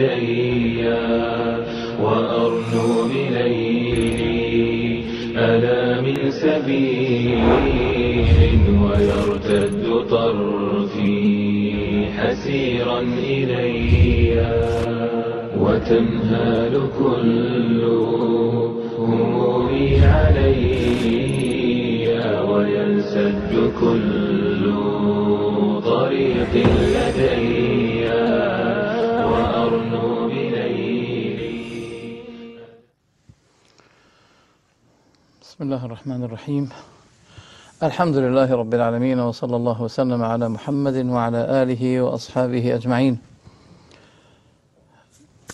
يدي وأرجو إليه ألا من سبيل ويرتد طرفي حسيرا إلي وتنهال كل همومي علي وينسد كل طريق لدي الله الرحمن الرحيم الحمد لله رب العالمين وصلى الله وسلم على محمد وعلى آله وأصحابه أجمعين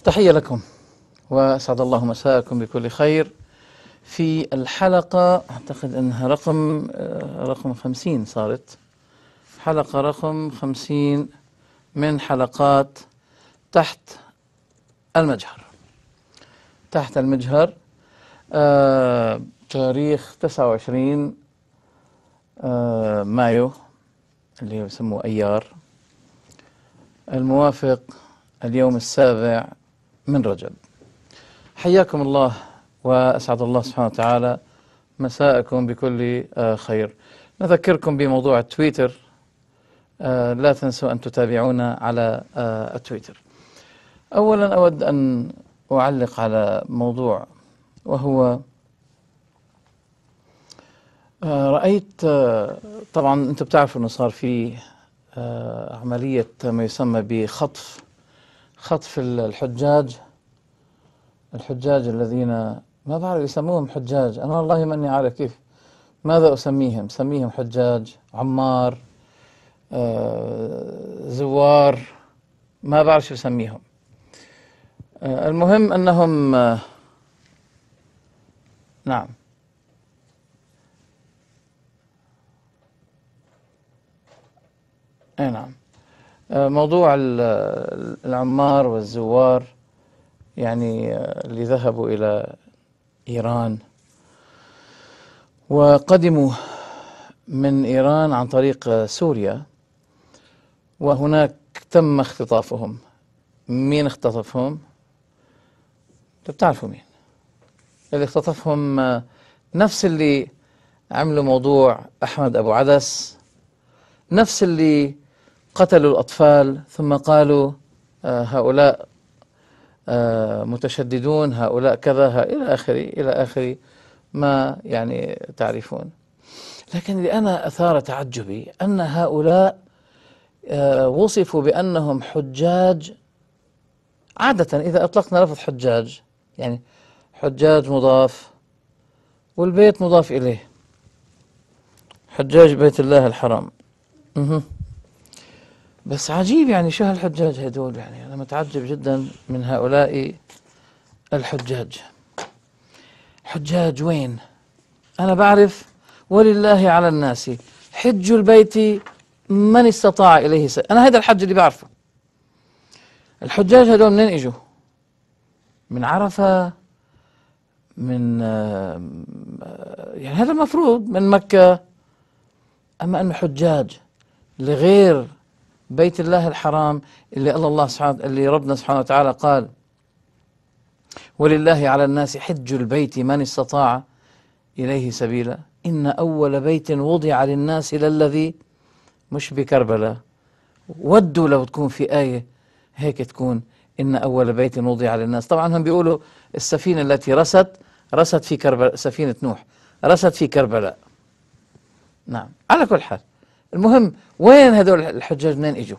تحية لكم وأسعد الله مساءكم بكل خير في الحلقة أعتقد أنها رقم رقم خمسين صارت حلقة رقم خمسين من حلقات تحت المجهر تحت المجهر آه تاريخ 29 آه، مايو اللي يسموه أيار الموافق اليوم السابع من رجب حياكم الله وأسعد الله سبحانه وتعالى مساءكم بكل آه، خير نذكركم بموضوع التويتر آه، لا تنسوا أن تتابعونا على التويتر أولا أود أن أعلق على موضوع وهو آه، رأيت آه، طبعا أنت بتعرف أنه صار في آه، عملية ما يسمى بخطف خطف الحجاج الحجاج الذين ما بعرف يسموهم حجاج أنا والله ماني عارف كيف ماذا أسميهم سميهم حجاج عمار زوار ما بعرف شو أسميهم المهم أنهم نعم اي نعم آه، موضوع العمار والزوار يعني آه، اللي ذهبوا إلى إيران وقدموا من إيران عن طريق سوريا وهناك تم اختطافهم مين اختطفهم؟ بتعرفوا مين اللي اختطفهم آه، نفس اللي عملوا موضوع أحمد أبو عدس نفس اللي قتلوا الأطفال ثم قالوا آه، هؤلاء آه، متشددون هؤلاء كذا إلى آخره إلى آخره ما يعني تعرفون لكن اللي أنا أثار تعجبي أن هؤلاء آه، وصفوا بأنهم حجاج عادة إذا أطلقنا لفظ حجاج يعني حجاج مضاف والبيت مضاف إليه حجاج بيت الله الحرام بس عجيب يعني شو هالحجاج هدول يعني أنا متعجب جدا من هؤلاء الحجاج حجاج وين أنا بعرف ولله على الناس حج البيت من استطاع إليه س... أنا هذا الحج اللي بعرفه الحجاج هدول منين إجوا من عرفة من يعني هذا المفروض من مكة أما أنه حجاج لغير بيت الله الحرام اللي الله سبحانه اللي ربنا سبحانه وتعالى قال ولله على الناس حج البيت من استطاع إليه سبيلا إن أول بيت وضع للناس للذي مش بكربلاء ودوا لو تكون في آية هيك تكون إن أول بيت وضع للناس طبعا هم بيقولوا السفينة التي رست رست في كربلاء سفينة نوح رست في كربلاء نعم على كل حال المهم وين هذول الحجاج منين اجوا؟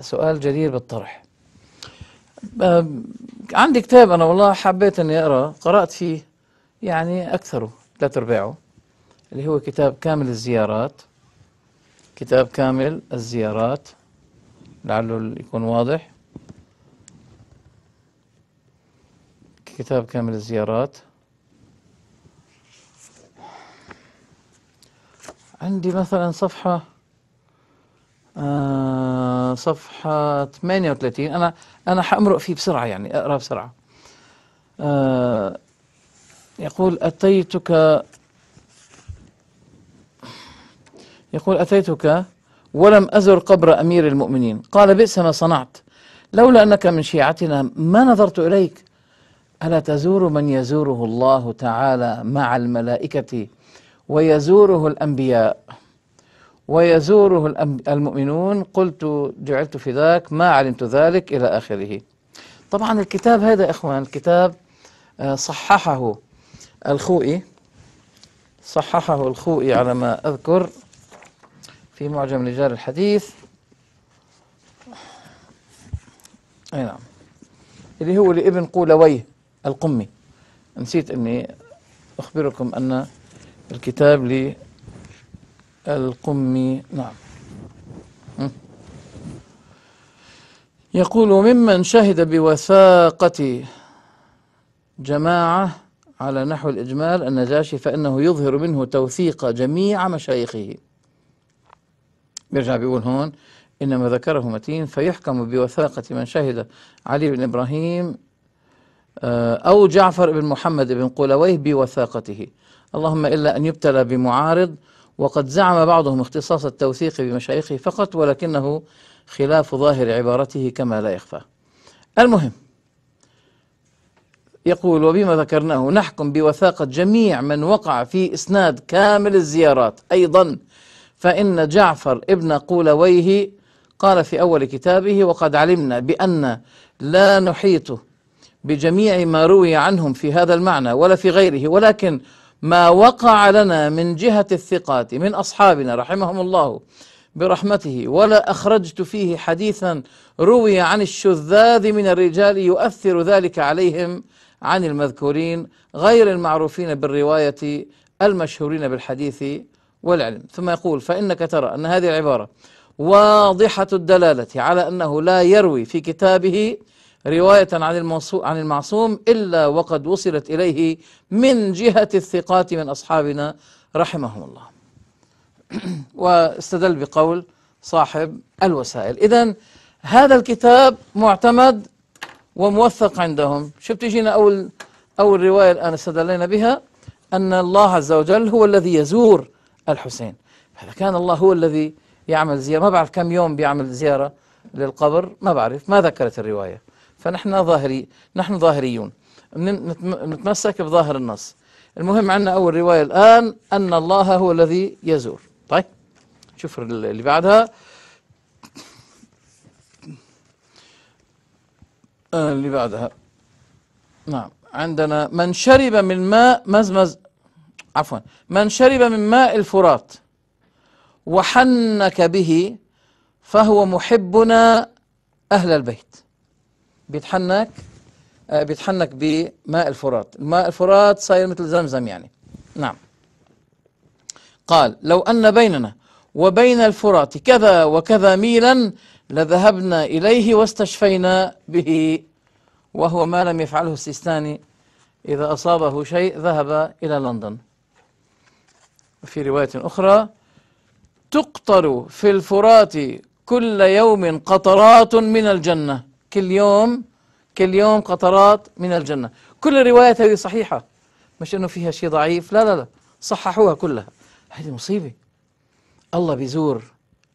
سؤال جدير بالطرح عندي كتاب انا والله حبيت اني اقرا قرات فيه يعني اكثره ثلاث ارباعه اللي هو كتاب كامل الزيارات كتاب كامل الزيارات لعله يكون واضح كتاب كامل الزيارات عندي مثلا صفحة آه صفحة 38 أنا أنا حأمرق فيه بسرعة يعني أقرأ بسرعة آه يقول أتيتك يقول أتيتك ولم أزر قبر أمير المؤمنين قال بئس ما صنعت لولا أنك من شيعتنا ما نظرت إليك ألا تزور من يزوره الله تعالى مع الملائكة ويزوره الأنبياء ويزوره المؤمنون قلت جعلت في ذاك ما علمت ذلك إلى آخره طبعا الكتاب هذا إخوان الكتاب آه، صححه الخوئي صححه الخوئي على ما أذكر في معجم رجال الحديث أي نعم اللي هو لابن قولويه القمي نسيت أني أخبركم أن الكتاب للقمي نعم يقول ممن شهد بوثاقة جماعة على نحو الإجمال النجاشي فإنه يظهر منه توثيق جميع مشايخه بيرجع بيقول هون إنما ذكره متين فيحكم بوثاقة من شهد علي بن إبراهيم آه، أو جعفر بن محمد بن قلويه بوثاقته اللهم إلا أن يبتلى بمعارض وقد زعم بعضهم اختصاص التوثيق بمشايخه فقط ولكنه خلاف ظاهر عبارته كما لا يخفى المهم يقول وبما ذكرناه نحكم بوثاقة جميع من وقع في إسناد كامل الزيارات أيضا فإن جعفر ابن قولويه قال في أول كتابه وقد علمنا بأن لا نحيط بجميع ما روي عنهم في هذا المعنى ولا في غيره ولكن ما وقع لنا من جهة الثقات من أصحابنا رحمهم الله برحمته ولا أخرجت فيه حديثا روي عن الشذاذ من الرجال يؤثر ذلك عليهم عن المذكورين غير المعروفين بالرواية المشهورين بالحديث والعلم ثم يقول فإنك ترى أن هذه العبارة واضحة الدلالة على أنه لا يروي في كتابه رواية عن, عن المعصوم إلا وقد وصلت إليه من جهة الثقات من أصحابنا رحمهم الله واستدل بقول صاحب الوسائل إذا هذا الكتاب معتمد وموثق عندهم شو بتجينا أول أول رواية الآن استدلينا بها أن الله عز وجل هو الذي يزور الحسين فإذا كان الله هو الذي يعمل زيارة ما بعرف كم يوم بيعمل زيارة للقبر ما بعرف ما ذكرت الرواية فنحن ظاهري نحن ظاهريون نتمسك بظاهر النص المهم عندنا أول رواية الآن أن الله هو الذي يزور طيب شوف اللي بعدها آه، اللي بعدها نعم عندنا من شرب من ماء مزمز عفوا من شرب من ماء الفرات وحنك به فهو محبنا أهل البيت بيتحنك آه، بيتحنك بماء الفرات ماء الفرات صاير مثل زمزم يعني نعم قال لو أن بيننا وبين الفرات كذا وكذا ميلا لذهبنا إليه واستشفينا به وهو ما لم يفعله السيستاني إذا أصابه شيء ذهب إلى لندن وفي رواية أخرى تقطر في الفرات كل يوم قطرات من الجنة كل يوم كل يوم قطرات من الجنة كل الروايات هذه صحيحة مش أنه فيها شيء ضعيف لا لا لا صححوها كلها هذه مصيبة الله بيزور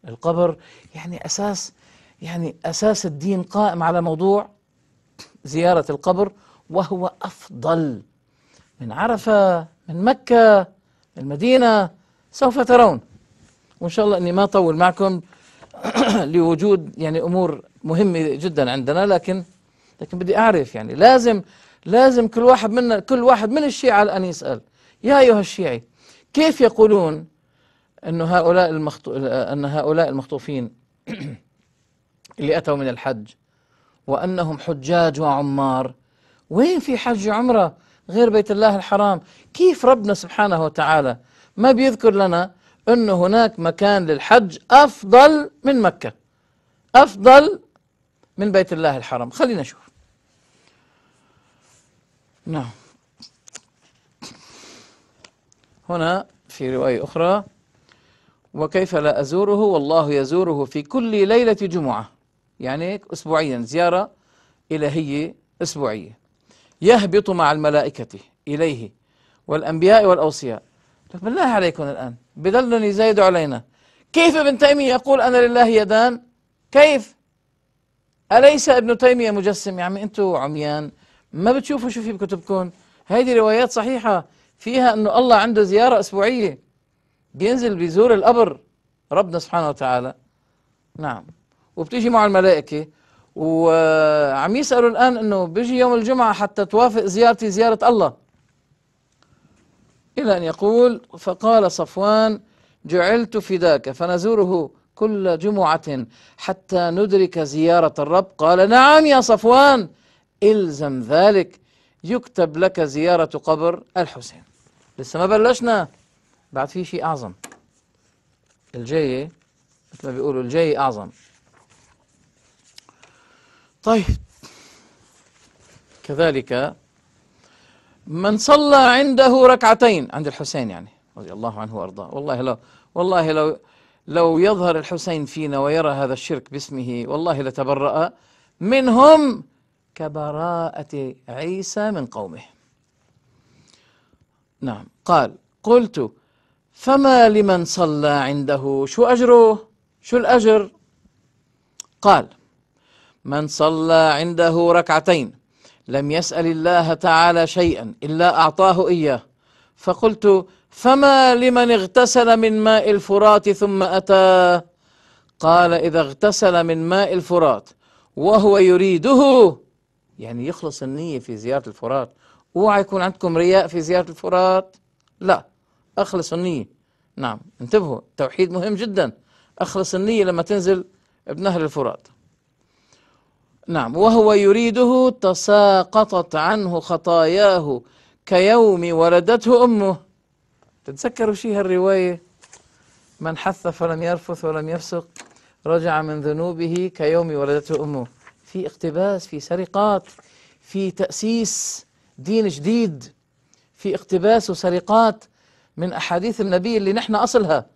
القبر يعني أساس يعني أساس الدين قائم على موضوع زيارة القبر وهو أفضل من عرفة من مكة من المدينة سوف ترون وإن شاء الله أني ما أطول معكم لوجود يعني امور مهمه جدا عندنا لكن لكن بدي اعرف يعني لازم لازم كل واحد منا كل واحد من الشيعه ان يسال يا ايها الشيعي كيف يقولون انه هؤلاء المخطو... ان هؤلاء المخطوفين اللي اتوا من الحج وانهم حجاج وعمار وين في حج عمره غير بيت الله الحرام كيف ربنا سبحانه وتعالى ما بيذكر لنا أن هناك مكان للحج أفضل من مكة أفضل من بيت الله الحرام خلينا نشوف نعم هنا في رواية أخرى وكيف لا أزوره والله يزوره في كل ليلة جمعة يعني أسبوعيا زيارة إلهية أسبوعية يهبط مع الملائكة إليه والأنبياء والأوصياء طب بالله عليكم الآن بيضلهم يزايدوا علينا كيف ابن تيمية يقول أنا لله يدان كيف أليس ابن تيمية مجسم يا عمي أنتم عميان ما بتشوفوا شو في بكتبكم هذه روايات صحيحة فيها أنه الله عنده زيارة أسبوعية بينزل بيزور القبر ربنا سبحانه وتعالى نعم وبتيجي مع الملائكة وعم يسألوا الآن أنه بيجي يوم الجمعة حتى توافق زيارتي زيارة الله إلى أن يقول فقال صفوان جعلت فداك فنزوره كل جمعة حتى ندرك زيارة الرب قال نعم يا صفوان إلزم ذلك يكتب لك زيارة قبر الحسين لسه ما بلشنا بعد في شيء أعظم الجاي مثل ما بيقولوا الجاي أعظم طيب كذلك من صلى عنده ركعتين عند الحسين يعني رضي الله عنه وارضاه والله لو والله لو لو يظهر الحسين فينا ويرى هذا الشرك باسمه والله لتبرأ منهم كبراءة عيسى من قومه نعم قال قلت فما لمن صلى عنده شو أجره شو الأجر قال من صلى عنده ركعتين لم يسأل الله تعالى شيئا إلا أعطاه إياه فقلت فما لمن اغتسل من ماء الفرات ثم أتى قال إذا اغتسل من ماء الفرات وهو يريده يعني يخلص النية في زيارة الفرات اوعى يكون عندكم رياء في زيارة الفرات لا أخلص النية نعم انتبهوا التوحيد مهم جدا أخلص النية لما تنزل بنهر الفرات نعم وهو يريده تساقطت عنه خطاياه كيوم ولدته أمه تتذكروا شيء هالرواية من حث فلم يرفث ولم يفسق رجع من ذنوبه كيوم ولدته أمه في اقتباس في سرقات في تأسيس دين جديد في اقتباس وسرقات من أحاديث النبي اللي نحن أصلها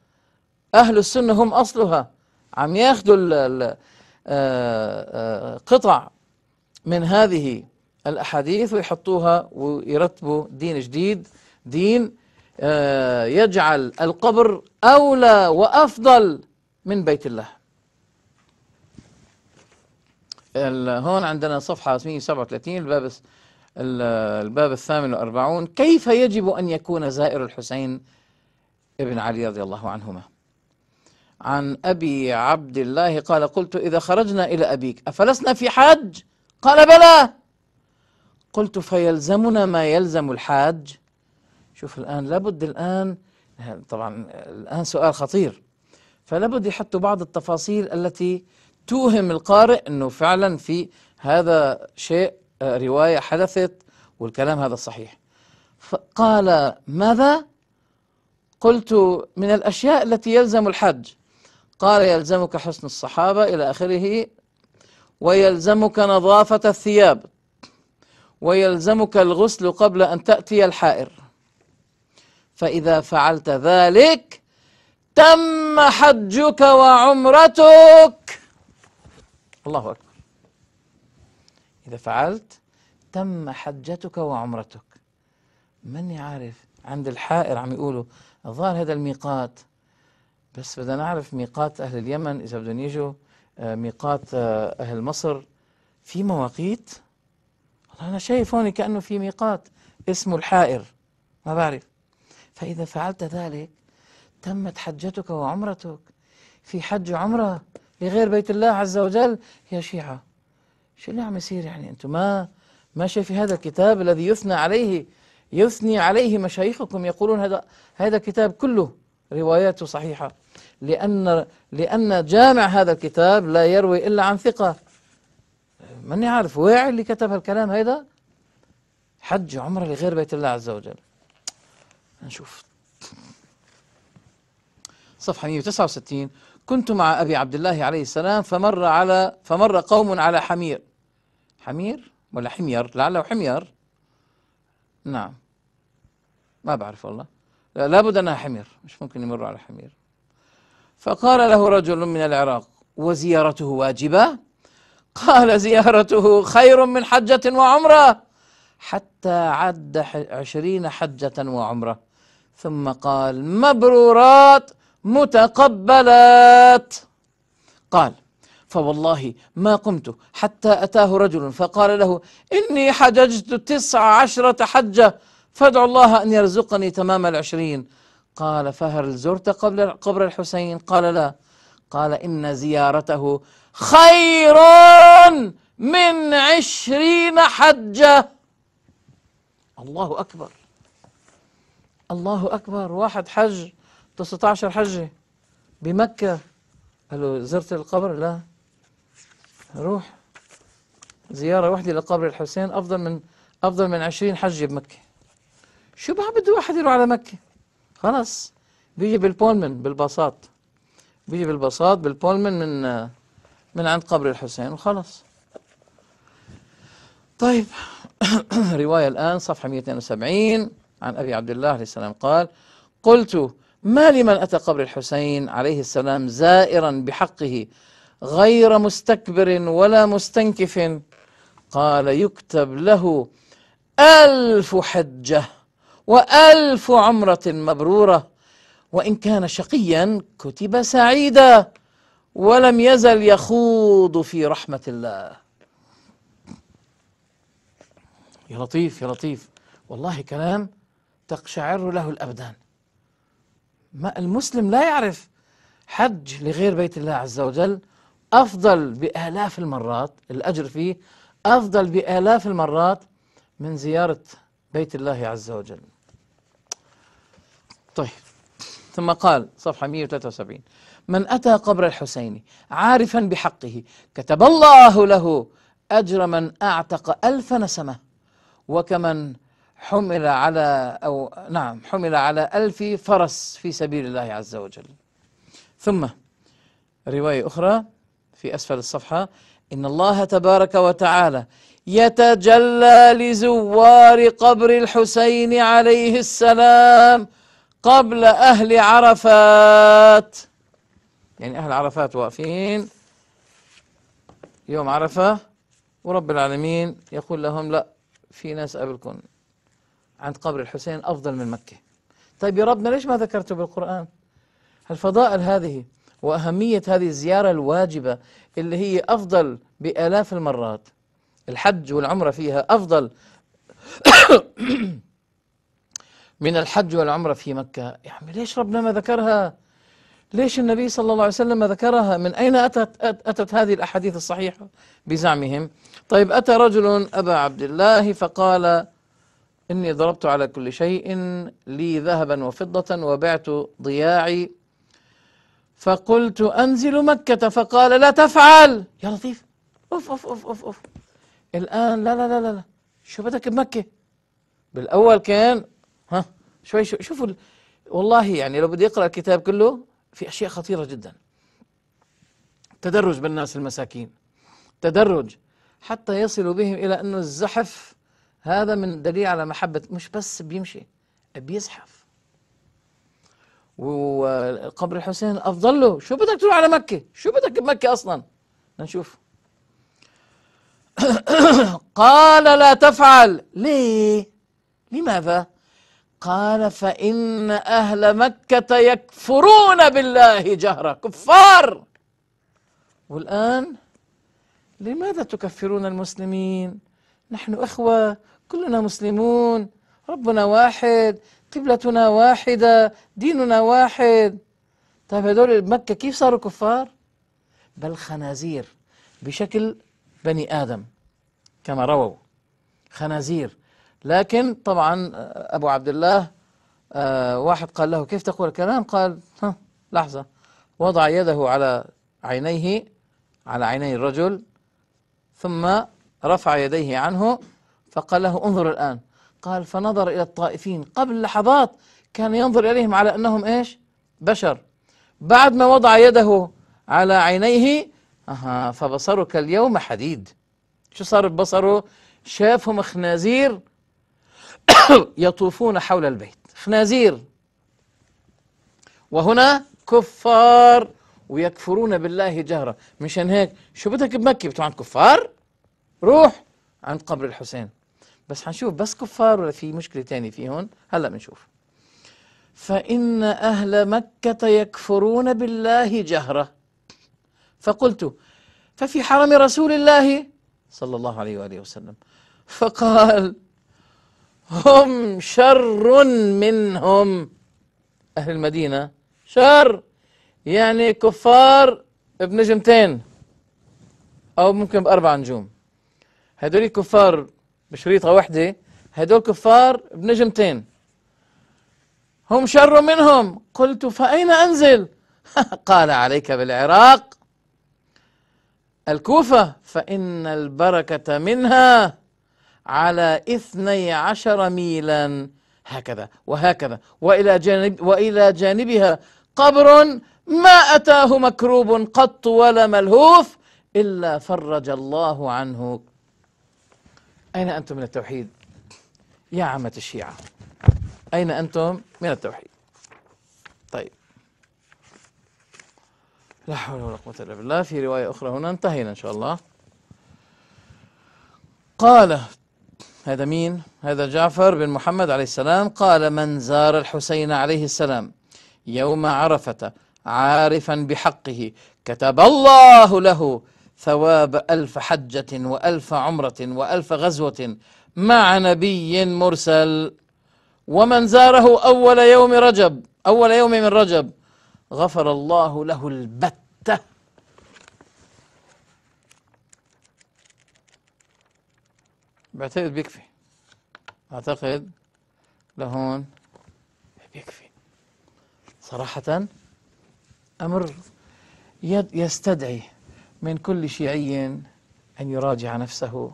أهل السنة هم أصلها عم ياخذوا آه، آه، قطع من هذه الأحاديث ويحطوها ويرتبوا دين جديد دين آه، يجعل القبر أولى وأفضل من بيت الله هون عندنا صفحة 137 الباب الباب الثامن والأربعون كيف يجب أن يكون زائر الحسين ابن علي رضي الله عنهما عن أبي عبد الله قال قلت إذا خرجنا إلى أبيك أفلسنا في حج؟ قال بلى قلت فيلزمنا ما يلزم الحاج شوف الآن لابد الآن طبعا الآن سؤال خطير فلابد يحطوا بعض التفاصيل التي توهم القارئ أنه فعلا في هذا شيء رواية حدثت والكلام هذا صحيح فقال ماذا؟ قلت من الأشياء التي يلزم الحج قال يلزمك حسن الصحابة إلى آخره ويلزمك نظافة الثياب ويلزمك الغسل قبل أن تأتي الحائر فإذا فعلت ذلك تم حجك وعمرتك الله أكبر إذا فعلت تم حجتك وعمرتك من يعرف عند الحائر عم يقولوا الظاهر هذا الميقات بس بدنا نعرف ميقات أهل اليمن إذا بدهم يجوا آه، ميقات آه، أهل مصر في مواقيت والله أنا شايف هون كأنه في ميقات اسمه الحائر ما بعرف فإذا فعلت ذلك تمت حجتك وعمرتك في حج عمرة لغير بيت الله عز وجل يا شيعة شو اللي عم يصير يعني أنتم ما ما شايف هذا الكتاب الذي يثنى عليه يثني عليه مشايخكم يقولون هذا هذا كتاب كله رواياته صحيحة لأن لأن جامع هذا الكتاب لا يروي إلا عن ثقة من يعرف واعي اللي كتب هالكلام هيدا حج عمره لغير بيت الله عز وجل نشوف صفحة 169 كنت مع أبي عبد الله عليه السلام فمر على فمر قوم على حمير حمير ولا حمير لعله حمير نعم ما بعرف والله لا لابد أنها حمير مش ممكن يمروا على حمير فقال له رجل من العراق وزيارته واجبة قال زيارته خير من حجة وعمرة حتى عد عشرين حجة وعمرة ثم قال مبرورات متقبلات قال فوالله ما قمت حتى أتاه رجل فقال له إني حججت تسع عشرة حجة فادعو الله أن يرزقني تمام العشرين قال فهل زرت قبل قبر الحسين قال لا قال إن زيارته خير من عشرين حجة الله أكبر الله أكبر واحد حج 19 حجة بمكة قال له زرت القبر لا روح زيارة وحدة لقبر الحسين أفضل من أفضل من 20 حجة بمكة شو بقى بده واحد يروح على مكة خلاص بيجي بالبولمن بالباصات بيجي بالباصات بالبولمن من من عند قبر الحسين وخلاص طيب رواية الآن صفحة 172 عن أبي عبد الله عليه السلام قال قلت ما لمن أتى قبر الحسين عليه السلام زائرا بحقه غير مستكبر ولا مستنكف قال يكتب له ألف حجة وألف عمرة مبرورة وإن كان شقيا كتب سعيدا ولم يزل يخوض في رحمة الله يا لطيف يا لطيف والله كلام تقشعر له الأبدان ما المسلم لا يعرف حج لغير بيت الله عز وجل أفضل بآلاف المرات الأجر فيه أفضل بآلاف المرات من زيارة بيت الله عز وجل طيب ثم قال صفحة 173 من أتى قبر الحسين عارفا بحقه كتب الله له أجر من أعتق ألف نسمة وكمن حمل على أو نعم حمل على ألف فرس في سبيل الله عز وجل ثم رواية أخرى في أسفل الصفحة إن الله تبارك وتعالى يتجلى لزوار قبر الحسين عليه السلام قبل أهل عرفات يعني أهل عرفات واقفين يوم عرفة ورب العالمين يقول لهم لا في ناس قبلكم عند قبر الحسين أفضل من مكة طيب يا ربنا ليش ما ذكرته بالقرآن الفضائل هذه وأهمية هذه الزيارة الواجبة اللي هي أفضل بآلاف المرات الحج والعمرة فيها أفضل من الحج والعمرة في مكة يا عمي ليش ربنا ما ذكرها ليش النبي صلى الله عليه وسلم ما ذكرها من أين أتت, أتت هذه الأحاديث الصحيحة بزعمهم طيب أتى رجل أبا عبد الله فقال إني ضربت على كل شيء لي ذهبا وفضة وبعت ضياعي فقلت أنزل مكة فقال لا تفعل يا لطيف أوف أوف أوف أوف, أوف. الآن لا لا لا لا شو بدك بمكة بالأول كان شوي شوي شوفوا والله يعني لو بدي اقرا الكتاب كله في اشياء خطيره جدا تدرج بالناس المساكين تدرج حتى يصلوا بهم الى انه الزحف هذا من دليل على محبه مش بس بيمشي بيزحف وقبر الحسين افضل له شو بدك تروح على مكه شو بدك بمكه اصلا نشوف قال لا تفعل ليه لماذا قال فإن أهل مكة يكفرون بالله جهرا كفار والآن لماذا تكفرون المسلمين نحن إخوة كلنا مسلمون ربنا واحد قبلتنا واحدة ديننا واحد طيب هدول مكة كيف صاروا كفار بل خنازير بشكل بني آدم كما رووا خنازير لكن طبعا آه، أبو عبد الله آه، واحد قال له كيف تقول الكلام قال ها لحظة وضع يده على عينيه على عيني الرجل ثم رفع يديه عنه فقال له انظر الآن قال فنظر إلى الطائفين قبل لحظات كان ينظر إليهم على أنهم إيش بشر بعد ما وضع يده على عينيه أها فبصرك اليوم حديد شو صار ببصره شافهم خنازير يطوفون حول البيت خنازير وهنا كفار ويكفرون بالله جهرا مشان هيك شو بدك بمكة بتوع عند كفار روح عند قبر الحسين بس حنشوف بس كفار ولا في مشكلة تانية في هون هلأ بنشوف فإن أهل مكة يكفرون بالله جهرا فقلت ففي حرم رسول الله صلى الله عليه وآله وسلم فقال هم شر منهم أهل المدينة شر يعني كفار بنجمتين أو ممكن بأربع نجوم هدول كفار بشريطة واحدة هدول كفار بنجمتين هم شر منهم قلت فأين أنزل قال عليك بالعراق الكوفة فإن البركة منها على اثني عشر ميلا هكذا وهكذا وإلى, جانب وإلى جانبها قبر ما أتاه مكروب قط ولا ملهوف إلا فرج الله عنه أين أنتم من التوحيد يا عامة الشيعة أين أنتم من التوحيد طيب لا حول ولا قوة إلا بالله في رواية أخرى هنا انتهينا إن شاء الله قال هذا مين؟ هذا جعفر بن محمد عليه السلام قال من زار الحسين عليه السلام يوم عرفة عارفا بحقه كتب الله له ثواب ألف حجة وألف عمرة وألف غزوة مع نبي مرسل ومن زاره أول يوم رجب أول يوم من رجب غفر الله له البت بعتقد بيكفي أعتقد لهون بيكفي صراحة أمر يستدعي من كل شيعي أن يراجع نفسه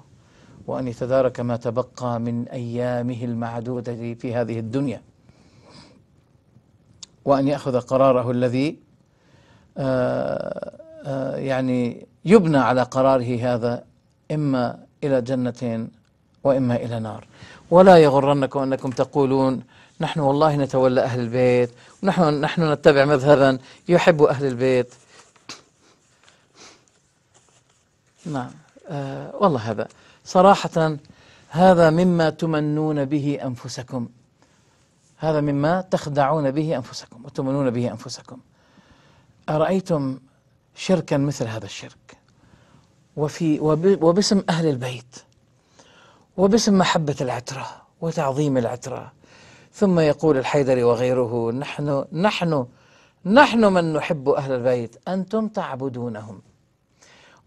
وأن يتدارك ما تبقى من أيامه المعدودة في هذه الدنيا وأن يأخذ قراره الذي آآ آه، آآ آه، يعني يبنى على قراره هذا إما إلى جنة وإما إلى نار ولا يغرنكم أنكم تقولون نحن والله نتولى أهل البيت ونحن نحن نتبع مذهبا يحب أهل البيت نعم آه والله هذا صراحة هذا مما تمنون به أنفسكم هذا مما تخدعون به أنفسكم وتمنون به أنفسكم أرأيتم شركا مثل هذا الشرك وفي وباسم أهل البيت وباسم محبة العترة وتعظيم العترة ثم يقول الحيدري وغيره نحن نحن نحن من نحب أهل البيت أنتم تعبدونهم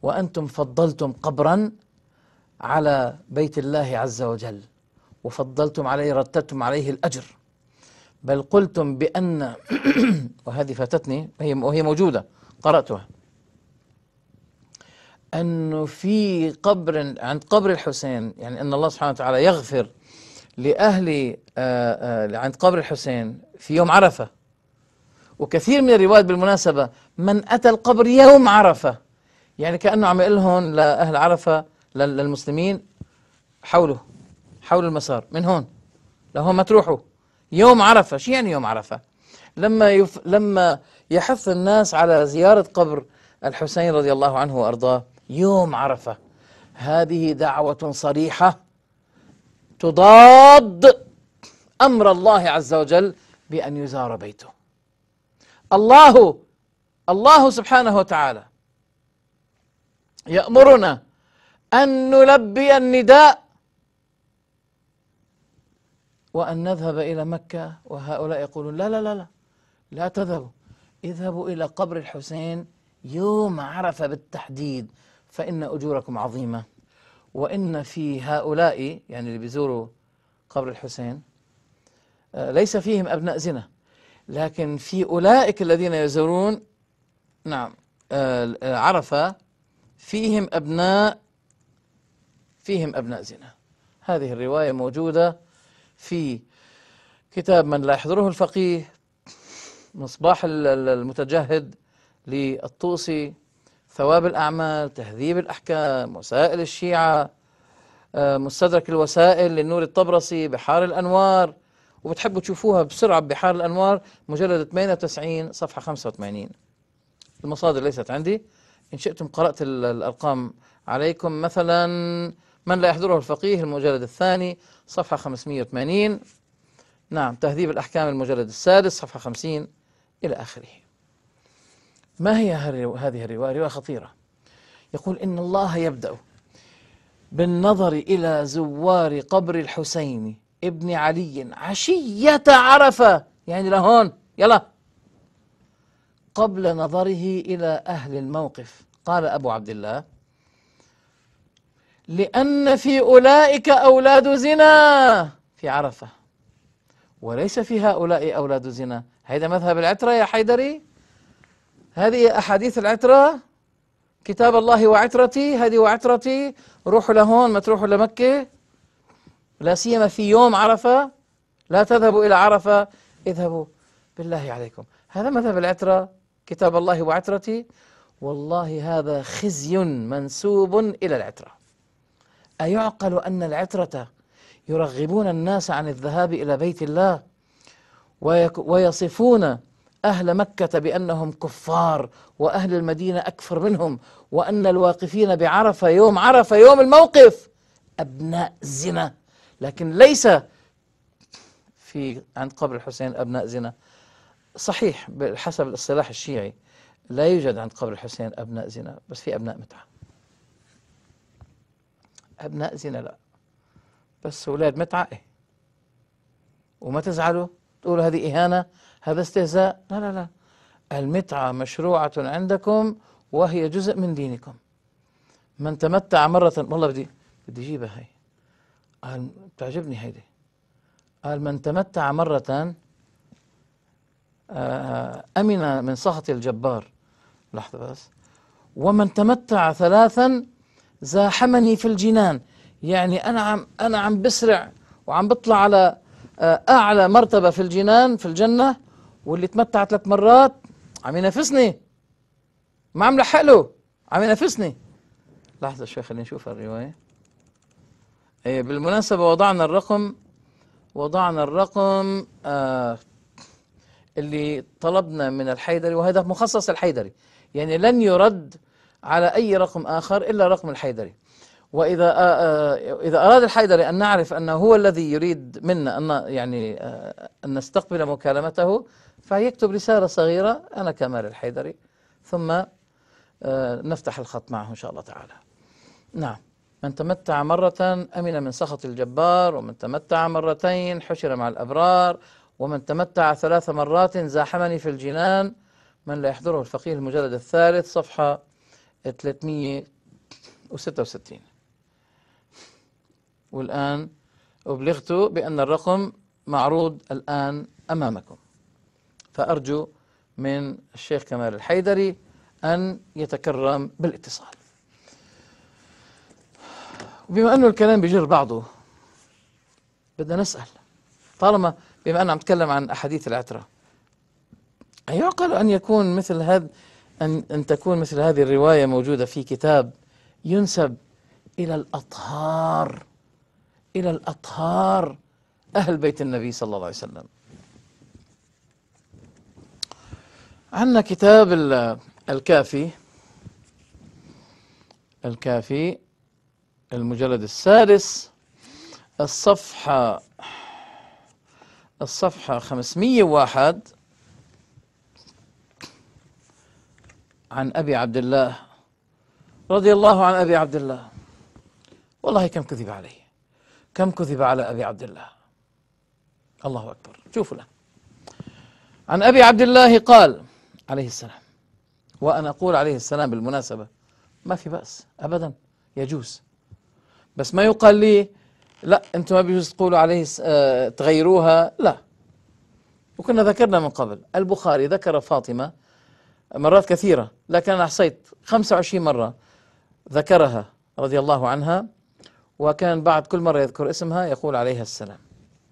وأنتم فضلتم قبرا على بيت الله عز وجل وفضلتم عليه رتبتم عليه الأجر بل قلتم بأن وهذه فاتتني وهي موجودة قرأتها أنه في قبر عند قبر الحسين يعني أن الله سبحانه وتعالى يغفر لأهل آه، آه، عند قبر الحسين في يوم عرفة وكثير من الروايات بالمناسبة من أتى القبر يوم عرفة يعني كأنه عم يقول لهم لأهل عرفة للمسلمين حولوا حولوا المسار من هون لهون ما تروحوا يوم عرفة شو يعني يوم عرفة لما يف... لما يحث الناس على زيارة قبر الحسين رضي الله عنه وأرضاه يوم عرفة هذه دعوة صريحة تضاد أمر الله عز وجل بأن يزار بيته الله الله سبحانه وتعالى يأمرنا أن نلبي النداء وأن نذهب إلى مكة وهؤلاء يقولون لا لا لا لا لا تذهبوا اذهبوا إلى قبر الحسين يوم عرفة بالتحديد فإن أجوركم عظيمة وإن في هؤلاء يعني اللي بيزوروا قبر الحسين آه، ليس فيهم أبناء زنا لكن في أولئك الذين يزورون نعم آه، آه، عرفة فيهم أبناء فيهم أبناء زنا هذه الرواية موجودة في كتاب من لا يحضره الفقيه مصباح المتجهد للطوسي ثواب الأعمال تهذيب الأحكام وسائل الشيعة آه، مستدرك الوسائل للنور الطبرسي بحار الأنوار وبتحبوا تشوفوها بسرعة بحار الأنوار مجلد 98 صفحة 85 المصادر ليست عندي إن شئتم قرأت الأرقام عليكم مثلا من لا يحضره الفقيه المجلد الثاني صفحة 580 نعم تهذيب الأحكام المجلد السادس صفحة 50 إلى آخره ما هي هذه الرواية؟ رواية خطيرة يقول إن الله يبدأ بالنظر إلى زوار قبر الحسين ابن علي عشية عرفة يعني لهون يلا قبل نظره إلى أهل الموقف قال أبو عبد الله لأن في أولئك أولاد زنا في عرفة وليس في هؤلاء أولاد زنا هذا مذهب العترة يا حيدري هذه أحاديث العترة كتاب الله وعترتي هذه وعترتي روحوا لهون ما تروحوا لمكة لا سيما في يوم عرفة لا تذهبوا إلى عرفة اذهبوا بالله عليكم هذا مذهب العترة كتاب الله وعترتي والله هذا خزي منسوب إلى العترة أيعقل أن العترة يرغبون الناس عن الذهاب إلى بيت الله ويصفون أهل مكة بأنهم كفار وأهل المدينة أكفر منهم وأن الواقفين بعرفة يوم عرفة يوم الموقف أبناء زنا لكن ليس في عند قبر الحسين أبناء زنا صحيح حسب الاصطلاح الشيعي لا يوجد عند قبر الحسين أبناء زنا بس في أبناء متعة أبناء زنا لا بس أولاد متعة إيه وما تزعلوا تقولوا هذه إهانة هذا استهزاء لا لا لا المتعة مشروعة عندكم وهي جزء من دينكم من تمتع مرة والله بدي بدي جيبها هي قال بتعجبني هيدي قال من تمتع مرة آه، آه، أمن من سخط الجبار لحظة بس ومن تمتع ثلاثا زاحمني في الجنان يعني أنا عم أنا عم بسرع وعم بطلع على آه، أعلى مرتبة في الجنان في الجنة واللي اتمتع ثلاث مرات عم ينافسني ما عم لحق له عم ينافسني لحظة شوي خلينا نشوف الرواية ايه بالمناسبة وضعنا الرقم وضعنا الرقم آه اللي طلبنا من الحيدري وهذا مخصص الحيدري يعني لن يرد على أي رقم آخر إلا رقم الحيدري وإذا آه, آه، إذا أراد الحيدري أن نعرف أنه هو الذي يريد منا أن يعني آه أن نستقبل مكالمته فيكتب رسالة صغيرة أنا كمال الحيدري ثم آه، نفتح الخط معه إن شاء الله تعالى نعم من تمتع مرة أمن من سخط الجبار ومن تمتع مرتين حشر مع الأبرار ومن تمتع ثلاث مرات زاحمني في الجنان من لا يحضره الفقيه المجلد الثالث صفحة 366 والآن أبلغت بأن الرقم معروض الآن أمامكم فأرجو من الشيخ كمال الحيدري أن يتكرم بالاتصال وبما أنه الكلام بيجر بعضه بدنا نسأل طالما بما أنه عم نتكلم عن أحاديث العترة أيعقل أن يكون مثل هذا أن, أن تكون مثل هذه الرواية موجودة في كتاب ينسب إلى الأطهار إلى الأطهار أهل بيت النبي صلى الله عليه وسلم عندنا كتاب الكافي الكافي المجلد السادس الصفحة الصفحة 501 عن أبي عبد الله رضي الله عن أبي عبد الله والله كم كذب عليه كم كذب على أبي عبد الله الله أكبر شوفوا له عن أبي عبد الله قال عليه السلام وأنا أقول عليه السلام بالمناسبة ما في بأس أبدا يجوز بس ما يقال لي لا أنتم ما بيجوز تقولوا عليه آه، تغيروها لا وكنا ذكرنا من قبل البخاري ذكر فاطمة مرات كثيرة لكن أنا أحصيت 25 مرة ذكرها رضي الله عنها وكان بعد كل مرة يذكر اسمها يقول عليها السلام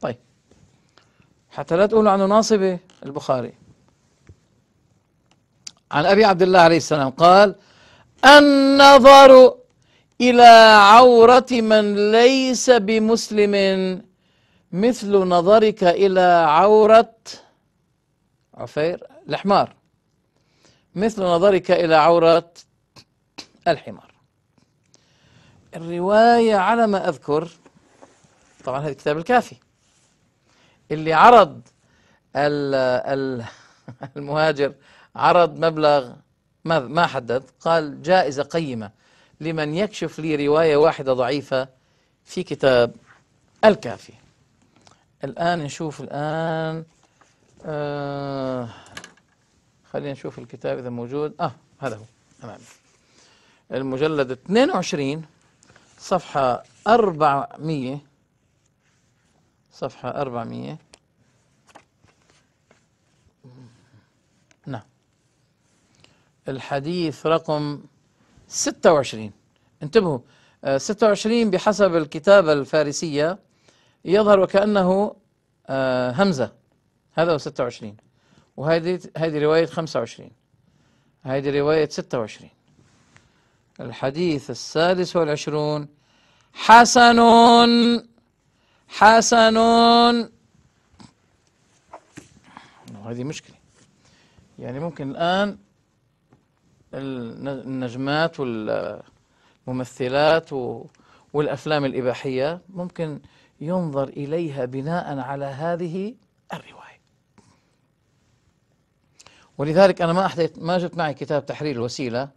طيب حتى لا تقولوا عنه ناصبة البخاري عن أبي عبد الله عليه السلام قال النظر إلى عورة من ليس بمسلم مثل نظرك إلى عورة عفير الحمار مثل نظرك إلى عورة الحمار الرواية على ما أذكر طبعا هذا الكتاب الكافي اللي عرض المهاجر عرض مبلغ ما حدد قال جائزة قيمة لمن يكشف لي رواية واحدة ضعيفة في كتاب الكافي الآن نشوف الآن آه خلينا نشوف الكتاب إذا موجود آه هذا هو تمام المجلد 22 صفحة 400 صفحة 400 الحديث رقم 26 انتبهوا 26 آه، بحسب الكتابة الفارسية يظهر وكأنه آه، همزة هذا هو 26 وهذه هذه رواية 25 هذه رواية 26 الحديث السادس والعشرون حسن حسن هذه مشكلة يعني ممكن الآن النجمات والممثلات والأفلام الإباحية ممكن ينظر إليها بناء على هذه الرواية ولذلك أنا ما أحدث ما جبت معي كتاب تحرير الوسيلة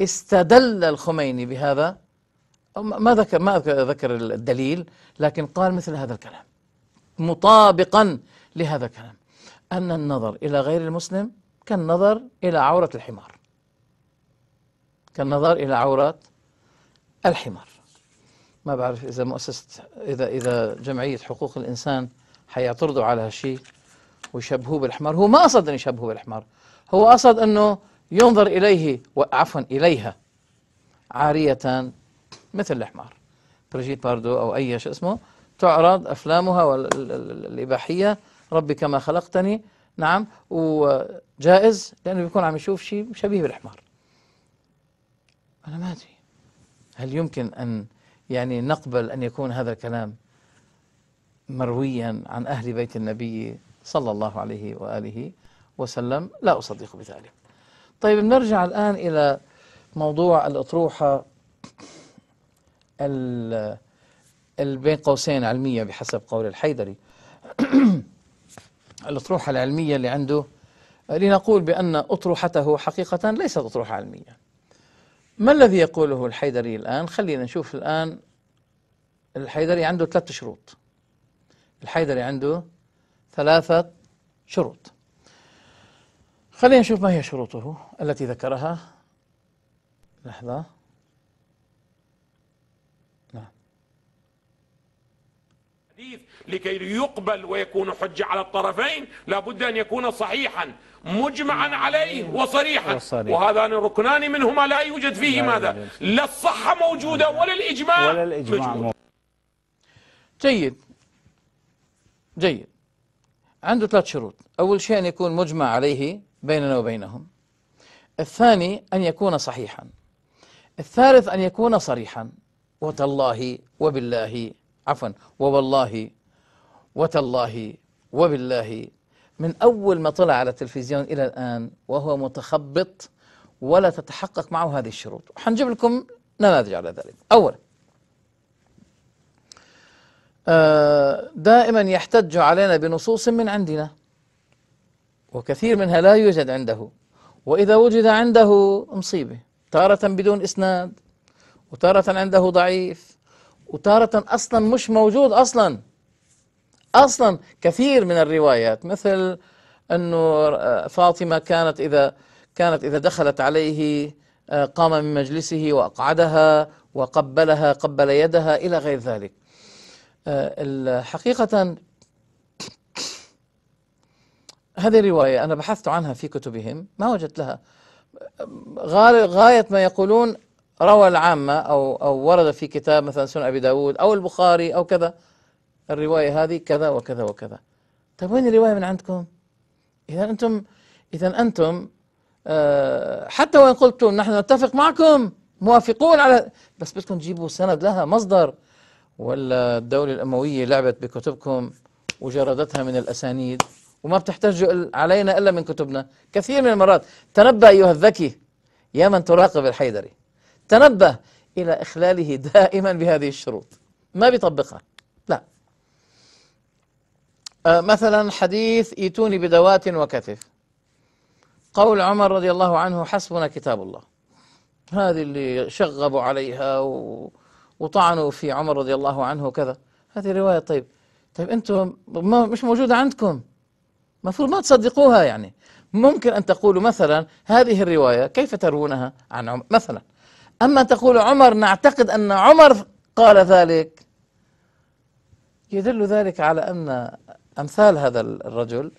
استدل الخميني بهذا ما ذكر ما ذكر الدليل لكن قال مثل هذا الكلام مطابقا لهذا الكلام أن النظر إلى غير المسلم كالنظر إلى عورة الحمار كالنظر إلى عورات الحمار ما بعرف إذا مؤسسة إذا إذا جمعية حقوق الإنسان حيعترضوا على هالشيء ويشبهوه بالحمار هو ما قصد أن يشبهوه بالحمار هو قصد أنه ينظر إليه عفوا إليها عارية مثل الحمار بريجيت باردو أو أي شو اسمه تعرض أفلامها الإباحية ربي كما خلقتني نعم وجائز لأنه بيكون عم يشوف شيء شبيه بالحمار أنا ما أدري هل يمكن أن يعني نقبل أن يكون هذا الكلام مرويا عن أهل بيت النبي صلى الله عليه وآله وسلم لا أصدق بذلك طيب نرجع الآن إلى موضوع الأطروحة بين قوسين علمية بحسب قول الحيدري الأطروحة العلمية اللي عنده لنقول بأن أطروحته حقيقة ليست أطروحة علمية ما الذي يقوله الحيدري الآن خلينا نشوف الآن الحيدري عنده ثلاث شروط الحيدري عنده ثلاثة شروط خلينا نشوف ما هي شروطه التي ذكرها لحظة نعم لكي يقبل ويكون حجة على الطرفين لابد أن يكون صحيحا مجمعا عليه وصريحا وهذان الركنان منهما لا يوجد فيه ماذا لا الصحة موجودة ولا الإجماع, ولا الإجماع موجود. جيد جيد عنده ثلاث شروط أول شيء أن يكون مجمع عليه بيننا وبينهم الثاني أن يكون صحيحا الثالث أن يكون صريحا وتالله وبالله عفوا ووالله وتالله وبالله من أول ما طلع على التلفزيون إلى الآن وهو متخبط ولا تتحقق معه هذه الشروط وحنجيب لكم نماذج على ذلك أولا آه، دائما يحتج علينا بنصوص من عندنا وكثير منها لا يوجد عنده وإذا وجد عنده مصيبة تارة بدون إسناد وتارة عنده ضعيف وتارة أصلا مش موجود أصلا أصلا كثير من الروايات مثل أنه آه، فاطمة كانت إذا كانت إذا دخلت عليه آه، قام من مجلسه وأقعدها وقبلها قبل يدها إلى غير ذلك آه، حقيقة هذه الرواية أنا بحثت عنها في كتبهم ما وجدت لها غاية ما يقولون روى العامة أو, أو ورد في كتاب مثلا سنن أبي داود أو البخاري أو كذا الرواية هذه كذا وكذا وكذا طيب وين الرواية من عندكم إذا أنتم إذا أنتم آه، حتى وإن قلتم نحن نتفق معكم موافقون على بس بدكم تجيبوا سند لها مصدر ولا الدولة الأموية لعبت بكتبكم وجردتها من الأسانيد وما بتحتجوا علينا إلا من كتبنا كثير من المرات تنبأ أيها الذكي يا من تراقب الحيدري تنبه إلى إخلاله دائما بهذه الشروط ما بيطبقها آه، مثلا حديث ايتوني بدوات وكتف قول عمر رضي الله عنه حسبنا كتاب الله هذه اللي شغبوا عليها وطعنوا في عمر رضي الله عنه وكذا هذه رواية طيب طيب أنتم ما مش موجودة عندكم المفروض ما تصدقوها يعني ممكن أن تقولوا مثلا هذه الرواية كيف تروونها عن عمر مثلا أما تقول عمر نعتقد أن عمر قال ذلك يدل ذلك على أن أمثال هذا الرجل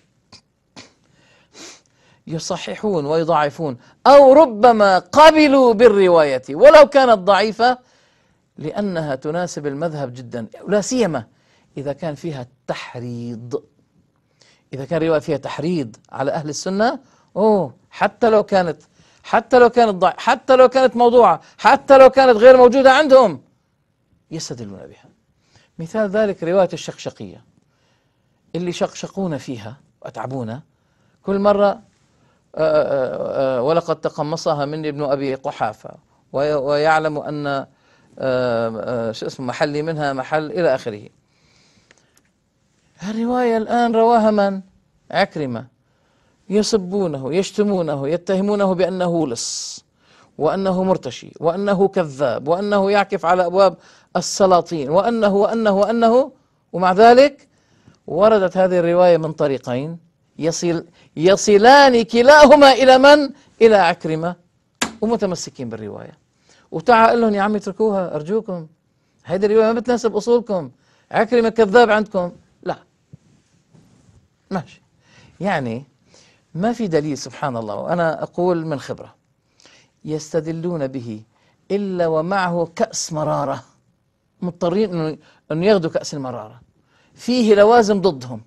يصححون ويضعفون أو ربما قبلوا بالرواية ولو كانت ضعيفة لأنها تناسب المذهب جدا لا سيما إذا كان فيها تحريض إذا كان رواية فيها تحريض على أهل السنة أوه حتى لو كانت حتى لو كانت ضع حتى لو كانت موضوعة حتى لو كانت غير موجودة عندهم يستدلون بها مثال ذلك رواية الشقشقية اللي شقشقونا فيها وأتعبونا كل مرة آه، آه، آه، ولقد تقمصها مني ابن أبي قحافة ويعلم أن شو اسمه محلي منها محل إلى آخره الرواية الآن رواها من؟ عكرمة يسبونه يشتمونه يتهمونه بأنه لص وأنه مرتشي وأنه كذاب وأنه يعكف على أبواب السلاطين وأنه وأنه وأنه, وأنه ومع ذلك وردت هذه الرواية من طريقين يصل يصلان كلاهما إلى من؟ إلى عكرمة ومتمسكين بالرواية وتعا قال لهم يا عمي اتركوها أرجوكم هذه الرواية ما بتناسب أصولكم عكرمة كذاب عندكم لا ماشي يعني ما في دليل سبحان الله وأنا أقول من خبرة يستدلون به إلا ومعه كأس مرارة مضطرين أن ياخذوا كأس المرارة فيه لوازم ضدهم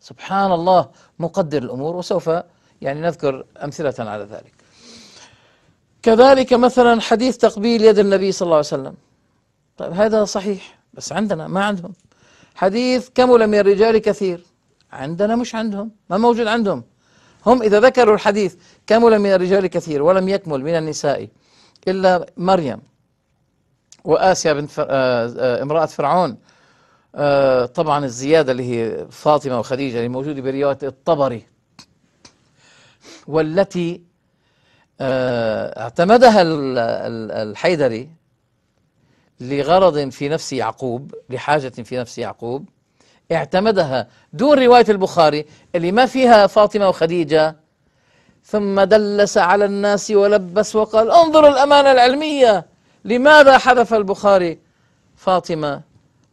سبحان الله مقدر الأمور وسوف يعني نذكر أمثلة على ذلك كذلك مثلا حديث تقبيل يد النبي صلى الله عليه وسلم طيب هذا صحيح بس عندنا ما عندهم حديث كمل من الرجال كثير عندنا مش عندهم ما موجود عندهم هم إذا ذكروا الحديث كمل من الرجال كثير ولم يكمل من النساء إلا مريم وآسيا بنت آه، آه، امرأة فرعون آه، طبعا الزيادة اللي هي فاطمة وخديجة اللي موجودة برواية الطبري والتي آه، اعتمدها الحيدري لغرض في نفس يعقوب لحاجة في نفس يعقوب اعتمدها دون رواية البخاري اللي ما فيها فاطمة وخديجة ثم دلس على الناس ولبس وقال انظروا الأمانة العلمية لماذا حذف البخاري فاطمة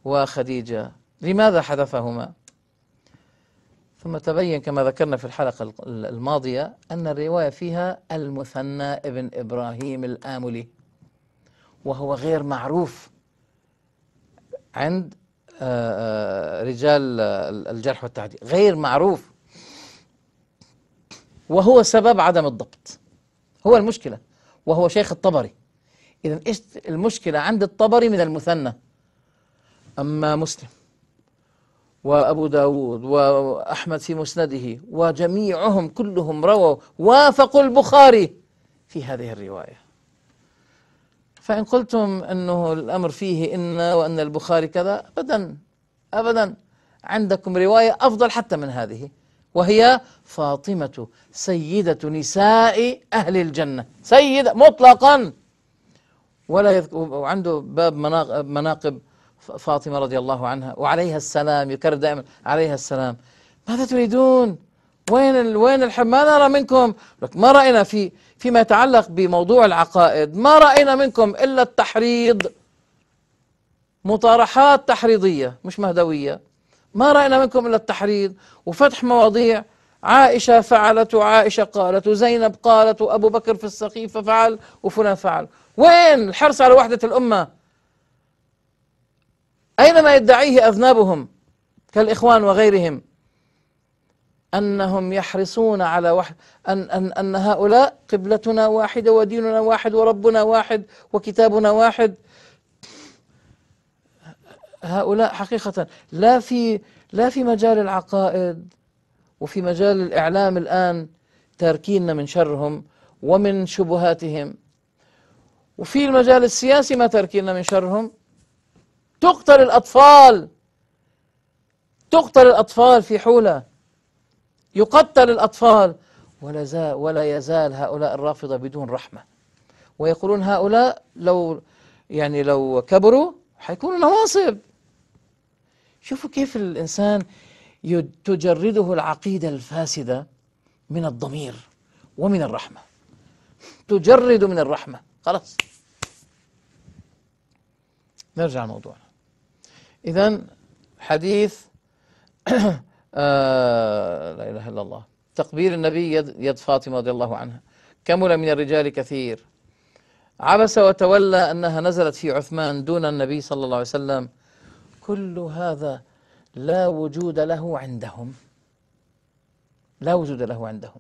وخديجة لماذا حدثهما ثم تبين كما ذكرنا في الحلقة الماضية أن الرواية فيها المثنى ابن إبراهيم الآملي وهو غير معروف عند آه، آه، رجال الجرح والتعديل غير معروف وهو سبب عدم الضبط هو المشكلة وهو شيخ الطبري إذا إيش المشكلة عند الطبري من المثنى أما مسلم وأبو داود وأحمد في مسنده وجميعهم كلهم رووا وافقوا البخاري في هذه الرواية فإن قلتم أنه الأمر فيه إن وأن البخاري كذا أبدا أبدا عندكم رواية أفضل حتى من هذه وهي فاطمة سيدة نساء أهل الجنة سيدة مطلقا ولا يذكر وعنده باب مناقب فاطمة رضي الله عنها وعليها السلام يكرر دائما عليها السلام ماذا تريدون وين وين الحب ما نرى منكم لك ما رأينا في فيما يتعلق بموضوع العقائد ما رأينا منكم إلا التحريض مطارحات تحريضية مش مهدوية ما رأينا منكم إلا التحريض وفتح مواضيع عائشة فعلت وعائشة قالت وزينب قالت وأبو بكر في السقيفة فعل وفلان فعل وين الحرص على وحدة الأمة أين ما يدعيه أذنابهم كالإخوان وغيرهم أنهم يحرصون على وحد أن, أن, أن هؤلاء قبلتنا واحدة وديننا واحد وربنا واحد وكتابنا واحد هؤلاء حقيقة لا في لا في مجال العقائد وفي مجال الإعلام الآن تاركيننا من شرهم ومن شبهاتهم وفي المجال السياسي ما تاركيننا من شرهم تقتل الأطفال تقتل الأطفال في حولة يقتل الأطفال ولا, ولا يزال هؤلاء الرافضة بدون رحمة ويقولون هؤلاء لو يعني لو كبروا حيكونوا نواصب شوفوا كيف الإنسان تجرده العقيدة الفاسدة من الضمير ومن الرحمة تجرد من الرحمة خلاص نرجع لموضوعنا إذا حديث آه لا إله إلا الله تقبيل النبي يد, يد فاطمة رضي الله عنها كمل من الرجال كثير عبس وتولى أنها نزلت في عثمان دون النبي صلى الله عليه وسلم كل هذا لا وجود له عندهم لا وجود له عندهم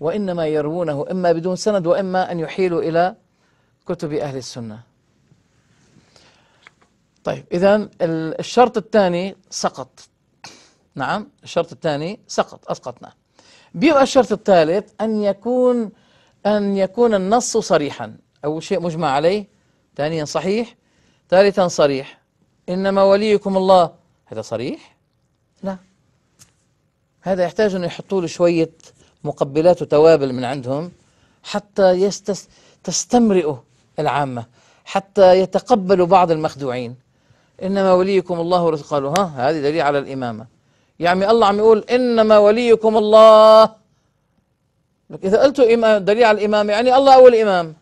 وإنما يروونه إما بدون سند وإما أن يحيلوا إلى كتب أهل السنة طيب إذا الشرط الثاني سقط نعم الشرط الثاني سقط أسقطناه بيبقى الشرط الثالث أن يكون أن يكون النص صريحا أول شيء مجمع عليه ثانيا صحيح ثالثا صريح إنما وليكم الله هذا صريح لا هذا يحتاج أن يحطوا له شوية مقبلات وتوابل من عندهم حتى يستس... تستمرئه العامة حتى يتقبلوا بعض المخدوعين إنما وليكم الله قالوا ها هذه دليل على الإمامة يا عمي الله عم يقول إنما وليكم الله لك إذا قلتوا دليل على الإمامة يعني الله هو الامام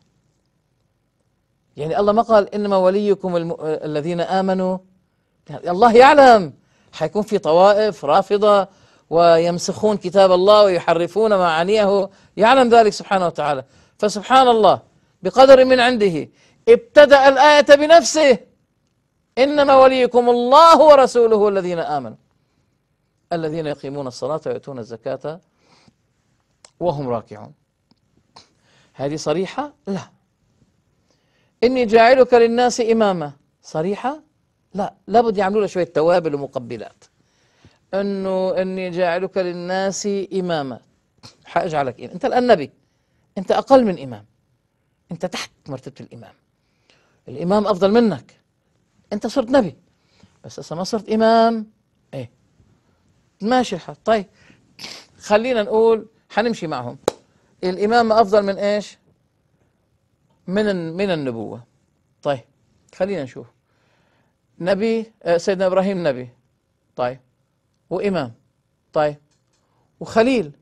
يعني الله ما قال إنما وليكم الم... الذين آمنوا يعني الله يعلم حيكون في طوائف رافضة ويمسخون كتاب الله ويحرفون معانيه يعلم ذلك سبحانه وتعالى فسبحان الله بقدر من عنده ابتدأ الآية بنفسه إنما وليكم الله ورسوله الذين آمنوا الذين يقيمون الصلاة ويؤتون الزكاة وهم راكعون هذه صريحة؟ لا إني جاعلك للناس إماما صريحة؟ لا لابد يعملوا له شوية توابل ومقبلات انه اني جاعلك للناس اماما حاجعلك إمام. انت الان نبي انت اقل من امام انت تحت مرتبه الامام الامام افضل منك انت صرت نبي بس اصلا ما صرت امام ايه ماشي الحال طيب خلينا نقول حنمشي معهم الامامه افضل من ايش من من النبوه طيب خلينا نشوف نبي آه، سيدنا ابراهيم نبي طيب وامام طيب وخليل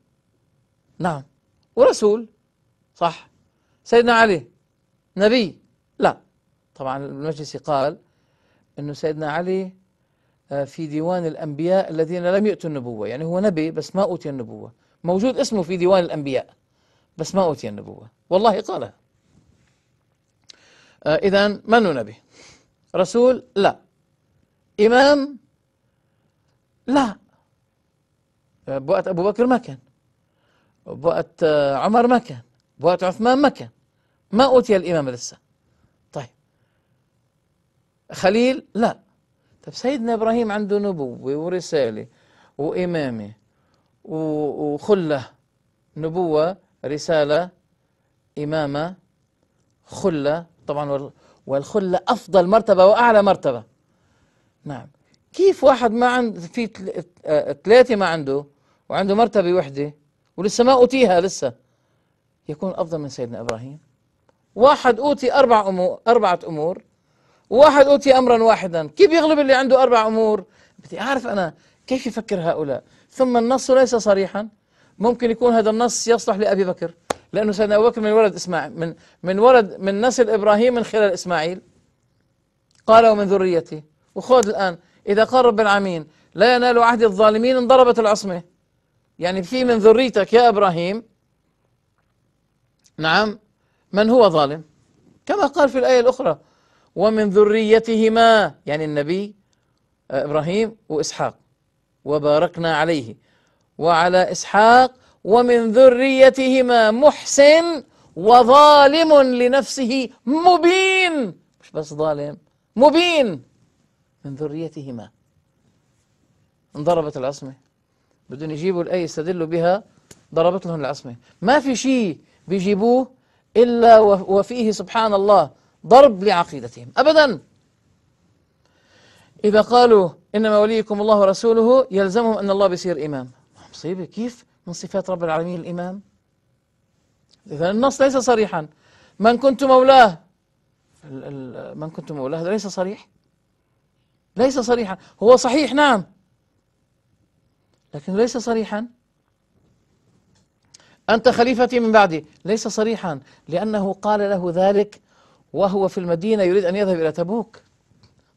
نعم ورسول صح سيدنا علي نبي لا طبعا المجلس قال أنه سيدنا علي آه، في ديوان الأنبياء الذين لم يؤتوا النبوة يعني هو نبي بس ما أوتي النبوة موجود اسمه في ديوان الأنبياء بس ما أوتي النبوة والله قالها آه، إذا من نبي رسول لا إمام لا آه، بوقت أبو بكر ما كان بوقت عمر ما كان بوقت عثمان ما كان ما أوتي الإمام لسه خليل لا طب سيدنا إبراهيم عنده نبوة ورسالة وإمامة وخلة نبوة رسالة إمامة خلة طبعا والخلة أفضل مرتبة وأعلى مرتبة نعم كيف واحد ما عنده في ثلاثة ما عنده وعنده مرتبة وحدة ولسه ما أوتيها لسه يكون أفضل من سيدنا إبراهيم واحد أوتي أربع أمور أربعة أمور واحد أوتي أمرا واحدا كيف يغلب اللي عنده أربع أمور بدي أعرف أنا كيف يفكر هؤلاء ثم النص ليس صريحا ممكن يكون هذا النص يصلح لأبي بكر لأنه سيدنا أبو بكر من ولد إسماعيل من من ولد من نسل إبراهيم من خلال إسماعيل قال ومن ذريتي وخذ الآن إذا قال رب العالمين لا ينال عهد الظالمين انضربت العصمة يعني في من ذريتك يا إبراهيم نعم من هو ظالم كما قال في الآية الأخرى ومن ذريتهما يعني النبي آه، إبراهيم وإسحاق وباركنا عليه وعلى إسحاق ومن ذريتهما محسن وظالم لنفسه مبين مش بس ظالم مبين من ذريتهما انضربت العصمة بدهم يجيبوا الآية يستدلوا بها ضربت لهم العصمة ما في شيء بيجيبوه إلا وفيه سبحان الله ضرب لعقيدتهم أبدا إذا قالوا إنما وليكم الله ورسوله يلزمهم أن الله بيصير إمام مصيبة كيف من صفات رب العالمين الإمام إذا النص ليس صريحا من كنت مولاه من كنت مولاه هذا ليس صريح ليس صريحا هو صحيح نعم لكن ليس صريحا أنت خليفتي من بعدي ليس صريحا لأنه قال له ذلك وهو في المدينة يريد أن يذهب إلى تبوك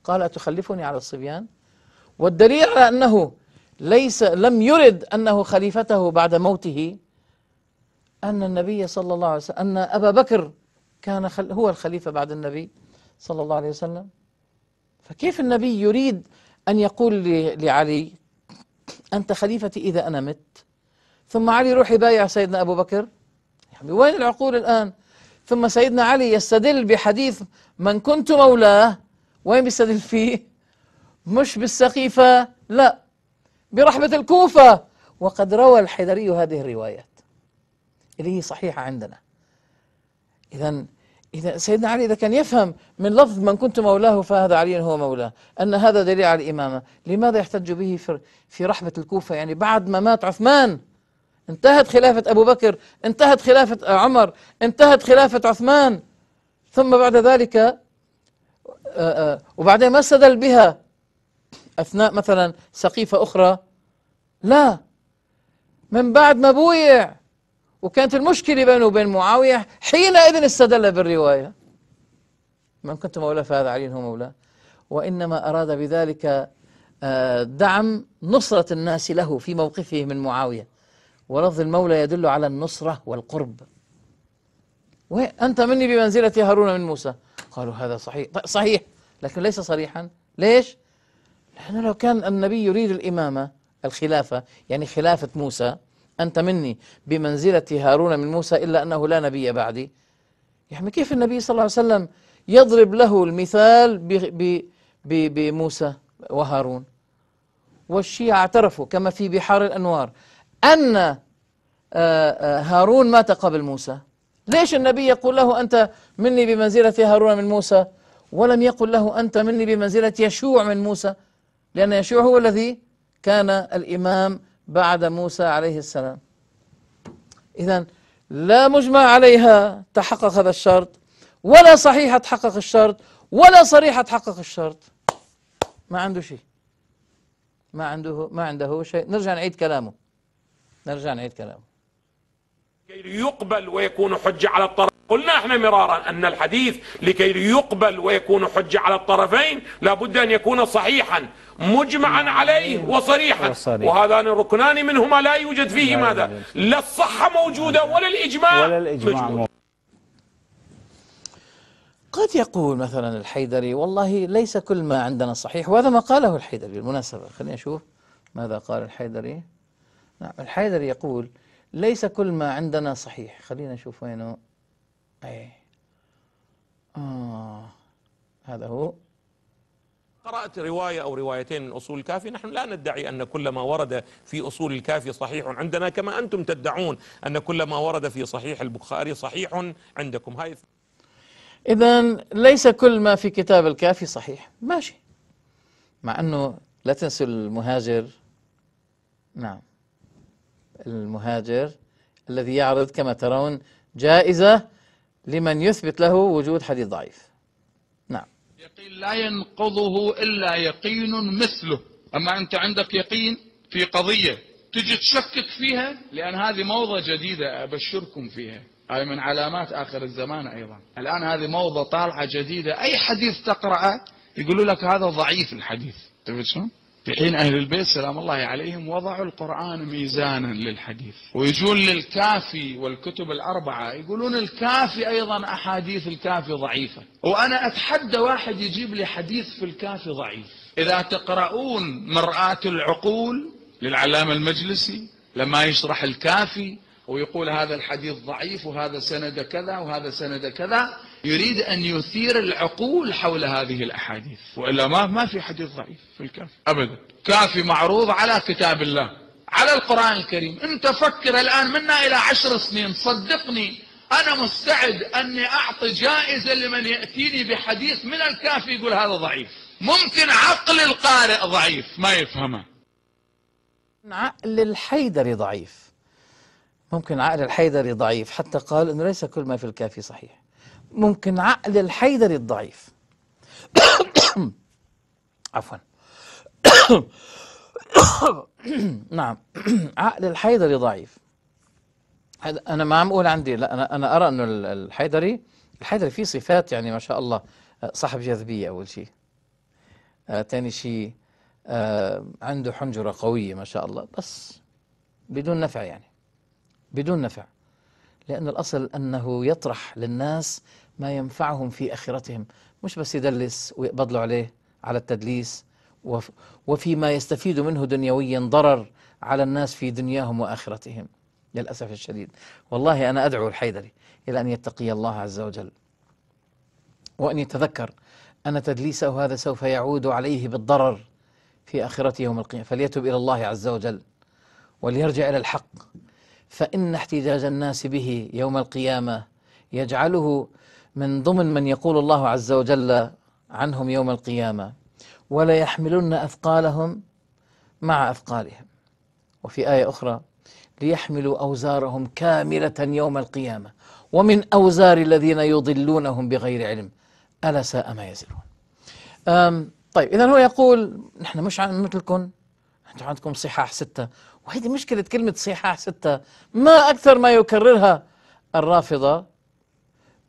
قال أتخلفني على الصبيان والدليل على أنه ليس لم يرد أنه خليفته بعد موته أن النبي صلى الله عليه وسلم أن أبا بكر كان هو الخليفة بعد النبي صلى الله عليه وسلم فكيف النبي يريد أن يقول لعلي أنت خليفتي إذا أنا مت ثم علي روح يبايع سيدنا أبو بكر يعني وين العقول الآن ثم سيدنا علي يستدل بحديث من كنت مولاه وين بيستدل فيه مش بالسقيفة لا برحبة الكوفة وقد روى الحيدري هذه الروايات اللي هي صحيحة عندنا إذا إذا سيدنا علي إذا كان يفهم من لفظ من كنت مولاه فهذا علي هو مولاه أن هذا دليل على الإمامة لماذا يحتج به في رحبة الكوفة يعني بعد ما مات عثمان انتهت خلافة أبو بكر انتهت خلافة عمر انتهت خلافة عثمان ثم بعد ذلك آه، آه، وبعدين ما استدل بها أثناء مثلا سقيفة أخرى لا من بعد ما بويع وكانت المشكلة بينه وبين معاوية حينئذ استدل بالرواية من كنت مولاه فهذا علي هو مولاه وإنما أراد بذلك آه، دعم نصرة الناس له في موقفه من معاوية ولفظ المولى يدل على النصرة والقرب وأنت مني بمنزلة هارون من موسى قالوا هذا صحيح طيب، صحيح لكن ليس صريحا ليش؟ لأنه لو كان النبي يريد الإمامة الخلافة يعني خلافة موسى أنت مني بمنزلة هارون من موسى إلا أنه لا نبي بعدي يعني كيف النبي صلى الله عليه وسلم يضرب له المثال بموسى وهارون والشيعة اعترفوا كما في بحار الأنوار أن آه، آه، هارون مات قبل موسى ليش النبي يقول له أنت مني بمنزلة هارون من موسى ولم يقل له أنت مني بمنزلة يشوع من موسى لأن يشوع هو الذي كان الإمام بعد موسى عليه السلام إذا لا مجمع عليها تحقق هذا الشرط ولا صحيحة تحقق الشرط ولا صريحة تحقق الشرط ما عنده شيء ما عنده ما عنده شيء نرجع نعيد كلامه نرجع نعيد كلام لكي يقبل ويكون حجة على الطرف قلنا احنا مرارا ان الحديث لكي يقبل ويكون حجة على الطرفين لابد ان يكون صحيحا مجمعا نعم. عليه وصريحا وهذان الركنان منهما لا يوجد فيه ماذا لا الصحة موجودة ولا الاجماع, ولا الإجماع موجود. قد يقول مثلا الحيدري والله ليس كل ما عندنا صحيح وهذا ما قاله الحيدري بالمناسبة خليني أشوف ماذا قال الحيدري نعم الحيدر يقول ليس كل ما عندنا صحيح خلينا نشوف وينه أي آه هذا هو قرأت رواية أو روايتين من أصول الكافي نحن لا ندعي أن كل ما ورد في أصول الكافي صحيح عندنا كما أنتم تدعون أن كل ما ورد في صحيح البخاري صحيح عندكم هاي إذا ليس كل ما في كتاب الكافي صحيح ماشي مع أنه لا تنسوا المهاجر نعم المهاجر الذي يعرض كما ترون جائزة لمن يثبت له وجود حديث ضعيف نعم يقين لا ينقضه إلا يقين مثله أما أنت عندك يقين في قضية تجي تشكك فيها لأن هذه موضة جديدة أبشركم فيها هذه من علامات آخر الزمان أيضا الآن هذه موضة طالعة جديدة أي حديث تقرأه يقولوا لك هذا ضعيف الحديث تفهم شلون؟ في حين أهل البيت سلام الله عليهم وضعوا القرآن ميزانا للحديث ويجون للكافي والكتب الأربعة يقولون الكافي أيضا أحاديث الكافي ضعيفة وأنا أتحدى واحد يجيب لي حديث في الكافي ضعيف إذا تقرؤون مرآة العقول للعلامة المجلسي لما يشرح الكافي ويقول هذا الحديث ضعيف وهذا سند كذا وهذا سند كذا يريد أن يثير العقول حول هذه الأحاديث وإلا ما ما في حديث ضعيف في الكافي أبدا كافي معروض على كتاب الله على القرآن الكريم أنت فكر الآن منا إلى عشر سنين صدقني أنا مستعد أني أعطي جائزة لمن يأتيني بحديث من الكافي يقول هذا ضعيف ممكن عقل القارئ ضعيف ما يفهمه عقل الحيدري ضعيف ممكن عقل الحيدري ضعيف حتى قال أنه ليس كل ما في الكافي صحيح ممكن عقل الحيدري الضعيف عفوا نعم عقل الحيدري ضعيف انا ما عم اقول عندي لا انا انا ارى انه الحيدري الحيدري فيه صفات يعني ما شاء الله آه، صاحب جاذبيه اول شيء ثاني آه، شيء آه، عنده حنجره قويه ما شاء الله بس بدون نفع يعني بدون نفع لأن الأصل أنه يطرح للناس ما ينفعهم في آخرتهم مش بس يدلس ويقبض له عليه على التدليس وفيما يستفيد منه دنيويا ضرر على الناس في دنياهم وآخرتهم للأسف الشديد والله أنا أدعو الحيدري إلى أن يتقي الله عز وجل وأن يتذكر أن تدليسه هذا سوف يعود عليه بالضرر في آخرته يوم القيامة فليتب إلى الله عز وجل وليرجع إلى الحق فإن احتجاج الناس به يوم القيامة يجعله من ضمن من يقول الله عز وجل عنهم يوم القيامة ولا يحملن أثقالهم مع أثقالهم وفي آية أخرى ليحملوا أوزارهم كاملة يوم القيامة ومن أوزار الذين يضلونهم بغير علم ألا ساء ما يزلون طيب إذا هو يقول نحن مش مثلكم أنتم عندكم صحاح ستة وهذه مشكلة كلمة صحاح ستة ما أكثر ما يكررها الرافضة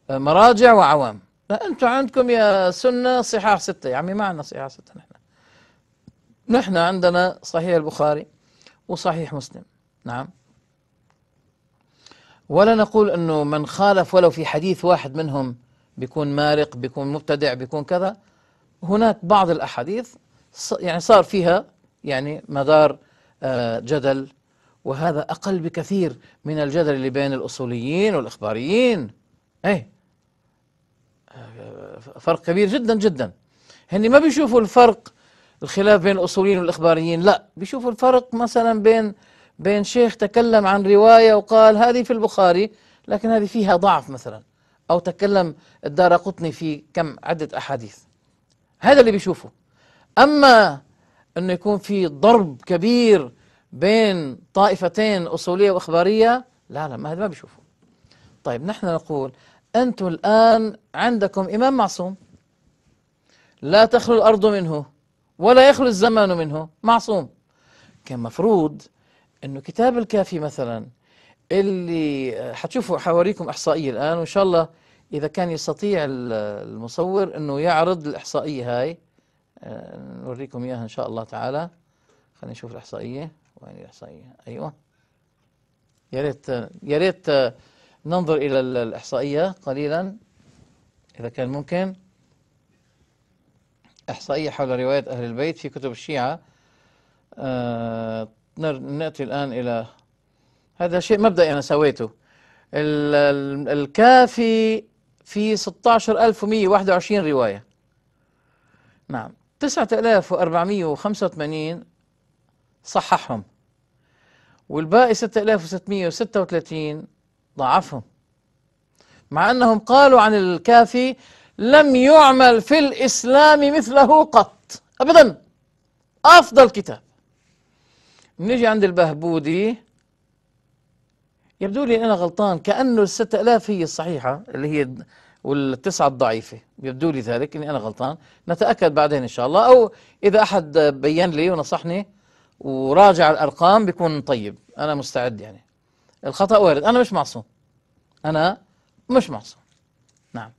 آه، مراجع وعوام لا أنتم عندكم يا سنة صحاح ستة يا عمي ما عندنا صحاح ستة نحن نحن عندنا صحيح البخاري وصحيح مسلم نعم ولا نقول أنه من خالف ولو في حديث واحد منهم بيكون مارق بيكون مبتدع بيكون كذا هناك بعض الأحاديث يعني صار فيها يعني مدار آه، جدل وهذا أقل بكثير من الجدل اللي بين الأصوليين والإخباريين ايه آه، فرق كبير جدا جدا هن ما بيشوفوا الفرق الخلاف بين الأصوليين والإخباريين لا بيشوفوا الفرق مثلا بين بين شيخ تكلم عن رواية وقال هذه في البخاري لكن هذه فيها ضعف مثلا أو تكلم الدار قطني في كم عدة أحاديث هذا اللي بيشوفه أما أنه يكون في ضرب كبير بين طائفتين أصولية وإخبارية لا لا ما هذا ما بيشوفوا طيب نحن نقول أنتم الآن عندكم إمام معصوم لا تخلو الأرض منه ولا يخلو الزمان منه معصوم كان مفروض أنه كتاب الكافي مثلا اللي آه، حتشوفوا حوريكم إحصائية الآن وإن شاء الله إذا كان يستطيع المصور أنه يعرض الإحصائية هاي آه، نوريكم إياها إن شاء الله تعالى خلينا نشوف الإحصائية وين الإحصائية أيوة يا ريت يا ريت آه، ننظر إلى الإحصائية قليلا إذا كان ممكن إحصائية حول رواية أهل البيت في كتب الشيعة آه نأتي الآن إلى هذا شيء مبدئي أنا سويته الكافي في 16121 رواية نعم 9485 صححهم والباقي 6636 ضعفهم مع أنهم قالوا عن الكافي لم يعمل في الإسلام مثله قط أبدا أفضل كتاب نيجي عند البهبودي يبدو لي أنا غلطان كأنه ال 6000 هي الصحيحة اللي هي والتسعة الضعيفة يبدو لي ذلك أني أنا غلطان نتأكد بعدين إن شاء الله أو إذا أحد بين لي ونصحني وراجع الأرقام بيكون طيب أنا مستعد يعني الخطأ وارد أنا مش معصوم أنا مش معصوم نعم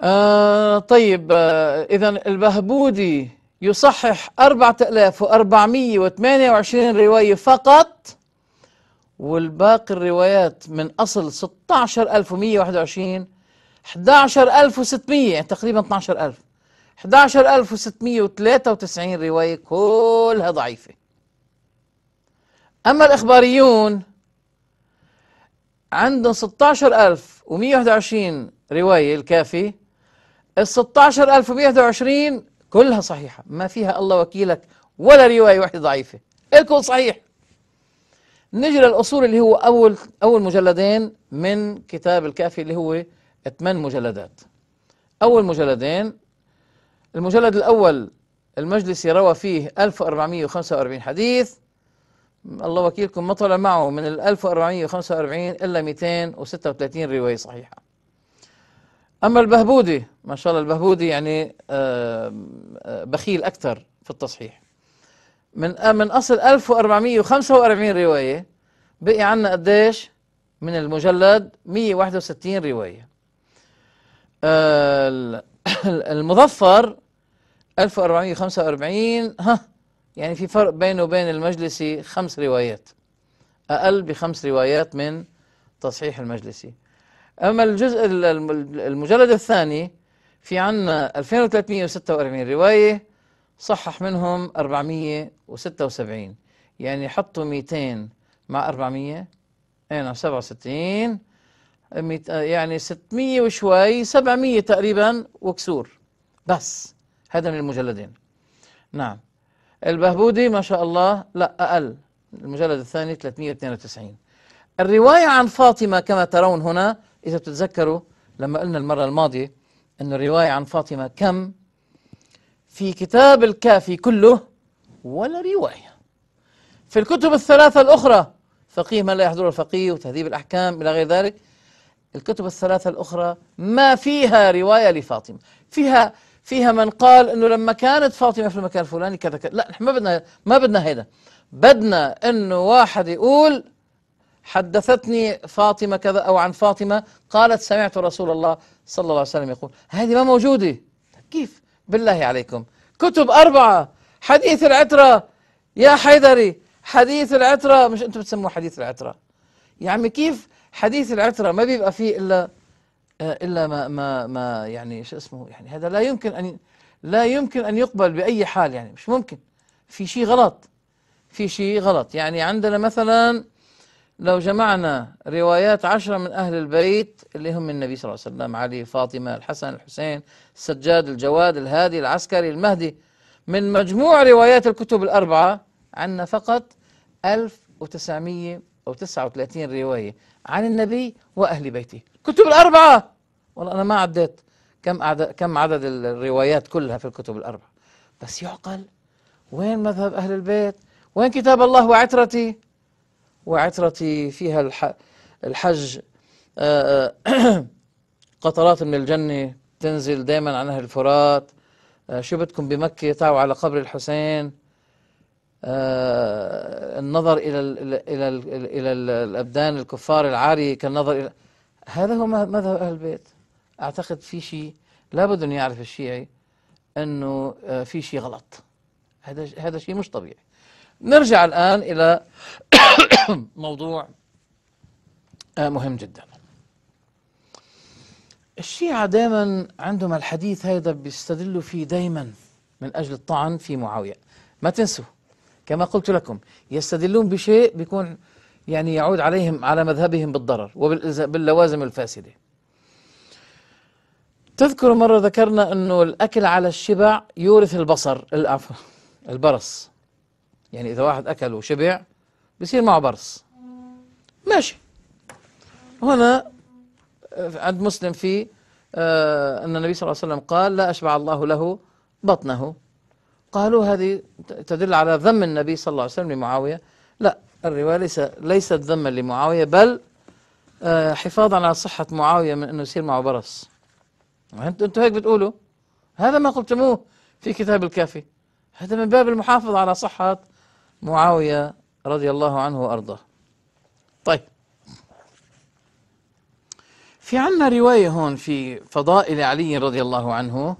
آه طيب آه إذا البهبودي يصحح 4428 رواية فقط والباقي الروايات من أصل 16121 11600 يعني تقريبا 12000 11693 رواية كلها ضعيفة أما الإخباريون عندهم 16121 رواية الكافي ال 16121 كلها صحيحة ما فيها الله وكيلك ولا رواية واحدة ضعيفة الكل صحيح نجي للأصول اللي هو أول أول مجلدين من كتاب الكافي اللي هو ثمان مجلدات أول مجلدين المجلد الأول المجلسي روى فيه 1445 حديث الله وكيلكم ما طلع معه من ال 1445 إلا 236 رواية صحيحة أما البهبودي ما شاء الله البهبودي يعني آه، آه، بخيل أكثر في التصحيح من آه، من اصل 1445 روايه بقي عنا قديش من المجلد 161 روايه آه، المظفر 1445 ها يعني في فرق بينه وبين المجلسي خمس روايات أقل بخمس روايات من تصحيح المجلسي أما الجزء المجلد الثاني في عنا 2346 رواية صحح منهم 476 يعني حطوا 200 مع 400 اينا 67 يعني 600 وشوي 700 تقريبا وكسور بس هذا من المجلدين نعم البهبودي ما شاء الله لا أقل المجلد الثاني 392 الرواية عن فاطمة كما ترون هنا إذا بتتذكروا لما قلنا المرة الماضية أن الرواية عن فاطمة كم في كتاب الكافي كله ولا رواية في الكتب الثلاثة الأخرى فقيه من لا يحضر الفقيه وتهذيب الأحكام إلى غير ذلك الكتب الثلاثة الأخرى ما فيها رواية لفاطمة فيها فيها من قال انه لما كانت فاطمه في المكان الفلاني كذا كذا لا نحن ما بدنا ما بدنا هيدا بدنا انه واحد يقول حدثتني فاطمه كذا او عن فاطمه قالت سمعت رسول الله صلى الله عليه وسلم يقول هذه ما موجوده كيف بالله عليكم كتب أربعة حديث العترة يا حيدري حديث العترة مش أنتم بتسموه حديث العترة يا عمي كيف حديث العترة ما بيبقى فيه إلا آه، إلا ما ما ما يعني شو اسمه يعني هذا لا يمكن أن لا يمكن أن يقبل بأي حال يعني مش ممكن في شيء غلط في شيء غلط يعني عندنا مثلا لو جمعنا روايات عشرة من أهل البيت اللي هم النبي صلى الله عليه وسلم علي فاطمة الحسن الحسين السجاد الجواد الهادي العسكري المهدي من مجموع روايات الكتب الأربعة عنا فقط 1939 أو رواية عن النبي وأهل بيته الكتب الأربعة والله أنا ما عديت كم عدد, كم عدد الروايات كلها في الكتب الأربعة بس يعقل وين مذهب أهل البيت وين كتاب الله وعترتي وعترتي فيها الحج آه، آه، قطرات من الجنة تنزل دايما عن أهل الفرات آه، شو بدكم بمكة تعوا على قبر الحسين النظر إلى إلى إلى الأبدان الكفار العارية كالنظر إلى هذا هو مذهب أهل البيت أعتقد في شيء لابد أن يعرف الشيعي أنه في شيء غلط هذا هذا شيء مش طبيعي نرجع الآن إلى موضوع آه، مهم جدا الشيعة دائما عندهم الحديث هذا بيستدلوا فيه دائما من أجل الطعن في معاوية ما تنسوا كما قلت لكم يستدلون بشيء بيكون يعني يعود عليهم على مذهبهم بالضرر وباللوازم الفاسدة تذكروا مرة ذكرنا أنه الأكل على الشبع يورث البصر الأفر البرص يعني إذا واحد أكل وشبع بصير معه برص ماشي هنا آه، عند مسلم في آه، أن النبي صلى الله عليه وسلم قال لا أشبع الله له بطنه قالوا هذه تدل على ذم النبي صلى الله عليه وسلم لمعاوية لا الرواية ليس ليست ذما لمعاوية بل آه، حفاظا على صحة معاوية من أنه يصير معه برص أنتوا هيك بتقولوا هذا ما قلتموه في كتاب الكافي هذا من باب المحافظة على صحة معاوية رضي الله عنه وأرضاه طيب في عنا رواية هون في فضائل علي رضي الله عنه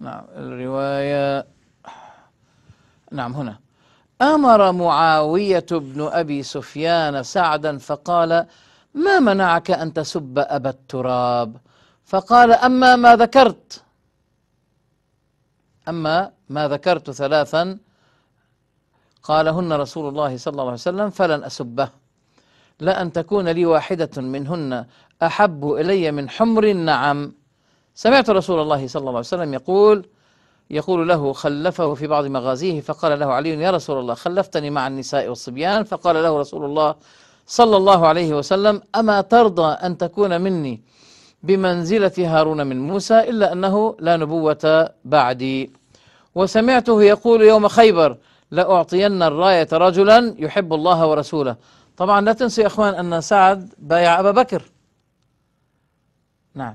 نعم الرواية نعم هنا أمر معاوية بن أبي سفيان سعدا فقال ما منعك أن تسب أبا التراب فقال أما ما ذكرت أما ما ذكرت ثلاثا قالهن رسول الله صلى الله عليه وسلم فلن أسبه لا أن تكون لي واحدة منهن أحب إلي من حمر النعم سمعت رسول الله صلى الله عليه وسلم يقول يقول له خلفه في بعض مغازيه فقال له علي يا رسول الله خلفتني مع النساء والصبيان فقال له رسول الله صلى الله عليه وسلم أما ترضى أن تكون مني بمنزلة هارون من موسى إلا أنه لا نبوة بعدي وسمعته يقول يوم خيبر لأعطين الراية رجلا يحب الله ورسوله طبعا لا تنسوا يا إخوان أن سعد بايع أبا بكر نعم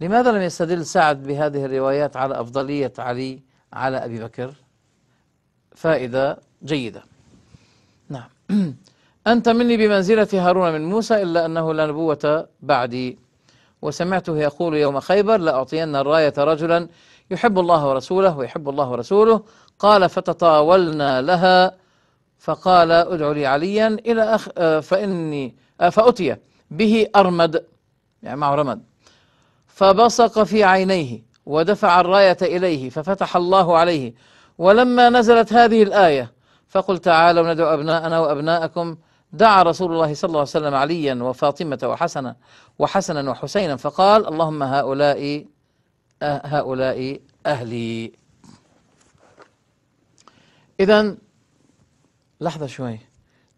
لماذا لم يستدل سعد بهذه الروايات على أفضلية علي على أبي بكر فائدة جيدة نعم أنت مني بمنزلة هارون من موسى إلا أنه لا نبوة بعدي وسمعته يقول يوم خيبر لأعطين الراية رجلا يحب الله ورسوله ويحب الله ورسوله قال فتطاولنا لها فقال ادعوا لي عليا إلى أخ فإني فأتي به أرمد يعني معه رمد فبصق في عينيه ودفع الراية إليه ففتح الله عليه ولما نزلت هذه الآية فقل تعالوا ندعو أبناءنا وأبناءكم دعا رسول الله صلى الله عليه وسلم عليا وفاطمة وحسنا وحسنا وحسينا فقال اللهم هؤلاء هؤلاء أهلي إذا لحظة شوي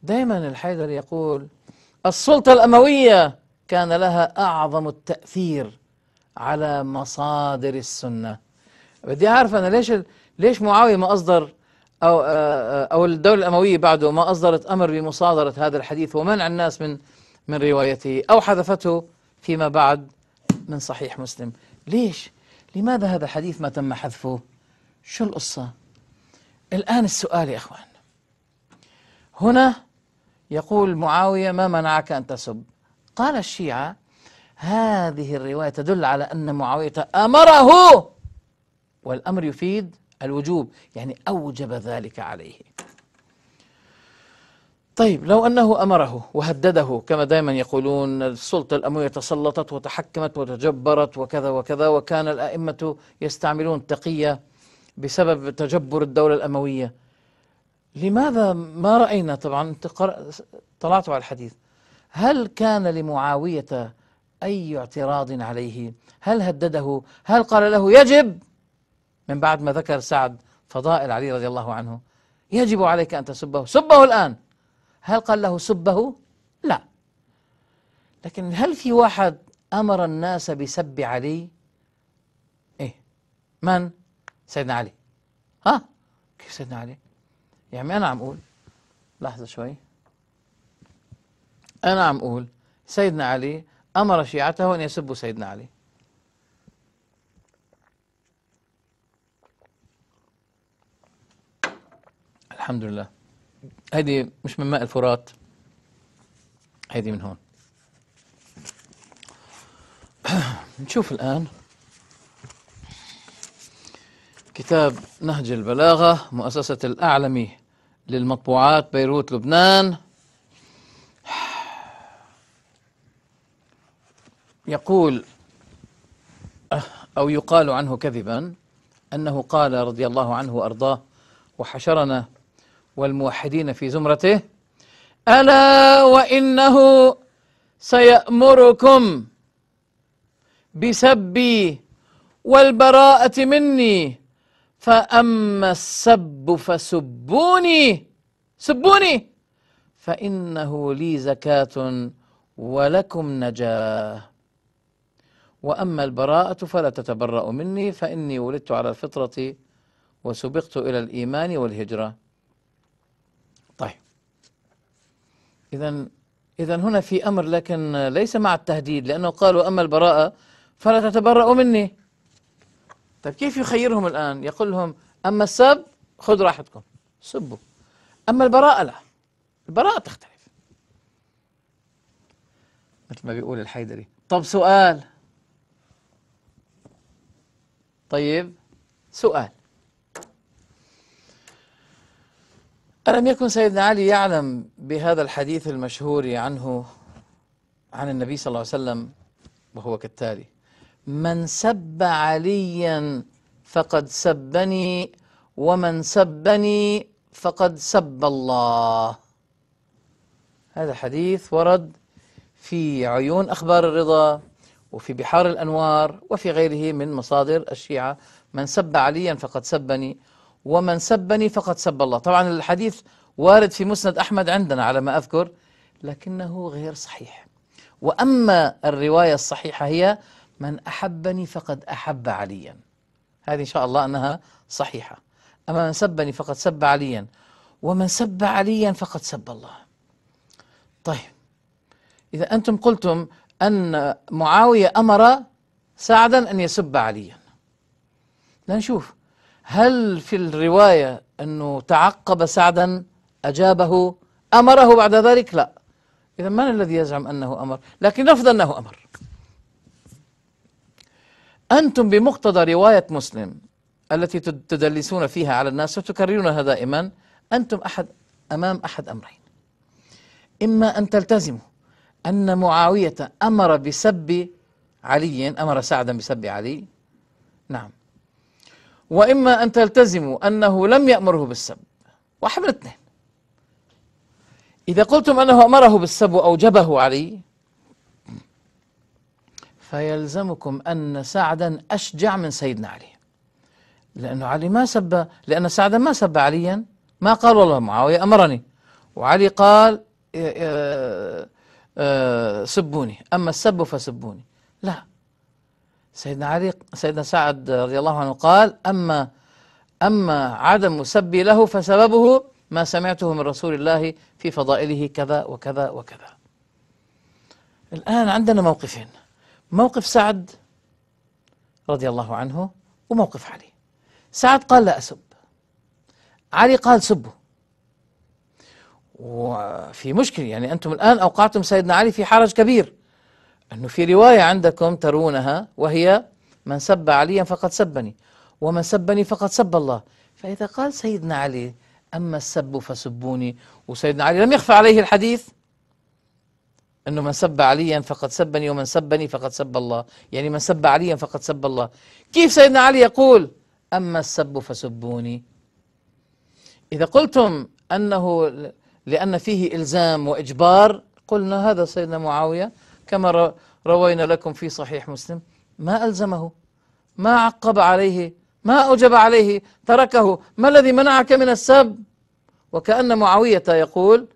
دائما الحيدر يقول السلطة الأموية كان لها أعظم التأثير على مصادر السنة بدي أعرف أنا ليش ليش معاوية ما أصدر أو آه، أو الدولة الأموية بعده ما أصدرت أمر بمصادرة هذا الحديث ومنع الناس من من روايته أو حذفته فيما بعد من صحيح مسلم ليش؟ لماذا هذا الحديث ما تم حذفه شو القصة الآن السؤال يا أخوان هنا يقول معاوية ما منعك أن تسب قال الشيعة هذه الرواية تدل على أن معاوية أمره والأمر يفيد الوجوب يعني أوجب ذلك عليه طيب لو أنه أمره وهدده كما دائما يقولون السلطة الأموية تسلطت وتحكمت وتجبرت وكذا وكذا وكان الأئمة يستعملون التقية بسبب تجبر الدولة الأموية لماذا ما رأينا طبعا طلعت على الحديث هل كان لمعاوية أي اعتراض عليه هل هدده هل قال له يجب من بعد ما ذكر سعد فضائل علي رضي الله عنه يجب عليك أن تسبه سبه الآن هل قال له سبه؟ لا لكن هل في واحد أمر الناس بسب علي؟ إيه من؟ سيدنا علي ها؟ كيف سيدنا علي؟ يعني أنا عم أقول لحظة شوي أنا عم أقول سيدنا علي أمر شيعته أن يسبوا سيدنا علي الحمد لله هيدي مش من ماء الفرات هيدي من هون نشوف الآن كتاب نهج البلاغة مؤسسة الأعلمي للمطبوعات بيروت لبنان يقول أو يقال عنه كذبا أنه قال رضي الله عنه وأرضاه وحشرنا والموحدين في زمرته ألا وإنه سيأمركم بسبي والبراءة مني فأما السب فسبوني سبوني فإنه لي زكاة ولكم نجاه وأما البراءة فلا تتبرأ مني فإني ولدت على الفطرة وسبقت إلى الإيمان والهجرة إذا إذا هنا في أمر لكن ليس مع التهديد لأنه قالوا أما البراءة فلا تتبرأوا مني طيب كيف يخيرهم الآن يقول لهم أما السب خذ راحتكم سبوا أما البراءة لا البراءة تختلف مثل ما بيقول الحيدري طب سؤال طيب سؤال ألم يكن سيدنا علي يعلم بهذا الحديث المشهور عنه عن النبي صلى الله عليه وسلم وهو كالتالي من سب عليا فقد سبني ومن سبني فقد سب الله هذا حديث ورد في عيون أخبار الرضا وفي بحار الأنوار وفي غيره من مصادر الشيعة من سب عليا فقد سبني ومن سبني فقد سب الله طبعا الحديث وارد في مسند أحمد عندنا على ما أذكر لكنه غير صحيح وأما الرواية الصحيحة هي من أحبني فقد أحب عليا هذه إن شاء الله أنها صحيحة أما من سبني فقد سب عليا ومن سب عليا فقد سب الله طيب إذا أنتم قلتم أن معاوية أمر سعدا أن يسب عليا لنشوف هل في الرواية أنه تعقب سعدا أجابه أمره بعد ذلك لا إذا من الذي يزعم أنه أمر لكن رفض أنه أمر أنتم بمقتضى رواية مسلم التي تدلسون فيها على الناس وتكررونها دائما أنتم أحد أمام أحد أمرين إما أن تلتزموا أن معاوية أمر بسب علي أمر سعدا بسب علي نعم وإما أن تلتزموا أنه لم يأمره بالسب واحد من اثنين إذا قلتم أنه أمره بالسب وأوجبه عليه فيلزمكم أن سعدا أشجع من سيدنا علي لأنه علي ما سب لأن سعدا ما سب عليا ما قال والله معاوية أمرني وعلي قال آه، آه، آه، سبوني أما السب فسبوني لا سيدنا علي سيدنا سعد رضي الله عنه قال أما أما عدم سبي له فسببه ما سمعته من رسول الله في فضائله كذا وكذا وكذا الآن عندنا موقفين موقف سعد رضي الله عنه وموقف علي سعد قال لا أسب علي قال سبوا وفي مشكلة يعني أنتم الآن أوقعتم سيدنا علي في حرج كبير أنه في رواية عندكم ترونها وهي من سب عليا فقد سبني ومن سبني فقد سب الله فإذا قال سيدنا علي أما السب فسبوني وسيدنا علي لم يخفى عليه الحديث أنه من سب عليا فقد سبني ومن سبني فقد سب الله يعني من سب عليا فقد سب الله كيف سيدنا علي يقول أما السب فسبوني إذا قلتم أنه لأن فيه إلزام وإجبار قلنا هذا سيدنا معاوية كما روينا لكم في صحيح مسلم ما ألزمه ما عقب عليه ما أوجب عليه تركه ما الذي منعك من السب وكأن معاوية يقول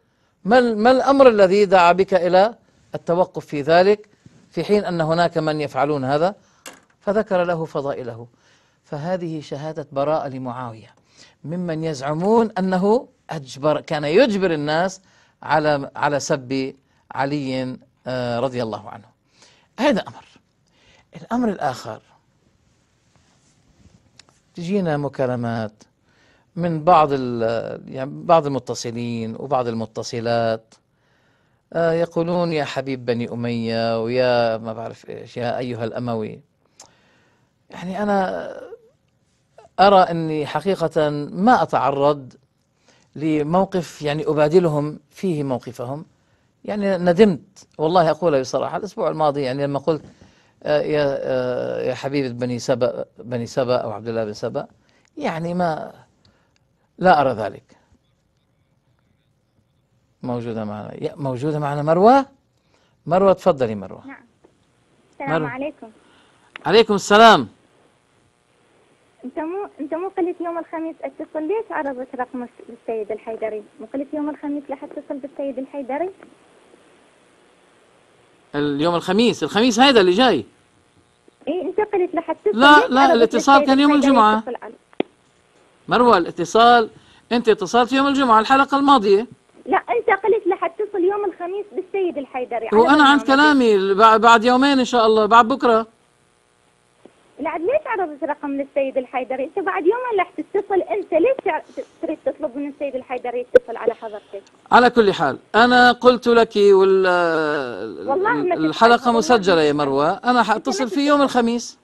ما, ما الأمر الذي دعا بك إلى التوقف في ذلك في حين أن هناك من يفعلون هذا فذكر له فضائله فهذه شهادة براءة لمعاوية ممن يزعمون أنه أجبر كان يجبر الناس على على سب علي آه، رضي الله عنه هذا أمر الأمر الآخر تجينا مكالمات من بعض يعني بعض المتصلين وبعض المتصلات آه، يقولون يا حبيب بني أمية ويا ما بعرف إيش يا أيها الأموي يعني أنا أرى أني حقيقة ما أتعرض لموقف يعني أبادلهم فيه موقفهم يعني ندمت والله أقولها بصراحة الأسبوع الماضي يعني لما قلت آه، يا آه، يا حبيبة بني سبأ بني سبأ أو عبد الله بن سبأ يعني ما لا أرى ذلك موجودة معنا موجودة معنا مروة مروة تفضلي مروة نعم السلام مروة. عليكم عليكم السلام انت مو انت مو قلت يوم الخميس اتصل ليش عرضت رقمك للسيد الحيدري مو قلت يوم الخميس راح اتصل بالسيد الحيدري اليوم الخميس الخميس هذا اللي جاي ايه انتقلت لحتى لا لا الاتصال كان يوم الجمعة مروة الاتصال انت اتصلت يوم الجمعة الحلقة الماضية لا انتقلت لحد تصل يوم الخميس بالسيد الحيدري وانا عند كلامي بعد يومين ان شاء الله بعد بكره العاد ليش عرضت رقم للسيد الحيدري؟ انت بعد يوم راح تتصل انت ليش تريد تطلب من السيد الحيدري يتصل على حضرتك؟ على كل حال انا قلت لك وال الحلقه مسجله يا مروه انا حاتصل في يوم الخميس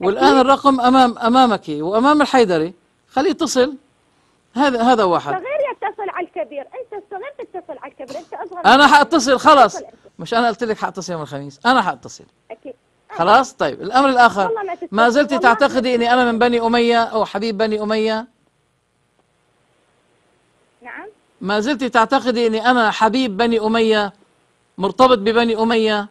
والان الرقم امام امامك وامام الحيدري خليه يتصل هذا هذا واحد صغير يتصل على الكبير انت الصغير تتصل على الكبير انت اصغر انا حاتصل خلاص مش انا قلت لك حاتصل يوم الخميس انا حاتصل اكيد خلاص طيب الأمر الآخر ما, زلت تعتقدي أني أنا من بني أمية أو حبيب بني أمية نعم ما زلت تعتقدي أني أنا حبيب بني أمية مرتبط ببني أمية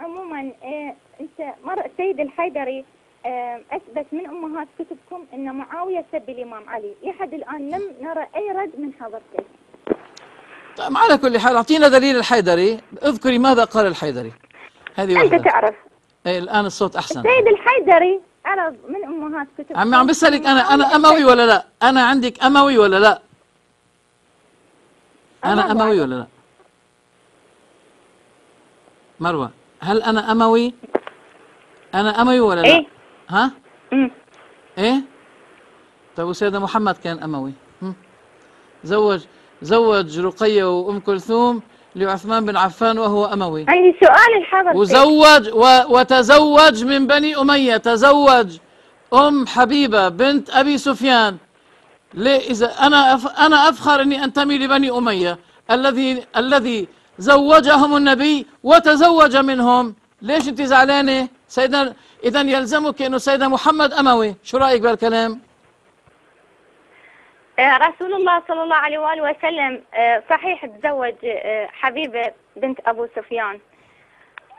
عموما إيه، أنت مر السيد الحيدري إيه، أثبت من أمهات كتبكم أن معاوية سب الإمام علي لحد الآن لم نرى أي رد من حضرتك طيب على كل حال أعطينا دليل الحيدري اذكري ماذا قال الحيدري هذه أنت تعرف ايه الان الصوت احسن السيد الحيدري انا من امهات كتب عمي عم بسالك انا انا اموي ولا لا؟ انا عندك اموي ولا لا؟ انا اموي ولا لا؟ مروه هل انا اموي؟ انا اموي ولا لا؟ ايه ها؟ امم ايه؟ طيب وسيدنا محمد كان اموي زوج زوج رقيه وام كلثوم لعثمان بن عفان وهو أموي عندي سؤال الحضر وزوج و... وتزوج من بني أمية تزوج أم حبيبة بنت أبي سفيان ليه إذا أنا أف... أنا أفخر إني أنتمي لبني أمية الذي الذي زوجهم النبي وتزوج منهم ليش أنت زعلانة سيدنا إذا يلزمك إنه سيدنا محمد أموي شو رأيك بالكلام آه، رسول الله صلى الله عليه وآله وسلم آه، صحيح تزوج آه، حبيبة بنت أبو سفيان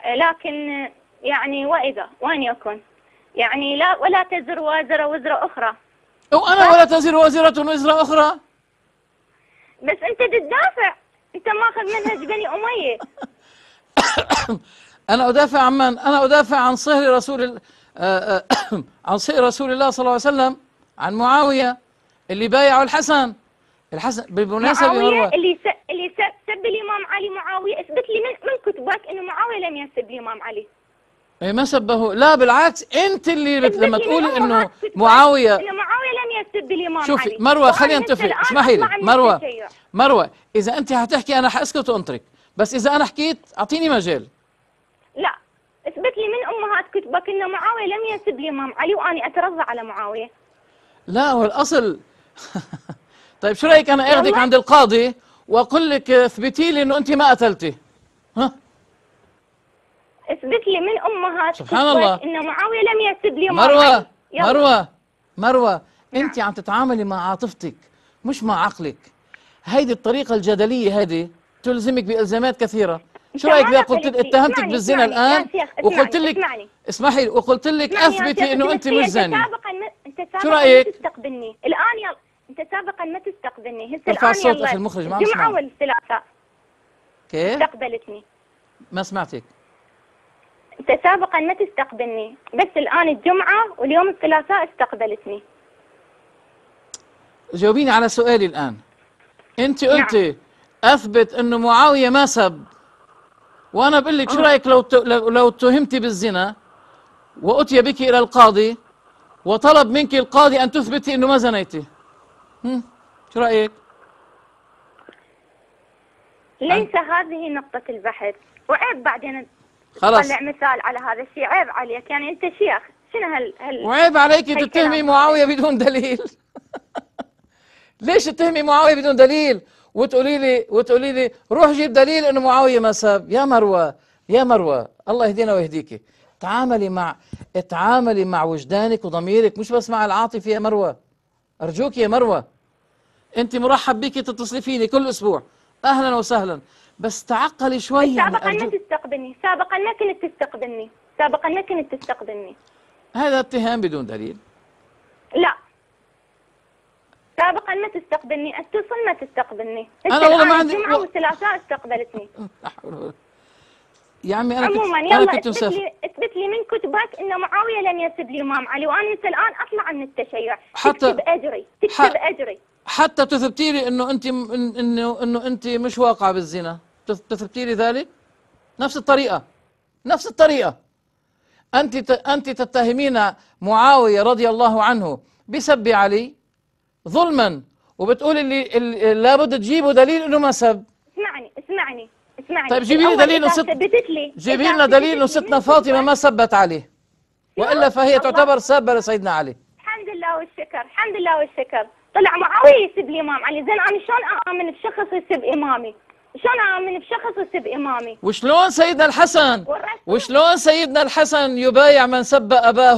لكن يعني وإذا وين يكون يعني لا ولا تزر وازرة وزر أخرى وأنا ولا تزر وازرة وزر أخرى بس أنت تدافع أنت ماخذ منهج بني أمية أنا أدافع عن من؟ أنا أدافع عن صهر رسول عن صهر رسول الله صلى الله عليه وسلم عن معاوية اللي بايعوا الحسن الحسن بالمناسبة معاوية اللي س... اللي سب الإمام علي معاوية اثبت لي من, من كتبك إنه معاوية لم يسب الإمام علي اي ما سبه لا بالعكس انت اللي لما تقولي انه معاويه انه معاويه لم يسب الامام شوفي علي. مروه خلينا نتفق اسمحي لي مروه مروه اذا انت حتحكي انا حاسكت وانطرك بس اذا انا حكيت اعطيني مجال لا اثبت لي من امهات كتبك انه معاويه لم يسب الامام علي واني اترضى على معاويه لا هو الاصل طيب شو رايك انا اخذك عند القاضي واقول لك اثبتي لي انه انت ما قتلتي ها اثبت لي من امهات سبحان الله انه معاويه لم يسب لي مروه مروه مروه نعم. انت عم تتعاملي مع عاطفتك مش مع عقلك هيدي الطريقه الجدليه هذه تلزمك بالزامات كثيره شو رايك اذا قلت اتهمتك بالزنا الان وقلت لك اسمحي وقلت لك اثبتي انه انت مش زانيه سابقا شو رايك؟ تستقبلني الان يلا انت سابقا ما تستقبلني هسه ارفع صوتك المخرج ما الجمعه والثلاثاء كيف؟ استقبلتني ما سمعتك انت سابقا ما تستقبلني بس الان الجمعه واليوم الثلاثاء استقبلتني جاوبيني على سؤالي الان انت نعم. قلتي نعم. اثبت انه معاويه ما سب وانا بقول لك شو أمم. رايك لو لو اتهمتي بالزنا واتي بك الى القاضي وطلب منك القاضي ان تثبتي انه ما زنيتي مم. شو رأيك؟ ليس هذه نقطة البحث وعيب بعدين خلص. طلع مثال على هذا الشيء عيب عليك يعني انت شيخ شنو هال هال وعيب عليك تتهمي معاوية بدون دليل ليش تتهمي معاوية بدون دليل وتقولي لي وتقولي لي روح جيب دليل انه معاوية ما ساب يا مروة يا مروة الله يهدينا ويهديكي تعاملي مع اتعاملي مع وجدانك وضميرك مش بس مع العاطفة يا مروة أرجوك يا مروة انت مرحب بك تتصلي فيني كل اسبوع اهلا وسهلا بس تعقلي شوي سابقا ما تستقبلني سابقا ما كنت تستقبلني سابقا ما كنت تستقبلني هذا اتهام بدون دليل لا سابقا ما تستقبلني اتصل ما تستقبلني انا والله ما عندي جمعه والثلاثاء استقبلتني يا عمي انا عموما كنت... يلا كنت اثبت لي اثبت لي من كتبك ان معاويه لم يسب الامام علي وانا الان اطلع من التشيع حتى تكتب اجري تكتب ح... اجري حتى تثبتي لي انه انت انه انه انت مش واقعه بالزنا تثبتي لي ذلك نفس الطريقه نفس الطريقه انت ت... انت تتهمين معاويه رضي الله عنه بسب علي ظلما وبتقولي اللي, اللي لابد تجيبوا دليل انه ما سب اسمعني طيب جيبي لي دليل وست ثبتت لي جيبي لنا دليل وستنا فاطمه ما ثبت عليه والا فهي تعتبر سابه لسيدنا علي الحمد لله والشكر الحمد لله والشكر طلع معاويه يسب الامام علي زين انا شلون اامن بشخص يسب امامي شلون اامن بشخص يسب امامي وشلون سيدنا الحسن وشلون سيدنا الحسن يبايع من سب اباه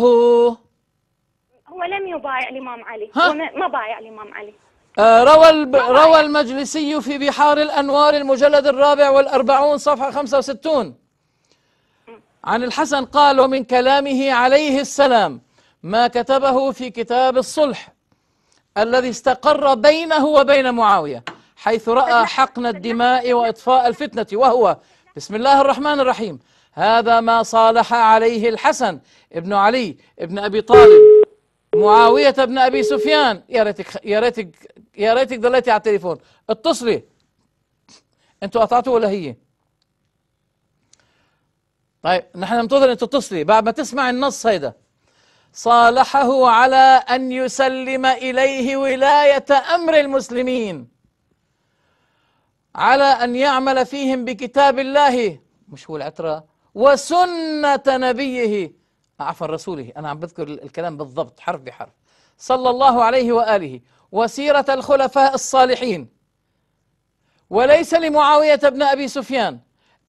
هو لم يبايع الامام علي ما بايع الامام علي آه، روى روى المجلسي في بحار الأنوار المجلد الرابع والأربعون صفحة 65 عن الحسن قال ومن كلامه عليه السلام ما كتبه في كتاب الصلح الذي استقر بينه وبين معاوية حيث رأى حقن الدماء وإطفاء الفتنة وهو بسم الله الرحمن الرحيم هذا ما صالح عليه الحسن ابن علي ابن أبي طالب معاوية بن أبي سفيان يا ريتك يا ريتك يا ريتك ضليتي على التليفون اتصلي أنتوا قطعتوا ولا هي؟ طيب نحن ننتظر أن تتصلي بعد ما تسمع النص هيدا صالحه على أن يسلم إليه ولاية أمر المسلمين على أن يعمل فيهم بكتاب الله مش هو العترة وسنة نبيه عفوا رسوله أنا عم بذكر الكلام بالضبط حرف بحرف صلى الله عليه وآله وسيرة الخلفاء الصالحين وليس لمعاوية بن أبي سفيان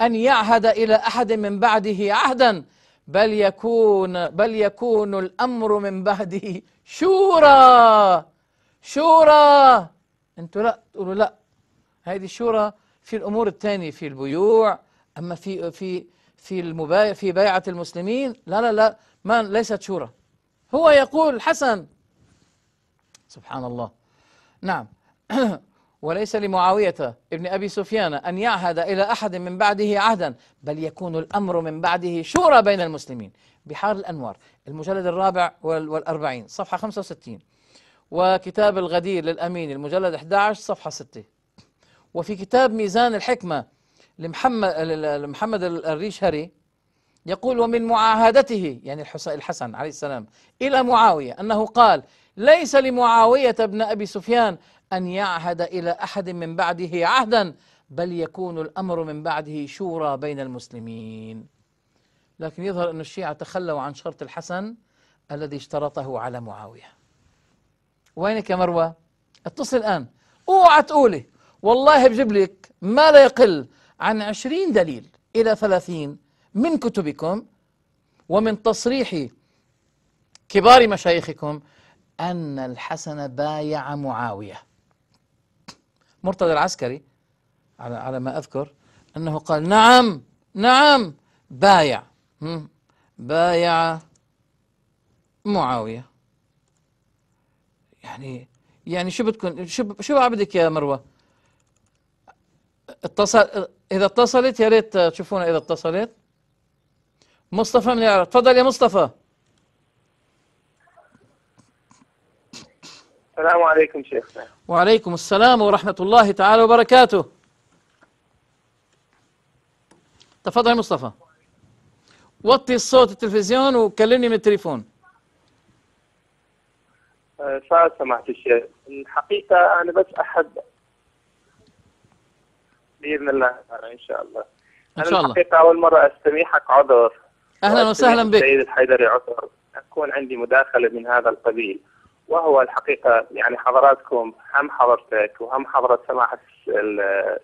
أن يعهد إلى أحد من بعده عهدا بل يكون بل يكون الأمر من بعده شورى شورى أنتوا لا تقولوا لا هذه الشورى في الأمور الثانية في البيوع أما في في في المبايع في بيعة المسلمين لا لا لا ما ليست شورى هو يقول حسن سبحان الله نعم وليس لمعاوية ابن أبي سفيان أن يعهد إلى أحد من بعده عهدا بل يكون الأمر من بعده شورى بين المسلمين بحار الأنوار المجلد الرابع والأربعين صفحة 65 وكتاب الغدير للأمين المجلد 11 صفحة 6 وفي كتاب ميزان الحكمة لمحمد لمحمد الريشهري يقول ومن معاهدته يعني الحسن عليه السلام إلى معاوية أنه قال ليس لمعاوية بن أبي سفيان أن يعهد إلى أحد من بعده عهدا بل يكون الأمر من بعده شورى بين المسلمين لكن يظهر أن الشيعة تخلوا عن شرط الحسن الذي اشترطه على معاوية وينك يا مروة اتصل الآن اوعى تقولي والله بجيب لك ما لا يقل عن عشرين دليل إلى ثلاثين من كتبكم ومن تصريح كبار مشايخكم أن الحسن بايع معاوية مرتضى العسكري على على ما أذكر أنه قال نعم نعم بايع بايع معاوية يعني يعني شو بدكم شو شو بدك يا مروة اتصل إذا اتصلت يا ريت تشوفونا إذا اتصلت مصطفى من العراق تفضل يا مصطفى السلام عليكم شيخنا وعليكم السلام ورحمة الله تعالى وبركاته تفضل يا مصطفى وطي الصوت التلفزيون وكلمني من التليفون أه سمعت الشيخ الحقيقة أنا بس أحب باذن الله ان شاء الله ان شاء الله انا الحقيقه اول مره استميحك عذر اهلا وسهلا بك سيد الحيدري عذر اكون عندي مداخله من هذا القبيل وهو الحقيقه يعني حضراتكم هم حضرتك وهم حضره سماحه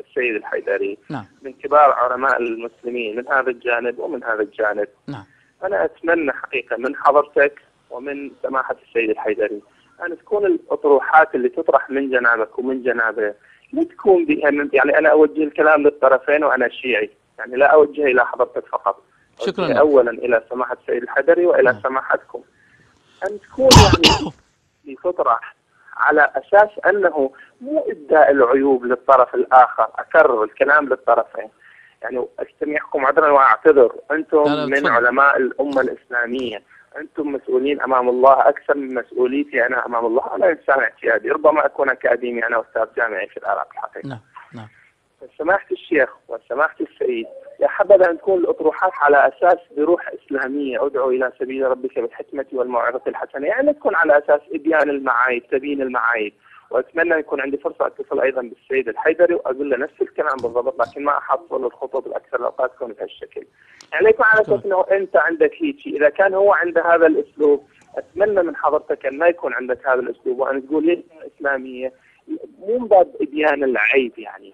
السيد الحيدري نعم. من كبار علماء المسلمين من هذا الجانب ومن هذا الجانب نعم. انا اتمنى حقيقه من حضرتك ومن سماحه السيد الحيدري ان تكون الاطروحات اللي تطرح من جنابك ومن جنابه لا تكون بأن يعني أنا أوجه الكلام للطرفين وأنا شيعي يعني لا أوجه إلى حضرتك فقط شكرا أولا إلى سماحة سيد الحدري وإلى نعم. سماحتكم أن تكون يعني بفطرة على أساس أنه مو إبداء العيوب للطرف الآخر أكرر الكلام للطرفين يعني أستمعكم عذرا وأعتذر أنتم من علماء الأمة الإسلامية انتم مسؤولين امام الله اكثر من مسؤوليتي انا امام الله انا انسان اعتيادي ربما اكون اكاديمي انا استاذ جامعي في العراق الحقيقه نعم نعم سماحه الشيخ وسماحه السيد يا حبذا ان تكون الاطروحات على اساس بروح اسلاميه ادعو الى سبيل ربك بالحكمه والموعظه الحسنه يعني تكون على اساس ابيان المعايب تبيين المعايب واتمنى يكون عندي فرصه اتصل ايضا بالسيد الحيدري واقول له نفس الكلام بالضبط لكن ما احصل الخطوط الاكثر الاوقات تكون بهالشكل. يعني يكون على اساس انه انت عندك هيجي اذا كان هو عنده هذا الاسلوب اتمنى من حضرتك ان ما يكون عندك هذا الاسلوب وان تقول لي الاسلاميه مو من باب اديان العيب يعني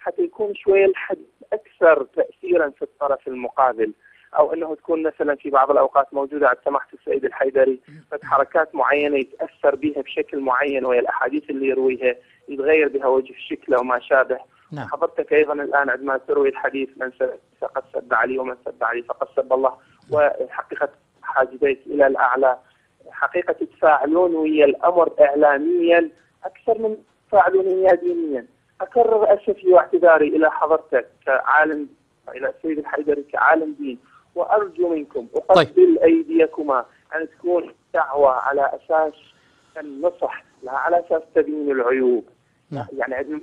حتى يكون شويه الحد اكثر تاثيرا في الطرف المقابل او انه تكون مثلا في بعض الاوقات موجوده عند سماحه السيد الحيدري حركات معينه يتاثر بها بشكل معين وهي الاحاديث اللي يرويها يتغير بها وجه شكله وما شابه نعم. حضرتك ايضا الان عندما تروي الحديث من فقد سب علي ومن سب علي فقد سب الله وحقيقه بيت الى الاعلى حقيقه تتفاعلون ويا الامر اعلاميا اكثر من تتفاعلون وياه دينيا اكرر اسفي واعتذاري الى حضرتك كعالم الى السيد الحيدري كعالم دين وارجو منكم اقبل طيب. ايديكما ان تكون دعوه على اساس النصح لا على اساس تبيين العيوب نعم. يعني عندنا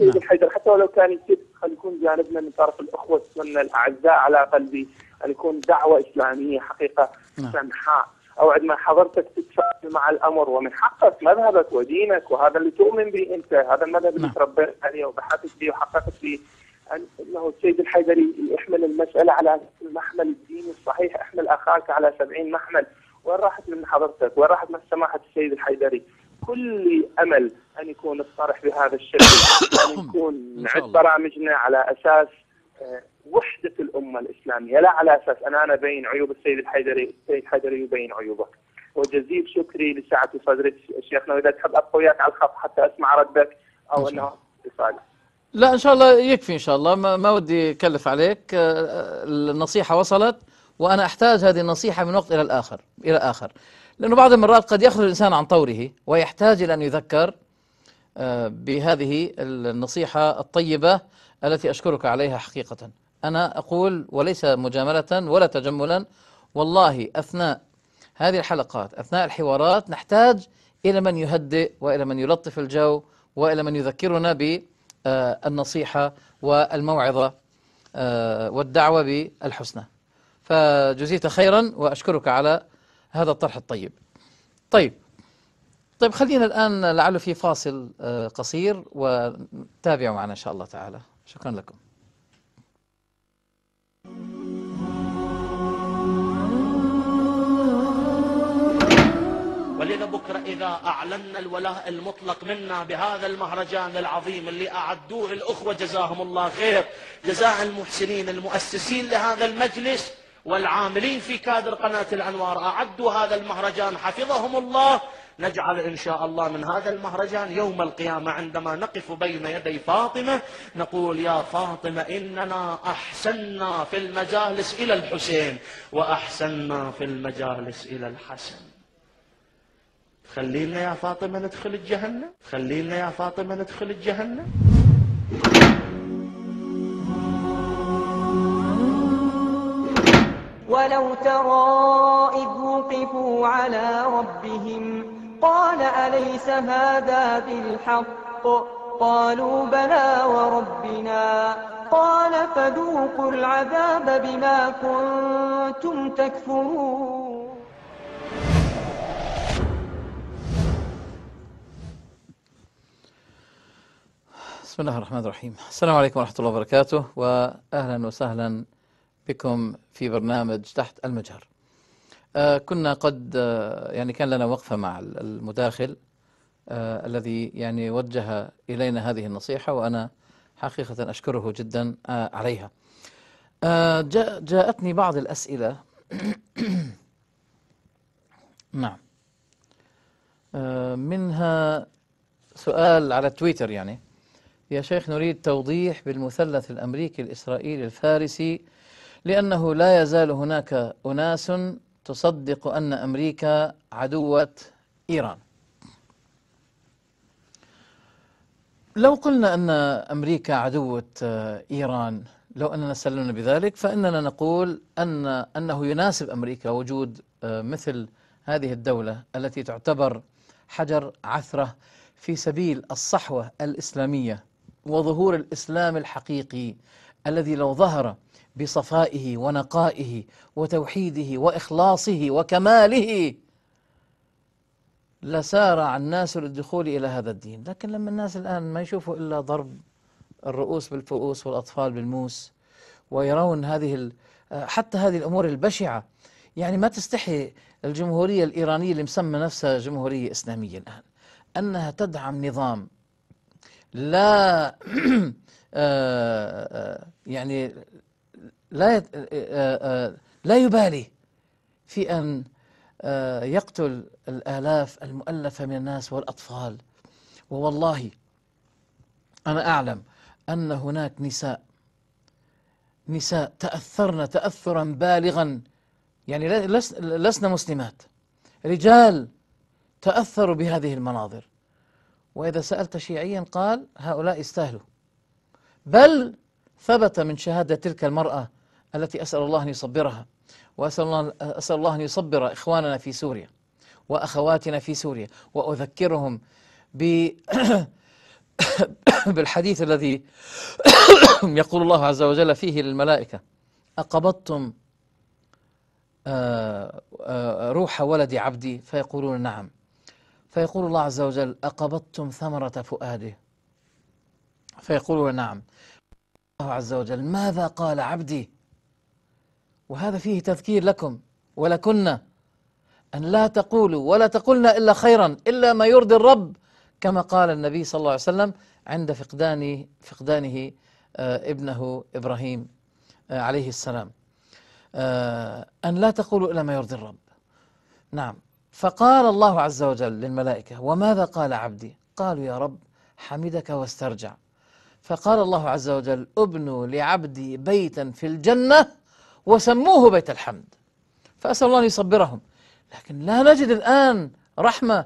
نعم. حيدر حتى ولو كان يكتب خلي يكون جانبنا من طرف الاخوه السنه الاعزاء على قلبي ان يكون دعوه اسلاميه حقيقه نعم. سمحاء او عندما حضرتك تتفاعل مع الامر ومن حقك مذهبك ودينك وهذا اللي تؤمن به انت هذا المذهب اللي نعم. تربيت عليه وبحثت فيه وحققت فيه انه السيد الحيدري يحمل المساله على المحمل الديني الصحيح احمل اخاك على 70 محمل وين راحت من حضرتك؟ وين راحت من سماحه السيد الحيدري؟ كل امل ان يكون الطرح بهذا الشكل ان نعم. يكون نعد برامجنا على اساس آه، وحده الامه الاسلاميه لا على اساس انا انا بين عيوب السيد الحيدري السيد الحيدري يبين عيوبك وجزيل شكري لسعه صدرك شيخنا واذا تحب ابقى وياك على الخط حتى اسمع ردك او انه اتصال. لا إن شاء الله يكفي إن شاء الله ما, ما ودي أكلف عليك آه، آه، النصيحة وصلت وأنا أحتاج هذه النصيحة من وقت إلى الآخر إلى آخر لأنه بعض المرات قد يخرج الإنسان عن طوره ويحتاج إلى أن يذكر آه، بهذه النصيحة الطيبة التي أشكرك عليها حقيقة أنا أقول وليس مجاملة ولا تجملا والله أثناء هذه الحلقات أثناء الحوارات نحتاج إلى من يهدئ وإلى من يلطف الجو وإلى من يذكرنا ب آه، النصيحة والموعظة آه، والدعوة بالحسنى فجزيت خيرا وأشكرك على هذا الطرح الطيب طيب طيب خلينا الآن لعله في فاصل آه، قصير وتابعوا معنا إن شاء الله تعالى شكرا لكم ولذا بكرة إذا أعلنا الولاء المطلق منا بهذا المهرجان العظيم اللي أعدوه الأخوة جزاهم الله خير جزاء المحسنين المؤسسين لهذا المجلس والعاملين في كادر قناة الأنوار أعدوا هذا المهرجان حفظهم الله نجعل إن شاء الله من هذا المهرجان يوم القيامة عندما نقف بين يدي فاطمة نقول يا فاطمة إننا أحسنا في المجالس إلى الحسين وأحسنا في المجالس إلى الحسن تخلي لنا يا فاطمة ندخل الجهنم تخلي لنا يا فاطمة ندخل الجهنم ولو ترى إذ وقفوا على ربهم قال أليس هذا بالحق قالوا بلى وربنا قال فذوقوا العذاب بما كنتم تكفرون بسم الله الرحمن الرحيم السلام عليكم ورحمة الله وبركاته وأهلا وسهلا بكم في برنامج تحت المجهر آه كنا قد آه يعني كان لنا وقفة مع المداخل آه الذي يعني وجه إلينا هذه النصيحة وأنا حقيقة أشكره جدا آه، عليها آه، جاء جاءتني بعض الأسئلة نعم آه، منها سؤال على تويتر يعني يا شيخ نريد توضيح بالمثلث الأمريكي الإسرائيلي الفارسي لأنه لا يزال هناك أناس تصدق أن أمريكا عدوة إيران لو قلنا أن أمريكا عدوة إيران لو أننا سلمنا بذلك فإننا نقول أن أنه يناسب أمريكا وجود آه، مثل هذه الدولة التي تعتبر حجر عثرة في سبيل الصحوة الإسلامية وظهور الإسلام الحقيقي الذي لو ظهر بصفائه ونقائه وتوحيده وإخلاصه وكماله لسارع الناس للدخول إلى هذا الدين لكن لما الناس الآن ما يشوفوا إلا ضرب الرؤوس بالفؤوس والأطفال بالموس ويرون هذه حتى هذه الأمور البشعة يعني ما تستحي الجمهورية الإيرانية اللي مسمى نفسها جمهورية إسلامية الآن أنها تدعم نظام لا آه، آه، يعني لا آه، لا يبالي في أن يقتل الآلاف المؤلفة من الناس والأطفال ووالله أنا أعلم أن هناك نساء نساء تأثرن تأثرا بالغا يعني لسنا مسلمات رجال تأثروا بهذه المناظر وإذا سألت شيعيا قال هؤلاء يستاهلوا بل ثبت من شهادة تلك المرأة التي أسأل الله أن يصبرها وأسأل الله, الله أن يصبر إخواننا في سوريا وأخواتنا في سوريا وأذكرهم ب بالحديث الذي يقول الله عز وجل فيه للملائكة أقبضتم آه، آه، روح ولد عبدي فيقولون نعم فيقول الله عز وجل أقبضتم ثمرة فؤاده فيقول نعم الله عز وجل ماذا قال عبدي وهذا فيه تذكير لكم ولكنا أن لا تقولوا ولا تقلنا إلا خيرا إلا ما يرضي الرب كما قال النبي صلى الله عليه وسلم عند فقدان فقدانه آه، ابنه إبراهيم آه، عليه السلام آه، أن لا تقولوا إلا ما يرضي الرب نعم فقال الله عز وجل للملائكة وماذا قال عبدي قالوا يا رب حمدك واسترجع فقال الله عز وجل ابنوا لعبدي بيتا في الجنة وسموه بيت الحمد فأسأل الله أن يصبرهم لكن لا نجد الآن رحمة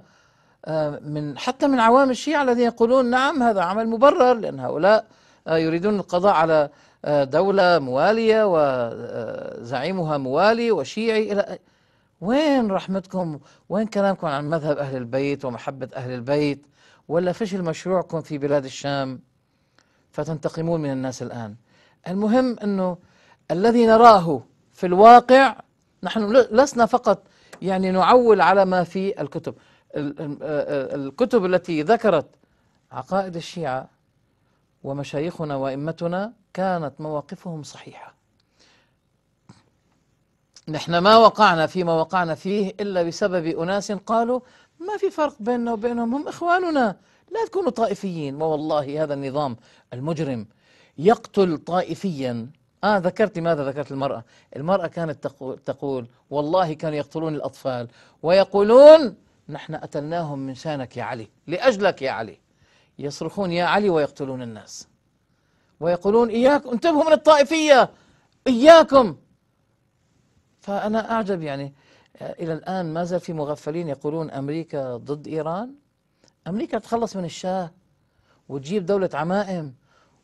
آه، من حتى من عوام الشيعة الذين يقولون نعم هذا عمل مبرر لأن هؤلاء آه، يريدون القضاء على آه، دولة موالية وزعيمها موالي وشيعي إلى وين رحمتكم وين كلامكم عن مذهب أهل البيت ومحبة أهل البيت ولا فشل مشروعكم في بلاد الشام فتنتقمون من الناس الآن المهم أنه الذي نراه في الواقع نحن لسنا فقط يعني نعول على ما في الكتب الكتب التي ذكرت عقائد الشيعة ومشايخنا وائمتنا كانت مواقفهم صحيحه نحن ما وقعنا فيما وقعنا فيه إلا بسبب أناس قالوا ما في فرق بيننا وبينهم هم إخواننا لا تكونوا طائفيين والله هذا النظام المجرم يقتل طائفيا آه ذكرت ماذا ذكرت المرأة المرأة كانت تقول والله كانوا يقتلون الأطفال ويقولون نحن قتلناهم من شانك يا علي لأجلك يا علي يصرخون يا علي ويقتلون الناس ويقولون إياكم انتبهوا من الطائفية إياكم فأنا أعجب يعني آه، إلى الآن ما زال في مغفلين يقولون أمريكا ضد إيران أمريكا تخلص من الشاه وتجيب دولة عمائم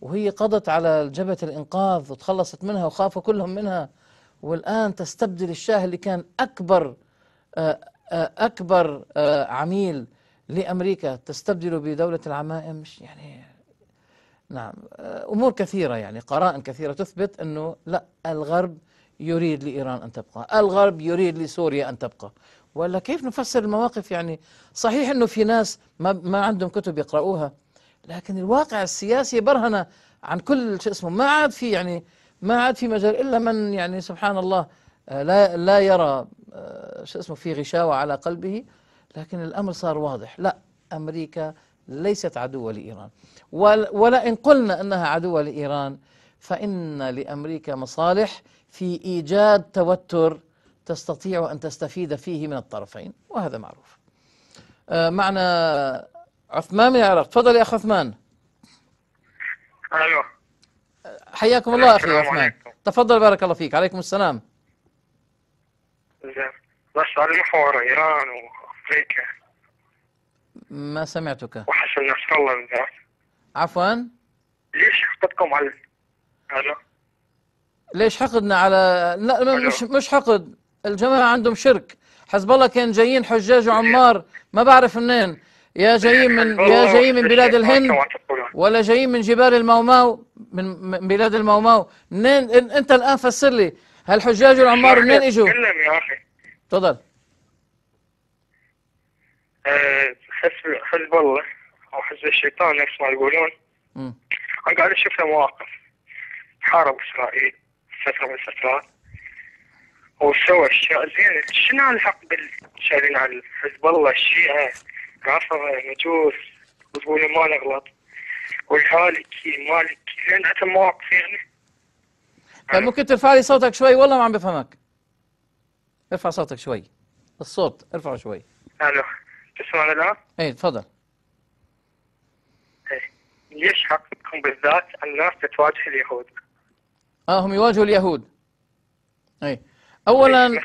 وهي قضت على جبهة الإنقاذ وتخلصت منها وخافوا كلهم منها والآن تستبدل الشاه اللي كان أكبر آه، آه، أكبر عميل لأمريكا تستبدله بدولة العمائم مش يعني نعم أمور كثيرة يعني قرائن كثيرة تثبت أنه لا الغرب يريد لإيران أن تبقى الغرب يريد لسوريا أن تبقى ولا كيف نفسر المواقف يعني صحيح أنه في ناس ما, ما عندهم كتب يقرؤوها لكن الواقع السياسي برهن عن كل شو اسمه ما عاد في يعني ما عاد في مجال إلا من يعني سبحان الله آه، لا لا يرى آه، شو اسمه في غشاوة على قلبه لكن الأمر صار واضح لا أمريكا ليست عدوة لإيران ولا إن قلنا أنها عدوة لإيران فإن لأمريكا مصالح في إيجاد توتر تستطيع أن تستفيد فيه من الطرفين وهذا معروف آه، معنا عثمان من العراق تفضل يا أخ عثمان أيوه حياكم الله أخي عثمان عليكم. تفضل بارك الله فيك عليكم السلام زين بس على محور إيران وأمريكا ما سمعتك وحسن نصر الله من عفوا ليش خطتكم على الو؟ ليش حقدنا على لا مش مش حقد الجماعه عندهم شرك حزب الله كان جايين حجاج وعمار ما بعرف منين يا جايين من يا جايين من بلاد الهند ولا جايين من جبال الموماو من بلاد الموماو منين انت الان فسر لي هالحجاج والعمار منين اجوا؟ تكلم يا اخي تفضل آه، حزب حزب الله او حزب الشيطان نفس ما يقولون انا قاعد اشوف له مواقف حارب اسرائيل فترة من الفترات وسوى اشياء زين شنو الحق بالشايلين على حزب الله الشيعة رافضة مجوس وتقول ما نغلط والهالكي مالكي زين انت مواقف يعني طيب ممكن ترفع لي صوتك شوي والله ما عم بفهمك ارفع صوتك شوي الصوت ارفعه شوي الو تسمعني الان؟ ايه تفضل ايه ليش حقكم بالذات الناس تتواجه اليهود؟ آه هم يواجهوا اليهود أي أولا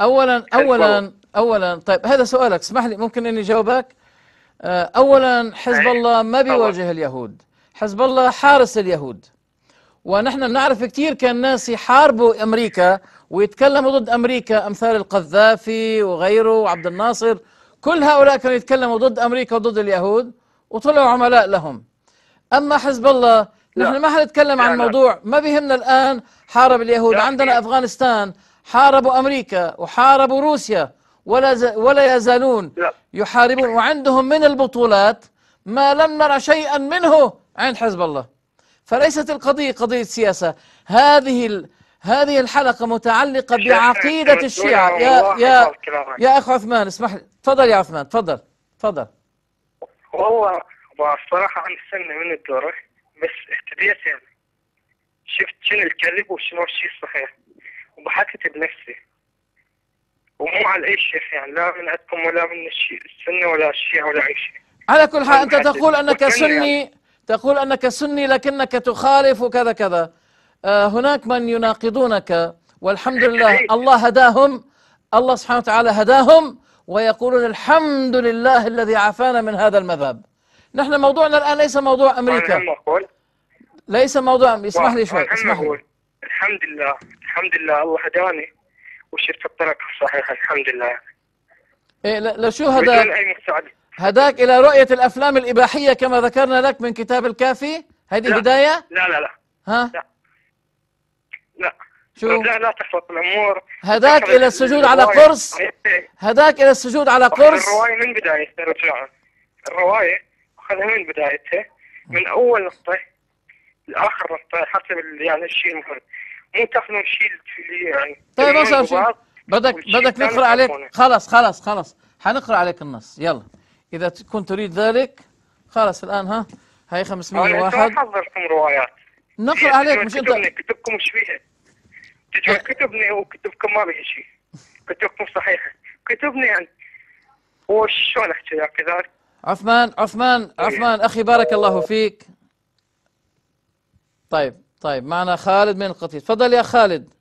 أولا أولا أولا طيب هذا سؤالك اسمح لي ممكن إني جاوبك آه، أولا حزب الله ما بيواجه اليهود حزب الله حارس اليهود ونحن بنعرف كثير كان ناس يحاربوا أمريكا ويتكلموا ضد أمريكا أمثال القذافي وغيره وعبد الناصر كل هؤلاء كانوا يتكلموا ضد أمريكا وضد اليهود وطلعوا عملاء لهم أما حزب الله نحن ما حنتكلم عن موضوع ما بهمنا الآن حارب اليهود عندنا أفغانستان حاربوا أمريكا وحاربوا روسيا ولا ز... ولا يزالون يحاربون وعندهم من البطولات ما لم نرى شيئا منه عند حزب الله فليست القضية قضية سياسة هذه ال... هذه الحلقة متعلقة بعقيدة الشيعة يا يا يا أخ عثمان اسمح لي تفضل يا عثمان تفضل تفضل والله الصراحة عن السنة من الدورة بس اهتديت يعني شفت شنو الكذب وشنو الشيء الصحيح وبحثت بنفسي ومو على اي شيخ يعني لا من عندكم ولا من السنه ولا الشيعه ولا اي شيء على كل حال انت تقول انك سني تقول انك سني لكنك تخالف وكذا كذا آه، هناك من يناقضونك والحمد لله إيه. الله هداهم الله سبحانه وتعالى هداهم ويقولون الحمد لله الذي عافانا من هذا المذهب نحن موضوعنا الآن ليس موضوع أمريكا انا ليس موضوع أمريكا اسمح لي شوي اسمح لي الحمد لله الحمد لله الله هداني وشفت الطريق الصحيح الحمد لله إيه لشو هداك هداك إلى رؤية الأفلام الإباحية كما ذكرنا لك من كتاب الكافي هذه لا. هداية لا لا لا ها لا لا شو؟ لا لا تخلط الامور إيه، إيه. هداك الى السجود على قرص هداك الى السجود على قرص الروايه من بدايه الروايه اخذها من بدايتها من اول نقطه لاخر نقطه حسب يعني الشيء المهم مو تاخذون شيء اللي يعني طيب ما بدك بدك نقرا عليك خلاص خلاص خلاص حنقرا عليك النص يلا اذا كنت تريد ذلك خلاص الان ها هاي 501 حضرتكم روايات نقرا يعني عليك مش انت كتبكم ايش فيها؟ تجون كتبني وكتبكم ما بها شيء كتبكم صحيحه كتبني يعني هو شلون احكي كذلك عثمان عثمان عثمان أخي بارك الله فيك طيب طيب معنا خالد من القطيف تفضل يا خالد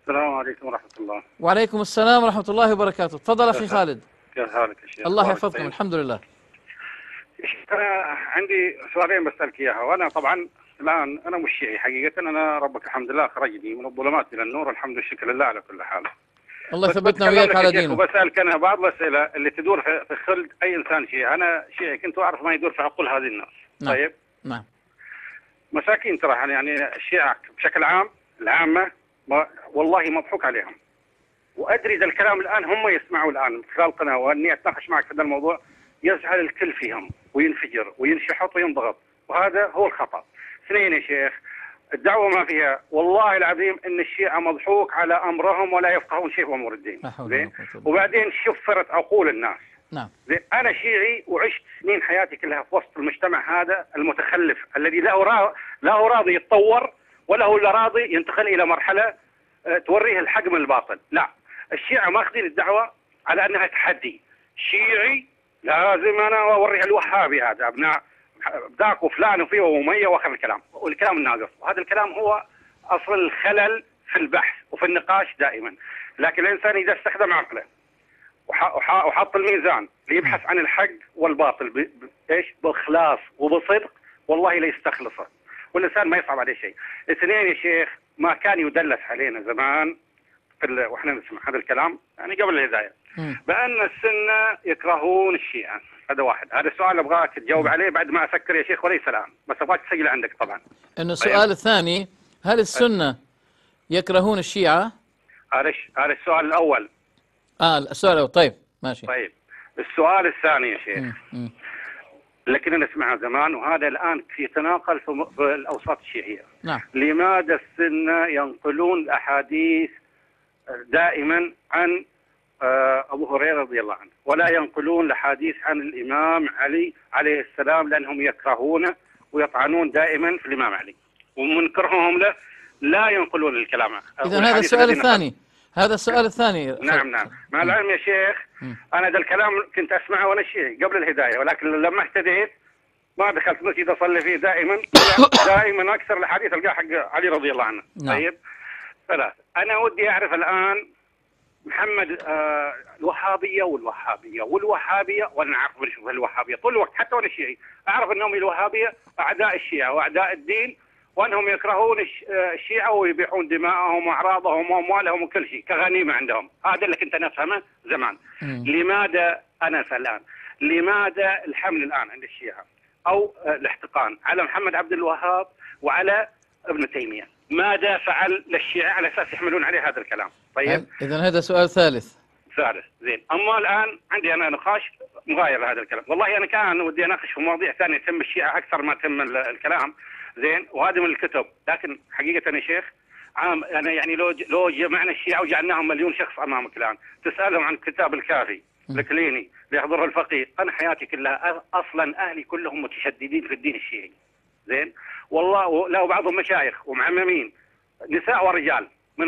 السلام عليكم ورحمة الله وعليكم السلام ورحمة الله وبركاته تفضل أخي خالد كيف حالك يا شيخ الله يحفظكم طيب. الحمد لله أنا عندي سؤالين بسألك إياها وأنا طبعا الآن أنا مش شيعي حقيقة أنا ربك الحمد لله خرجني من الظلمات إلى النور الحمد والشكر لله على كل حال الله يثبتنا وياك على دينه وبسالك انا بعض الاسئله اللي تدور في خلد اي انسان شيعي انا شيعي كنت اعرف ما يدور في عقول هذه الناس نعم. طيب نعم مساكين ترى يعني, يعني الشيعة بشكل عام العامة ما والله مضحوك عليهم وأدري إذا الكلام الآن هم يسمعوا الآن من خلال القناة وأني أتناقش معك في هذا الموضوع يزعل الكل فيهم وينفجر وينشحط وينضغط وهذا هو الخطأ اثنين يا شيخ الدعوه ما فيها والله العظيم ان الشيعه مضحوك على امرهم ولا يفقهون شيء في امور الدين زين وبعدين شفرت عقول الناس نعم زين انا شيعي وعشت سنين حياتي كلها في وسط المجتمع هذا المتخلف الذي لا أراه لا هو راضي يتطور ولا هو راضي ينتقل الى مرحله آه، توريه الحق من الباطل لا الشيعه ماخذين الدعوه على انها تحدي شيعي لازم انا اوريها الوهابي هذا ابناء ذاك وفلان وفيه واميه واخر الكلام والكلام الناقص وهذا الكلام هو اصل الخلل في البحث وفي النقاش دائما لكن الانسان اذا استخدم عقله وحط الميزان ليبحث عن الحق والباطل ايش باخلاص وبصدق والله ليستخلصه والانسان ما يصعب عليه شيء اثنين يا شيخ ما كان يدلس علينا زمان في واحنا نسمع هذا الكلام يعني قبل الهدايه بان السنه يكرهون الشيعه هذا واحد هذا السؤال ابغاك تجاوب عليه بعد ما اسكر يا شيخ وليس الان بس ابغاك تسجل عندك طبعا انه السؤال أيه. الثاني هل السنه يكرهون الشيعه؟ هذا هذا السؤال الاول اه السؤال الاول طيب ماشي طيب السؤال الثاني يا شيخ لكننا نسمعها زمان وهذا الان يتناقل في الاوساط الشيعيه نعم لماذا السنه ينقلون الاحاديث دائما عن آه، ابو هريره رضي الله عنه ولا ينقلون الاحاديث عن الامام علي عليه السلام لانهم يكرهونه ويطعنون دائما في الامام علي ومن كرههم له لا ينقلون الكلام اذا هذا السؤال الثاني هذا السؤال الثاني نعم نعم مع العلم يا شيخ انا ذا الكلام كنت اسمعه وانا شيعي قبل الهدايه ولكن لما اهتديت ما دخلت مسجد اصلي فيه دائما دائما اكثر الحديث القاه حق علي رضي الله عنه نعم. طيب ثلاث انا ودي اعرف الان محمد آه الوهابيه والوهابيه والوهابيه وانا اعرف بنشوف الوهابيه طول الوقت حتى وانا شيعي اعرف انهم الوهابيه اعداء الشيعه واعداء الدين وانهم يكرهون آه، الشيعه ويبيعون دمائهم واعراضهم واموالهم وكل شيء كغنيمه عندهم، هذا اللي كنت انا افهمه زمان. مم. لماذا انا الان لماذا الحمل الان عند الشيعه او آه، الاحتقان على محمد عبد الوهاب وعلى ابن تيميه؟ ماذا فعل للشيعه على اساس يحملون عليه هذا الكلام؟ طيب نعم. اذا هذا سؤال ثالث ثالث زين اما الان عندي انا نقاش مغاير لهذا الكلام والله انا كان ودي اناقش في مواضيع ثانيه تم الشيعه اكثر ما تم الكلام زين وهذا من الكتب لكن حقيقه يا شيخ عام انا يعني لو لو جمعنا الشيعه وجعلناهم مليون شخص امامك الان تسالهم عن كتاب الكافي الكليني ليحضره الفقيه انا حياتي كلها اصلا اهلي كلهم متشددين في الدين الشيعي زين والله لا وبعضهم مشايخ ومعممين نساء ورجال من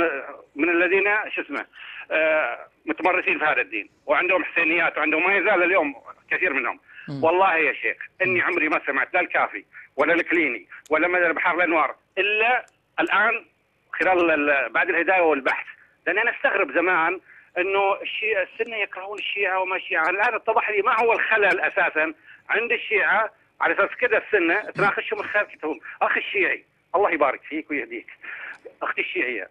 من الذين شو اسمه آه، متمرسين في هذا الدين وعندهم حسينيات وعندهم ما يزال اليوم كثير منهم والله يا شيخ اني عمري ما سمعت لا الكافي ولا الكليني ولا مدى البحار الانوار الا الان خلال بعد الهدايه والبحث لان انا استغرب زمان انه الشيعه السنه يكرهون الشيعه وما الشيعه الان اتضح لي ما هو الخلل اساسا عند الشيعه على اساس كذا السنه تناقشهم الخير كتبهم اخي الشيعي الله يبارك فيك ويهديك اختي الشيعيه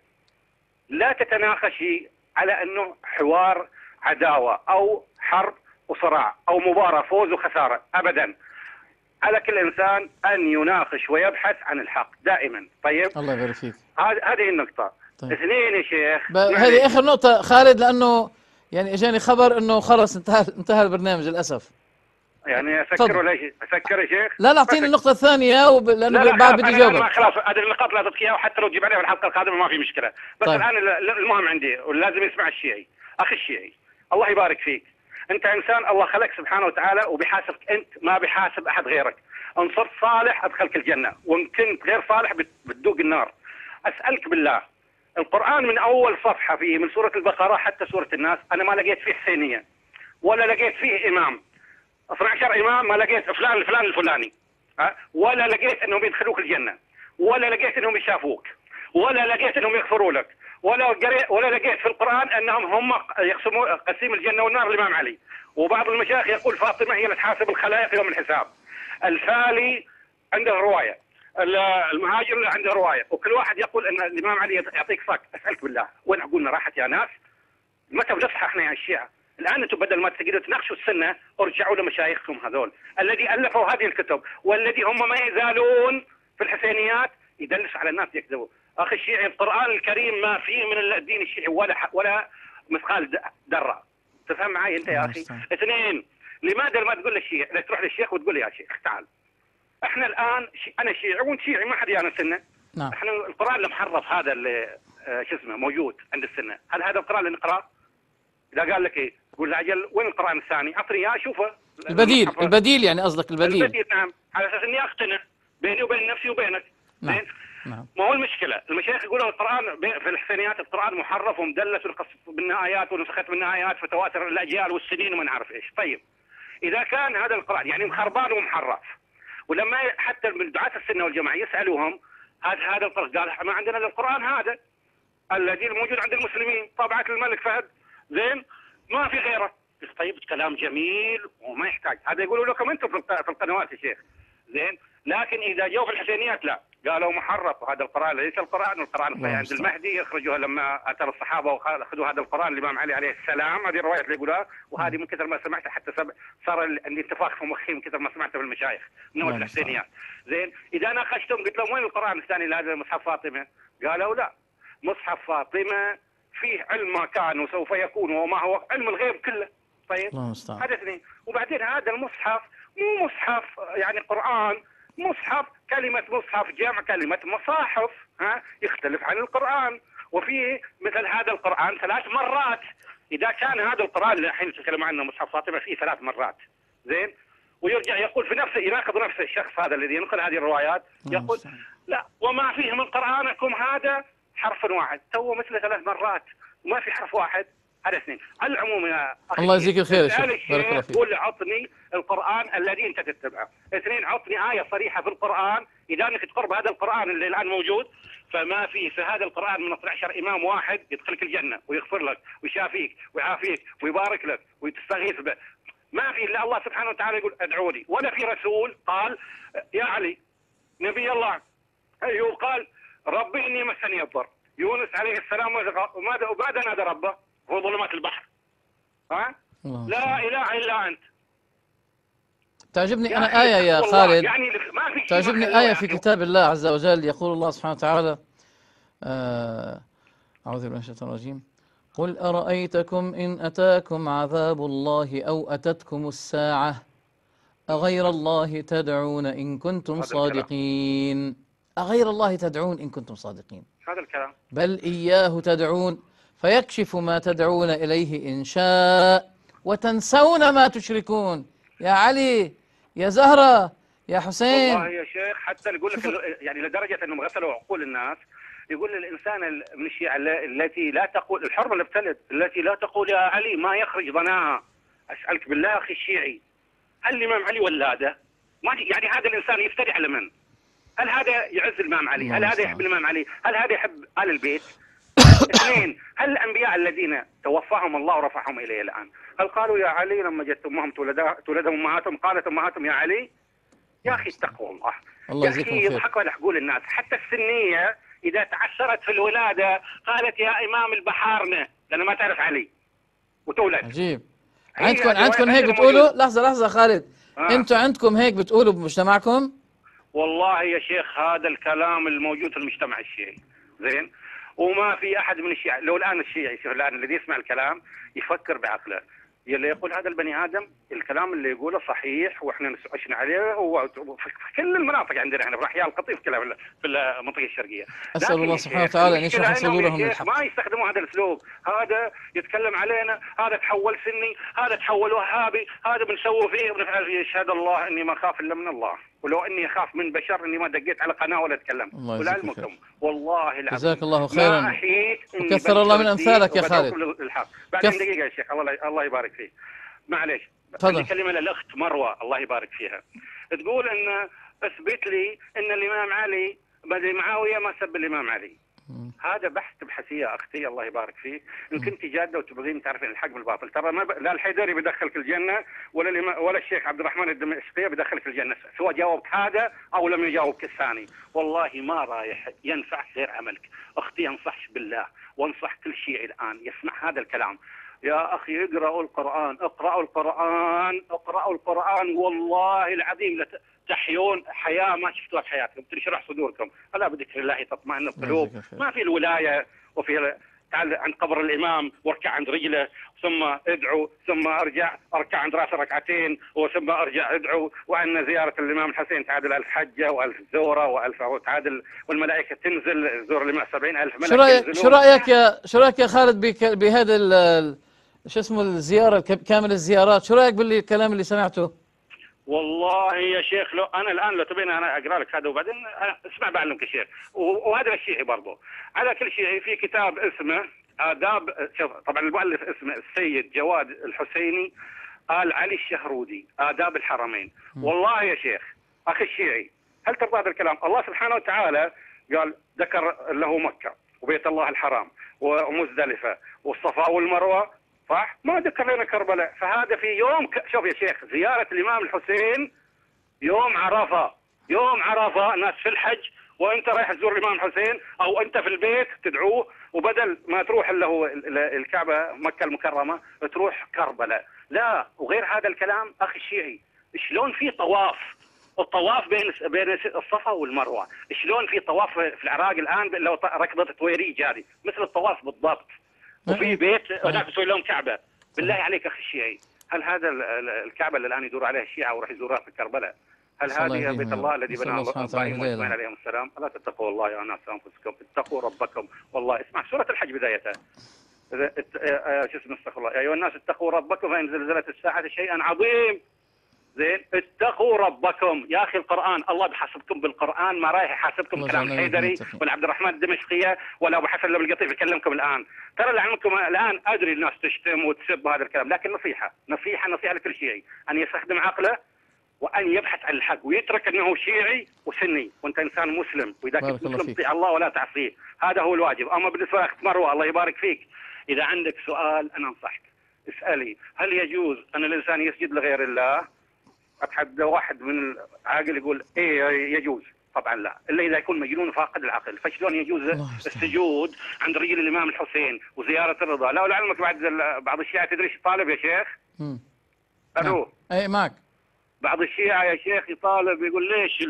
لا تتناقشي على انه حوار عداوه او حرب وصراع او مباراه فوز وخساره ابدا على كل انسان ان يناقش ويبحث عن الحق دائما طيب الله يبارك فيك هذه النقطه طيب. اثنين يا شيخ يعني هذه اخر نقطه خالد لانه يعني اجاني خبر انه خلص انتهى انتهى البرنامج للاسف يعني افكر ولا شيء افكر يا شيخ لا لا اعطيني النقطه الثانيه وب... لانه لا بعد بدي اجاوبك خلاص هذه النقاط لا تبكيها وحتى لو تجيب عليها في الحلقه القادمه ما في مشكله بس طيب. الان المهم عندي ولازم يسمع الشيعي اخي الشيعي الله يبارك فيك انت انسان الله خلقك سبحانه وتعالى وبيحاسبك انت ما بيحاسب احد غيرك ان صرت صالح ادخلك الجنه وان كنت غير صالح بتدوق النار اسالك بالله القران من اول صفحه فيه من سوره البقره حتى سوره الناس انا ما لقيت فيه حسينيه ولا لقيت فيه امام 12 امام ما لقيت فلان الفلان الفلاني ها ولا لقيت انهم يدخلوك الجنه ولا لقيت انهم يشافوك ولا لقيت انهم يغفروا لك ولا قريت ولا لقيت في القران انهم هم يقسموا قسيم الجنه والنار الامام علي وبعض المشايخ يقول فاطمه هي اللي تحاسب الخلائق يوم الحساب الفالي عنده روايه المهاجر عنده روايه وكل واحد يقول ان الامام علي يعطيك صك اسالك بالله وين عقولنا راحت يا ناس متى بنصحى احنا يا الشيعه الان انتم بدل ما تقدروا تناقشوا السنه ارجعوا لمشايخكم هذول الذي الفوا هذه الكتب والذي هم ما يزالون في الحسينيات يدلس على الناس يكذبوا اخي الشيعي القران الكريم ما فيه من الدين الشيعي ولا ولا مثقال ذره تفهم معي انت يا اخي اثنين لماذا ما تقول للشيخ تروح للشيخ وتقول يا شيخ تعال احنا الان شي... انا شيعي وانت شيعي ما حد يانا سنه نعم احنا القران المحرف هذا اللي آه، شو اسمه موجود عند السنه هل هذا القران اللي نقراه؟ اذا قال لك ايه قول له اجل وين القران الثاني؟ اعطني اياه اشوفه البديل المحفر. البديل يعني قصدك البديل البديل نعم على اساس اني اقتنع بيني وبين نفسي وبينك نعم نعم ما هو المشكله المشايخ يقولون القران في الحسينيات القران محرف ومدلس ونقص منه ايات ونسخت منه ايات فتواتر الاجيال والسنين وما نعرف ايش طيب اذا كان هذا القران يعني مخربان ومحرف ولما حتى من دعاة السنه والجماعه يسالوهم هذا هذا القران قال ما عندنا الا القران هذا الذي الموجود عند المسلمين طبعه الملك فهد زين ما في غيره طيب كلام جميل وما يحتاج هذا يقولوا لكم انتم في القنوات يا شيخ زين لكن اذا جو في الحسينيات لا قالوا محرف وهذا القران ليس القران والقران نعم، صحيح عند المهدي يخرجوها لما اثر الصحابه واخذوا هذا القران الامام علي عليه السلام هذه الروايات اللي يقولها وهذه من كثر ما سمعتها حتى سبع صار الانتفاخ في مخي من كثر ما سمعتها في المشايخ من نعم، الحسينيات زين اذا ناقشتهم قلت لهم وين القران الثاني لهذا مصحف فاطمه؟ قالوا لا مصحف فاطمه فيه علم ما كان وسوف يكون وما هو علم الغيب كله طيب هذا اثنين وبعدين هذا المصحف مو مصحف يعني قرآن مصحف كلمة مصحف جمع كلمة مصاحف ها يختلف عن القرآن وفيه مثل هذا القرآن ثلاث مرات إذا كان هذا القرآن اللي الحين نتكلم عنه مصحف فاطمة فيه ثلاث مرات زين ويرجع يقول في نفسه يناقض نفس الشخص هذا الذي ينقل هذه الروايات يقول لا وما فيه من قرآنكم هذا حرف واحد تو مثل ثلاث مرات وما في حرف واحد هذا اثنين على العموم يا اخي الله يجزيك الخير يا شيخ بارك الله فيك عطني القران الذي انت تتبعه اثنين عطني ايه صريحه في القران اذا انك تقرب هذا القران اللي الان موجود فما في في هذا القران من 12 امام واحد يدخلك الجنه ويغفر لك ويشافيك ويعافيك ويبارك لك وتستغيث به ما في الا الله سبحانه وتعالى يقول ادعوني لي ولا في رسول قال يا علي نبي الله أيوه قال ربي إني مسني الضر يونس عليه السلام وماذا وبعد نادى ربه هو ظلمات البحر ها لا إله إلا أنت تعجبني أنا آية يا خالد يعني ما في تعجبني آية في كتاب الله عز وجل يقول الله سبحانه وتعالى آه، أعوذ بالله من الشيطان الرجيم قل أرأيتكم إن أتاكم عذاب الله أو أتتكم الساعة أغير الله تدعون إن كنتم صادقين أغير الله تدعون إن كنتم صادقين هذا الكلام بل إياه تدعون فيكشف ما تدعون إليه إن شاء وتنسون ما تشركون يا علي يا زهرة يا حسين والله يا شيخ حتى يقول لك يعني لدرجة أنهم غسلوا عقول الناس يقول للإنسان من الشيعة التي لا تقول الحرمة اللي ابتلت التي لا تقول يا علي ما يخرج ضناها أسألك بالله أخي الشيعي الإمام علي ولاده ما يعني هذا الإنسان يفتري على من؟ هل هذا يعز الإمام علي؟ هل هذا يحب الإمام علي؟ هل هذا يحب آل البيت؟ اثنين هل الانبياء الذين توفاهم الله ورفعهم اليه الان هل قالوا يا علي لما جت امهم تولدهم امهاتهم قالت امهاتهم يا علي يا اخي اتقوا الله الله يجزيكم خير يضحكوا على حقول الناس حتى السنيه اذا تعثرت في الولاده قالت يا امام البحارنه لان ما تعرف علي وتولد عجيب عندكم عندكم هيك بتقولوا لحظه لحظه خالد آه. انتوا عندكم هيك بتقولوا بمجتمعكم والله يا شيخ هذا الكلام الموجود في المجتمع الشيعي زين وما في احد من الشيعة لو الان الشيعي شوف الان الذي يسمع الكلام يفكر بعقله يلي يقول هذا البني ادم الكلام اللي يقوله صحيح واحنا عشنا عليه في كل المناطق عندنا احنا في احياء القطيف كلها في المنطقه الشرقيه اسال الله سبحانه وتعالى ان يشرح صدورهم الحق ما يستخدموا هذا الاسلوب هذا يتكلم علينا هذا تحول سني هذا تحول وهابي هذا بنسوي فيه ونفعل يشهد الله اني ما اخاف الا من الله ولو اني اخاف من بشر اني ما دقيت على قناه ولا تكلمت ولا المكم والله العظيم جزاك الله خيرا كثر الله من امثالك يا خالد بعد كف... دقيقه يا شيخ الله الله يبارك فيك معليش تفضل كلمه للاخت مروه الله يبارك فيها تقول ان اثبت لي ان الامام علي بدل معاويه ما سب الامام علي هذا بحث تبحثيه اختي الله يبارك فيك ان كنت جاده وتبغين تعرفين الحق بالباطل ترى ما ب... لا الحيدري بيدخلك الجنه ولا الإما... ولا الشيخ عبد الرحمن الدمشقي بيدخلك الجنه سواء جاوبك هذا او لم يجاوبك الثاني والله ما رايح ينفع غير عملك اختي انصحش بالله وانصح كل شيء الان يسمع هذا الكلام يا أخي اقرأوا القرآن اقرأوا القرآن اقرأوا القرآن والله العظيم لت... تحيون حياة ما شفتوها في حياتكم تنشرح صدوركم ألا بذكر الله تطمئن القلوب ما في الولاية وفي تعال عند قبر الإمام واركع عند رجله ثم ادعو ثم أرجع أركع عند رأسه ركعتين وثم أرجع ادعو وأن زيارة الإمام الحسين تعادل ألف حجة وألف زورة وألف تعادل والملائكة تنزل زور الإمام سبعين ألف ملائكة شو رأيك, شو رأيك يا شو رأيك يا خالد بهذا شو اسمه الزيارة كامل الزيارات شو رأيك بالكلام اللي سمعته والله يا شيخ لو انا الان لو تبين انا اقرا لك هذا وبعدين اسمع بعلمك يا شيخ وهذا الشيعي برضه على كل شيعي في كتاب اسمه آداب شوف طبعا المؤلف اسمه السيد جواد الحسيني آل علي الشهرودي آداب الحرمين والله يا شيخ أخي الشيعي هل ترضى هذا الكلام الله سبحانه وتعالى قال ذكر له مكة وبيت الله الحرام ومزدلفة والصفا والمروة صح؟ ما ذكر لنا كربلاء، فهذا في يوم ك... شوف يا شيخ زيارة الإمام الحسين يوم عرفة، يوم عرفة ناس في الحج وأنت رايح تزور الإمام الحسين أو أنت في البيت تدعوه وبدل ما تروح اللي هو الكعبة مكة المكرمة تروح كربلاء، لا وغير هذا الكلام أخي الشيعي شلون في طواف الطواف بين بين الصفا والمروه، شلون في طواف في العراق الان لو ركضت تويريج هذه مثل الطواف بالضبط، وفي نعم. بيت نعم. هناك يسوي لهم كعبه بالله عليك اخي الشيعي هل هذا الكعبه اللي الان يدور عليها الشيعه وراح يزورها في كربلاء هل هذه بيت الله الذي بناه ابراهيم واسماعيل عليهم السلام الا تتقوا الله يا ناس انفسكم اتقوا ربكم والله اسمع سوره الحج بدايتها إيه، إيه، شو اسمه استغفر الله يا ايها الناس اتقوا ربكم فان زلزلت الساعه شيئا عظيم زين اتقوا ربكم يا اخي القران الله بحاسبكم بالقران ما رايح يحاسبكم كلام الحيدري ولا عبد الرحمن الدمشقيه ولا ابو حسن القطيف يكلمكم الان ترى لعلمكم الان ادري الناس تشتم وتسب هذا الكلام لكن نصيحه نصيحه نصيحه لكل شيعي ان يستخدم عقله وان يبحث عن الحق ويترك انه شيعي وسني وانت انسان مسلم واذا كنت مسلم تطيع الله ولا تعصيه هذا هو الواجب اما بالنسبه لاخت مروه الله يبارك فيك اذا عندك سؤال انا انصحك اسالي هل يجوز ان الانسان يسجد لغير الله اتحدى واحد من العاقل يقول ايه يجوز طبعا لا الا اذا يكون مجنون فاقد العقل فشلون يجوز السجود عند رجل الامام الحسين وزياره الرضا لا ولعلمك بعد بعض الشيعه تدري ايش طالب يا شيخ؟ امم الو نعم. اي معك بعض الشيعه يا شيخ يطالب يقول ليش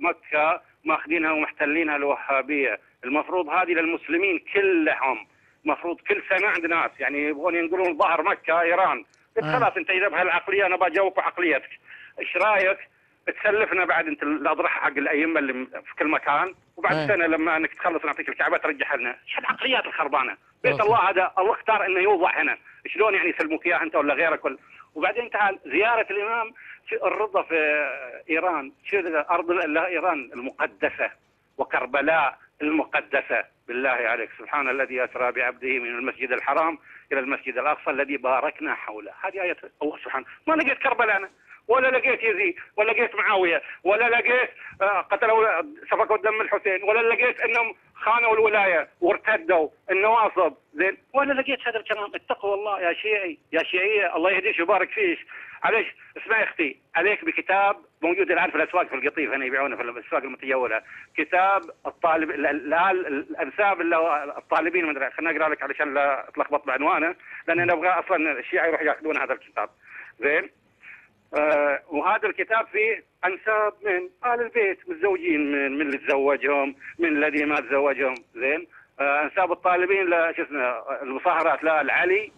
مكه ماخذينها ومحتلينها الوهابيه المفروض هذه للمسلمين كلهم المفروض كل سنه عند ناس يعني يبغون ينقلون ظهر مكه ايران قلت آه. خلاص انت اذا بهالعقليه انا بجاوبك عقليتك ايش رايك تسلفنا بعد انت الاضرحه حق الائمه اللي في كل مكان وبعد إيه. سنه لما انك تخلص نعطيك الكعبه ترجعها لنا، ايش العقليات الخربانه؟ بيت الله هذا الله اختار انه يوضع هنا، شلون يعني يسلموك اياه انت ولا غيرك ولا وبعدين تعال زياره الامام في الرضا في ايران، شو ارض ايران المقدسه وكربلاء المقدسة بالله عليك سبحان الذي أسرى بعبده من المسجد الحرام إلى المسجد الأقصى الذي باركنا حوله هذه آية الله سبحانه ما لقيت كربلاء أنا ولا لقيت يزيد ولا لقيت معاويه ولا لقيت آه، قتلوا سفكوا دم الحسين ولا لقيت انهم خانوا الولايه وارتدوا النواصب زين ولا لقيت هذا الكلام اتقوا الله يا شيعي يا شيعيه الله يهديك ويبارك فيك اسمع اسمعي اختي عليك بكتاب موجود الان في الاسواق في القطيف هنا يبيعونه في الاسواق المتجوله كتاب الطالب الانساب الطالبين ادري خليني اقرا لك علشان لا اتلخبط بعنوانه لان انا ابغى اصلا الشيعه يروح ياخذون هذا الكتاب زين آه وهذا الكتاب فيه انساب من ال البيت متزوجين من من اللي تزوجهم من الذي ما تزوجهم زين آه انساب الطالبين شو اسمه المصاهرات لا العلي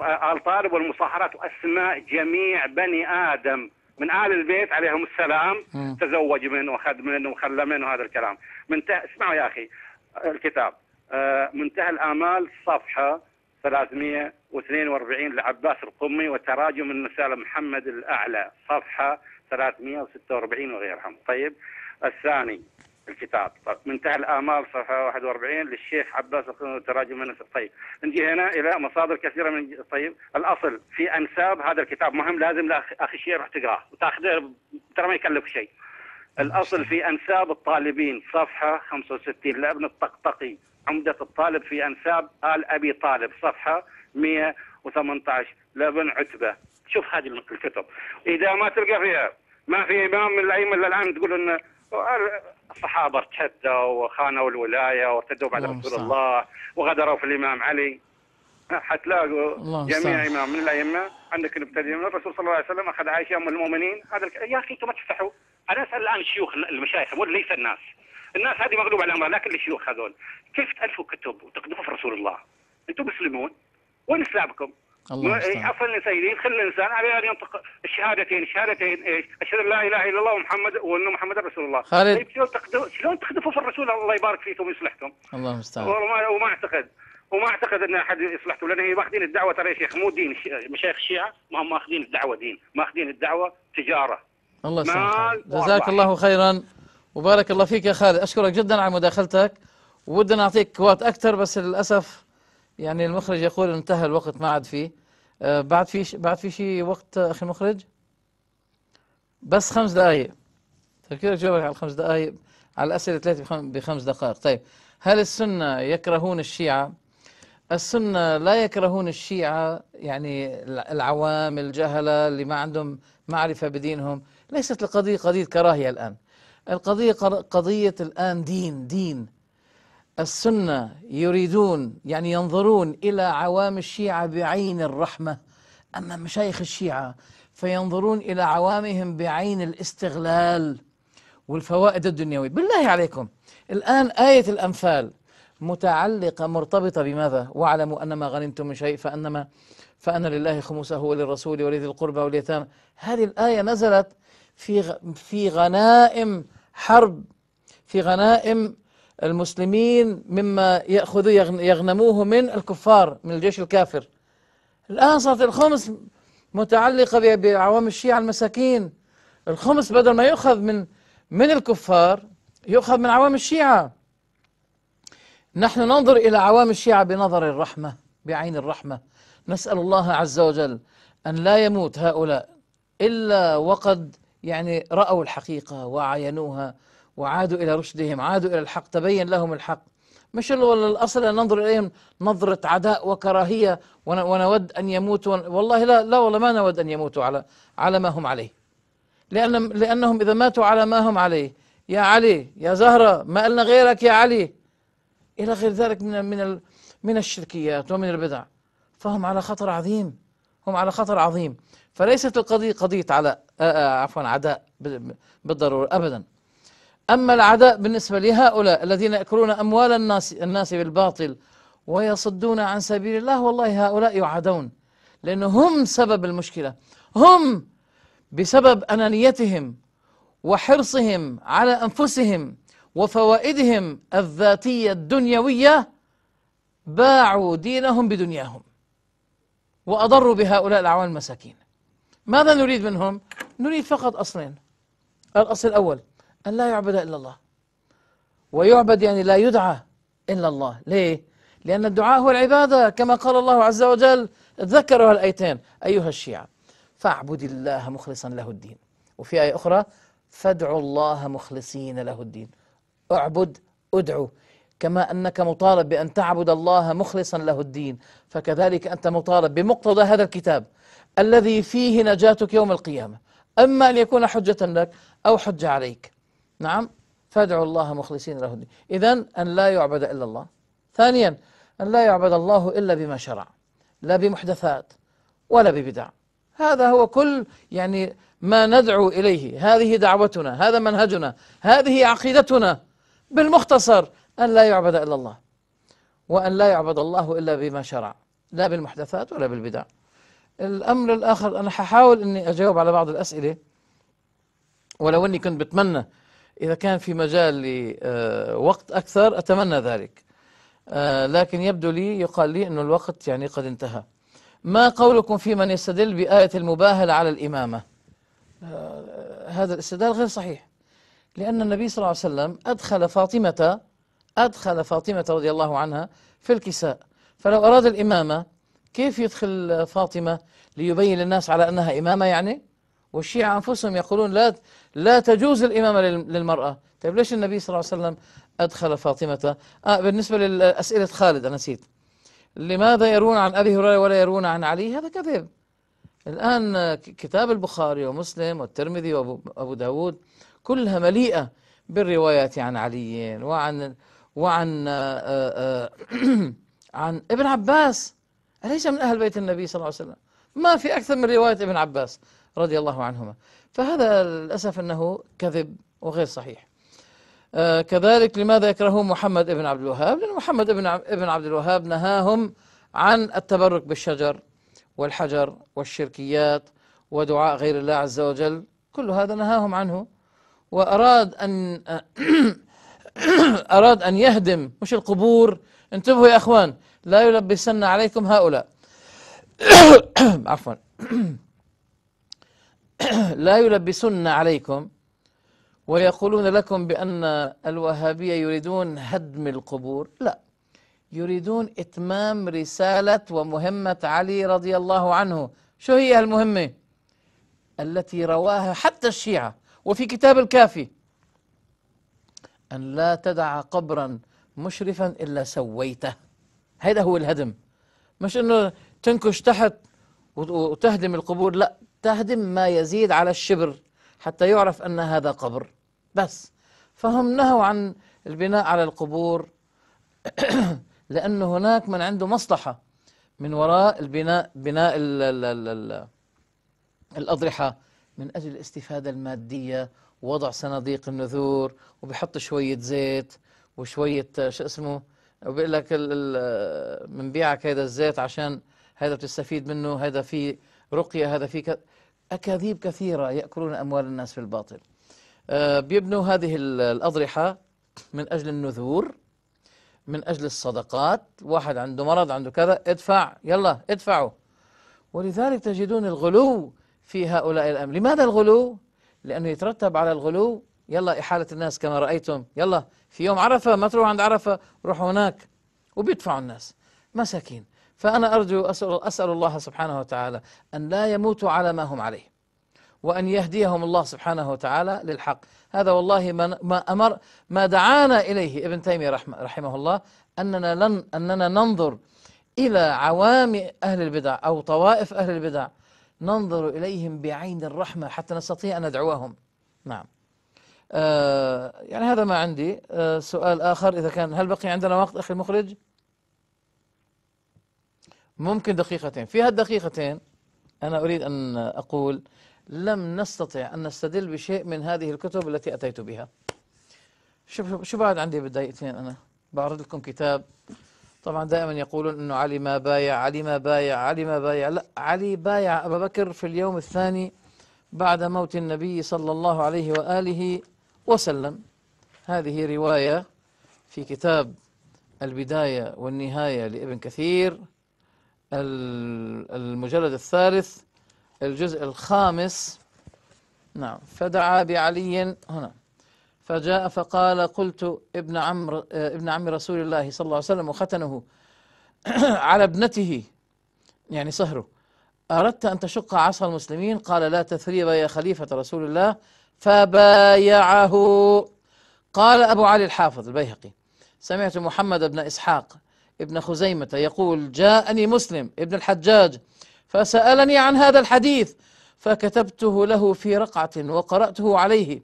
آه، ال طالب والمصاهرات واسماء جميع بني ادم من ال البيت عليهم السلام م. تزوج منه واخذ منه وخلى منه هذا الكلام منتهى اسمعوا يا اخي آه، الكتاب آه منتهى الامال صفحه 300 و42 لعباس القمي وتراجم الرساله محمد الاعلى صفحه 346 وغيرهم طيب الثاني الكتاب طيب منتهى الامال صفحه 41 للشيخ عباس القمي وتراجم النسب طيب نجي هنا الى مصادر كثيره من طيب الاصل في انساب هذا الكتاب مهم لازم لأخي شيء رح تقراه وتاخذه ترى ما يكلف شيء الاصل في انساب الطالبين صفحه 65 لابن الطقطقي عمده الطالب في انساب ال ابي طالب صفحه 118 لابن عتبه شوف هذه الكتب اذا ما تلقى فيها ما في امام من الائمه الا الان تقول ان الصحابه ارتدوا وخانوا الولايه وارتدوا بعد رسول الله وغدروا في الامام علي حتلاقوا جميع امام من الائمه عندك نبتدي من الرسول صلى الله عليه وسلم اخذ عائشه ام المؤمنين هذا الك... يا اخي انتم ما تفتحوا انا اسال الان الشيوخ المشايخ ليس الناس الناس هذه مغلوبه على امرها لكن الشيوخ هذول كيف تالفوا كتب وتقذفوا في رسول الله؟ انتم مسلمون ونسلى بكم اصل إيه، الانسانيين خلي الانسان عليه ان ينطق الشهادتين الشهادتين ايش؟ اشهد ان لا اله الا الله ومحمد وان محمدا رسول الله خالد طيب شلون تقدو... شلون تخدفوا في الرسول الله يبارك فيكم ويصلحكم الله المستعان وما اعتقد وما اعتقد ان احد يصلحته لان هي ماخذين الدعوه ترى يا شيخ مو دين مشايخ الشيعه ما هم ماخذين الدعوه دين ماخذين الدعوه تجاره الله يسلمك جزاك الله خيرا وبارك الله فيك يا خالد اشكرك جدا على مداخلتك ودنا نعطيك وقت اكثر بس للاسف يعني المخرج يقول انتهى الوقت ما عاد فيه آه، بعد في بعد في شيء وقت آه، اخي المخرج بس خمس دقائق تفكير طيب جاوبك على الخمس دقائق على الاسئله ثلاثه بخمس دقائق طيب هل السنه يكرهون الشيعه السنه لا يكرهون الشيعه يعني العوام الجهله اللي ما عندهم معرفه بدينهم ليست القضيه قضيه كراهيه الان القضيه قضيه الان دين دين السنة يريدون يعني ينظرون إلى عوام الشيعة بعين الرحمة أما مشايخ الشيعة فينظرون إلى عوامهم بعين الاستغلال والفوائد الدنيوية بالله عليكم الآن آية الأنفال متعلقة مرتبطة بماذا؟ واعلموا أن ما غنمتم من شيء فأنما فأن لله خمسه وللرسول ولذي القربى واليتامى هذه الآية نزلت في في غنائم حرب في غنائم المسلمين مما يأخذوا يغنموه من الكفار من الجيش الكافر الآن صارت الخمس متعلقة بعوام الشيعة المساكين الخمس بدل ما يؤخذ من من الكفار يؤخذ من عوام الشيعة نحن ننظر إلى عوام الشيعة بنظر الرحمة بعين الرحمة نسأل الله عز وجل أن لا يموت هؤلاء إلا وقد يعني رأوا الحقيقة وعاينوها وعادوا إلى رشدهم عادوا إلى الحق تبين لهم الحق مش الأصل أن ننظر إليهم نظرة عداء وكراهية ونود أن يموتوا والله لا لا والله ما نود أن يموتوا على على ما هم عليه لأن لأنهم إذا ماتوا على ما هم عليه يا علي يا زهرة ما لنا غيرك يا علي إلى غير ذلك من من من الشركيات ومن البدع فهم على خطر عظيم هم على خطر عظيم فليست القضية قضية على آه، آه، عفوا عداء بالضرورة أبدا أما العداء بالنسبة لهؤلاء الذين يأكلون أموال الناس, الناس بالباطل ويصدون عن سبيل الله والله هؤلاء يعادون لأن هم سبب المشكلة هم بسبب أنانيتهم وحرصهم على أنفسهم وفوائدهم الذاتية الدنيوية باعوا دينهم بدنياهم وأضروا بهؤلاء العوام المساكين ماذا نريد منهم؟ نريد فقط أصلين الأصل الأول أن لا يعبد إلا الله ويعبد يعني لا يدعى إلا الله ليه؟ لأن الدعاء هو العبادة كما قال الله عز وجل تذكروا هالأيتين أيها الشيعة فاعبد الله مخلصا له الدين وفي آية أخرى فادعوا الله مخلصين له الدين اعبد ادعو كما أنك مطالب بأن تعبد الله مخلصا له الدين فكذلك أنت مطالب بمقتضى هذا الكتاب الذي فيه نجاتك يوم القيامة أما أن يكون حجة لك أو حجة عليك نعم فادعوا الله مخلصين له الدين إذا أن لا يعبد إلا الله ثانيا أن لا يعبد الله إلا بما شرع لا بمحدثات ولا ببدع هذا هو كل يعني ما ندعو إليه هذه دعوتنا هذا منهجنا هذه عقيدتنا بالمختصر أن لا يعبد إلا الله وأن لا يعبد الله إلا بما شرع لا بالمحدثات ولا بالبدع الأمر الآخر أنا ححاول أني أجاوب على بعض الأسئلة ولو أني كنت بتمنى إذا كان في مجال لوقت آه، أكثر أتمنى ذلك آه، لكن يبدو لي يقال لي أن الوقت يعني قد انتهى ما قولكم في من يستدل بآية المباهلة على الإمامة آه، هذا الاستدلال غير صحيح لأن النبي صلى الله عليه وسلم أدخل فاطمة أدخل فاطمة رضي الله عنها في الكساء فلو أراد الإمامة كيف يدخل فاطمة ليبين للناس على أنها إمامة يعني والشيعة أنفسهم يقولون لا لا تجوز الإمامة للمرأة طيب ليش النبي صلى الله عليه وسلم أدخل فاطمة آه بالنسبة لأسئلة خالد أنا نسيت لماذا يرون عن أبي هريرة ولا يرون عن علي هذا كذب الآن كتاب البخاري ومسلم والترمذي وأبو داود كلها مليئة بالروايات عن علي وعن وعن آآ آه، آآ آه، عن ابن عباس أليس من أهل بيت النبي صلى الله عليه وسلم ما في أكثر من رواية ابن عباس رضي الله عنهما فهذا للأسف أنه كذب وغير صحيح آه كذلك لماذا يكرهون محمد ابن عبد الوهاب لأن محمد ابن ابن عبد الوهاب نهاهم عن التبرك بالشجر والحجر والشركيات ودعاء غير الله عز وجل كل هذا نهاهم عنه وأراد أن آه، أراد أن يهدم مش القبور انتبهوا يا أخوان لا يلبسن عليكم هؤلاء عفوا لا يلبسن عليكم ويقولون لكم بأن الوهابية يريدون هدم القبور لا يريدون إتمام رسالة ومهمة علي رضي الله عنه شو هي المهمة التي رواها حتى الشيعة وفي كتاب الكافي أن لا تدع قبرا مشرفا إلا سويته هذا هو الهدم مش أنه تنكش تحت وتهدم القبور لا تهدم ما يزيد على الشبر حتى يعرف أن هذا قبر بس فهم نهوا عن البناء على القبور لأن هناك من عنده مصلحة من وراء البناء بناء الـ الـ الـ الـ الأضرحة من أجل الاستفادة المادية وضع صناديق النذور وبحط شوية زيت وشوية شو اسمه وبقول لك بنبيعك هذا الزيت عشان هذا بتستفيد منه هذا فيه رقية هذا في أكاذيب كثيرة يأكلون أموال الناس في الباطل آه، بيبنوا هذه الأضرحة من أجل النذور من أجل الصدقات واحد عنده مرض عنده كذا ادفع يلا ادفعوا ولذلك تجدون الغلو في هؤلاء الأمر لماذا الغلو؟ لأنه يترتب على الغلو يلا إحالة الناس كما رأيتم يلا في يوم عرفة ما تروح عند عرفة روحوا هناك وبيدفعوا الناس مساكين فأنا أرجو أسأل, أسأل الله سبحانه وتعالى أن لا يموتوا على ما هم عليه وأن يهديهم الله سبحانه وتعالى للحق هذا والله ما أمر ما دعانا إليه ابن تيمية رحمه الله أننا, لن أننا ننظر إلى عوام أهل البدع أو طوائف أهل البدع ننظر إليهم بعين الرحمة حتى نستطيع أن ندعوهم نعم آه يعني هذا ما عندي آه سؤال آخر إذا كان هل بقي عندنا وقت أخي المخرج؟ ممكن دقيقتين في هالدقيقتين أنا أريد أن أقول لم نستطع أن نستدل بشيء من هذه الكتب التي أتيت بها شو, شو بعد عندي بدقيقتين أنا بعرض لكم كتاب طبعا دائما يقولون أنه علي ما بايع علي ما بايع علي ما بايع لا علي بايع أبا بكر في اليوم الثاني بعد موت النبي صلى الله عليه وآله وسلم هذه رواية في كتاب البداية والنهاية لابن كثير المجلد الثالث الجزء الخامس نعم فدعا بعلي هنا فجاء فقال قلت ابن عم ابن عم رسول الله صلى الله عليه وسلم وختنه على ابنته يعني صهره أردت أن تشق عصا المسلمين قال لا تثريب يا خليفة رسول الله فبايعه قال أبو علي الحافظ البيهقي سمعت محمد بن إسحاق ابن خزيمة يقول جاءني مسلم ابن الحجاج فسألني عن هذا الحديث فكتبته له في رقعة وقرأته عليه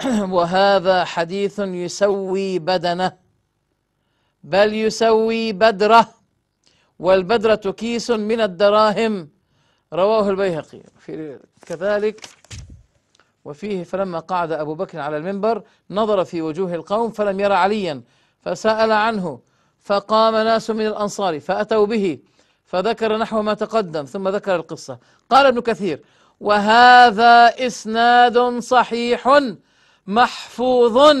وهذا حديث يسوي بدنه بل يسوي بدره والبدرة كيس من الدراهم رواه البيهقي في كذلك وفيه فلما قعد أبو بكر على المنبر نظر في وجوه القوم فلم يرى عليا فسأل عنه فقام ناس من الأنصار فأتوا به فذكر نحو ما تقدم ثم ذكر القصة قال ابن كثير وهذا إسناد صحيح محفوظ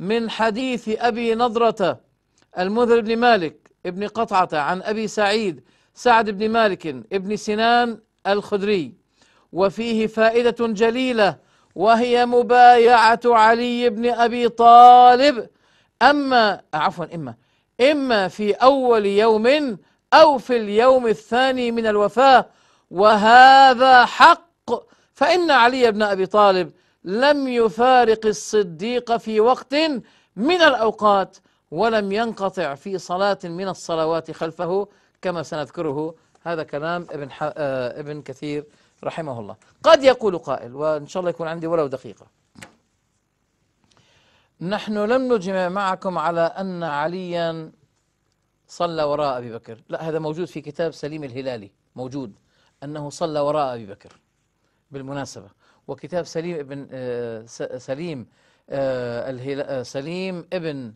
من حديث أبي نضرة المنذر بن مالك ابن قطعة عن أبي سعيد سعد بن مالك ابن سنان الخدري وفيه فائدة جليلة وهي مبايعة علي بن أبي طالب أما عفوا إما إما في أول يوم أو في اليوم الثاني من الوفاة وهذا حق فإن علي بن أبي طالب لم يفارق الصديق في وقت من الأوقات ولم ينقطع في صلاة من الصلوات خلفه كما سنذكره هذا كلام ابن, آه، ابن كثير رحمه الله قد يقول قائل وإن شاء الله يكون عندي ولو دقيقة نحن لم نجمع معكم على أن عليا صلى وراء أبي بكر لا هذا موجود في كتاب سليم الهلالي موجود أنه صلى وراء أبي بكر بالمناسبة وكتاب سليم ابن آه، سليم آه، آه، سليم ابن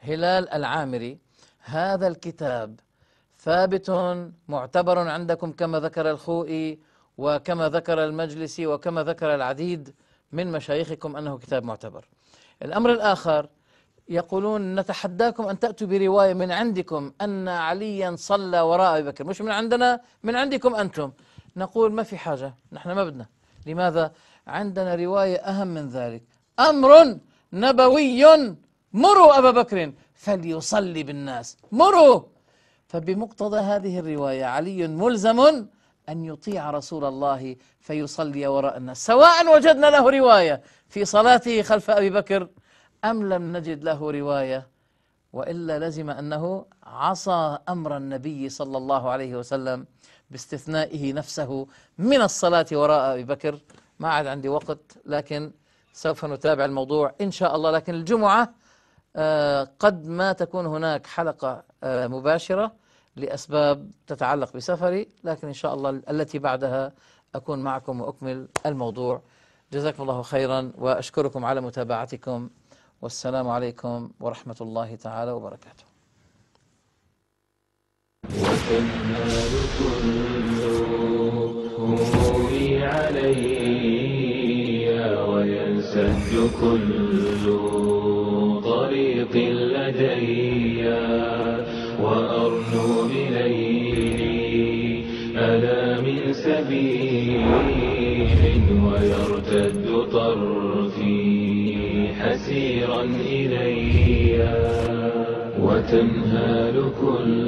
هلال العامري هذا الكتاب ثابت معتبر عندكم كما ذكر الخوئي وكما ذكر المجلسي وكما ذكر العديد من مشايخكم أنه كتاب معتبر الأمر الآخر يقولون نتحداكم أن تأتوا برواية من عندكم أن عليا صلى وراء أبي بكر مش من عندنا من عندكم أنتم نقول ما في حاجة نحن ما بدنا لماذا عندنا رواية أهم من ذلك أمر نبوي مروا أبا بكر فليصلي بالناس مروا فبمقتضى هذه الرواية علي ملزم أن يطيع رسول الله فيصلي وراء الناس سواء وجدنا له رواية في صلاته خلف أبي بكر أم لم نجد له رواية وإلا لزم أنه عصى أمر النبي صلى الله عليه وسلم باستثنائه نفسه من الصلاة وراء أبي بكر ما عاد عندي وقت لكن سوف نتابع الموضوع إن شاء الله لكن الجمعة آه، قد ما تكون هناك حلقة آه، مباشرة لأسباب تتعلق بسفري لكن إن شاء الله التي بعدها أكون معكم وأكمل الموضوع جزاكم الله خيرا وأشكركم على متابعتكم والسلام عليكم ورحمة الله تعالى وبركاته وتنال كل همومي علي وينسد كل طريق لدي تنهال كل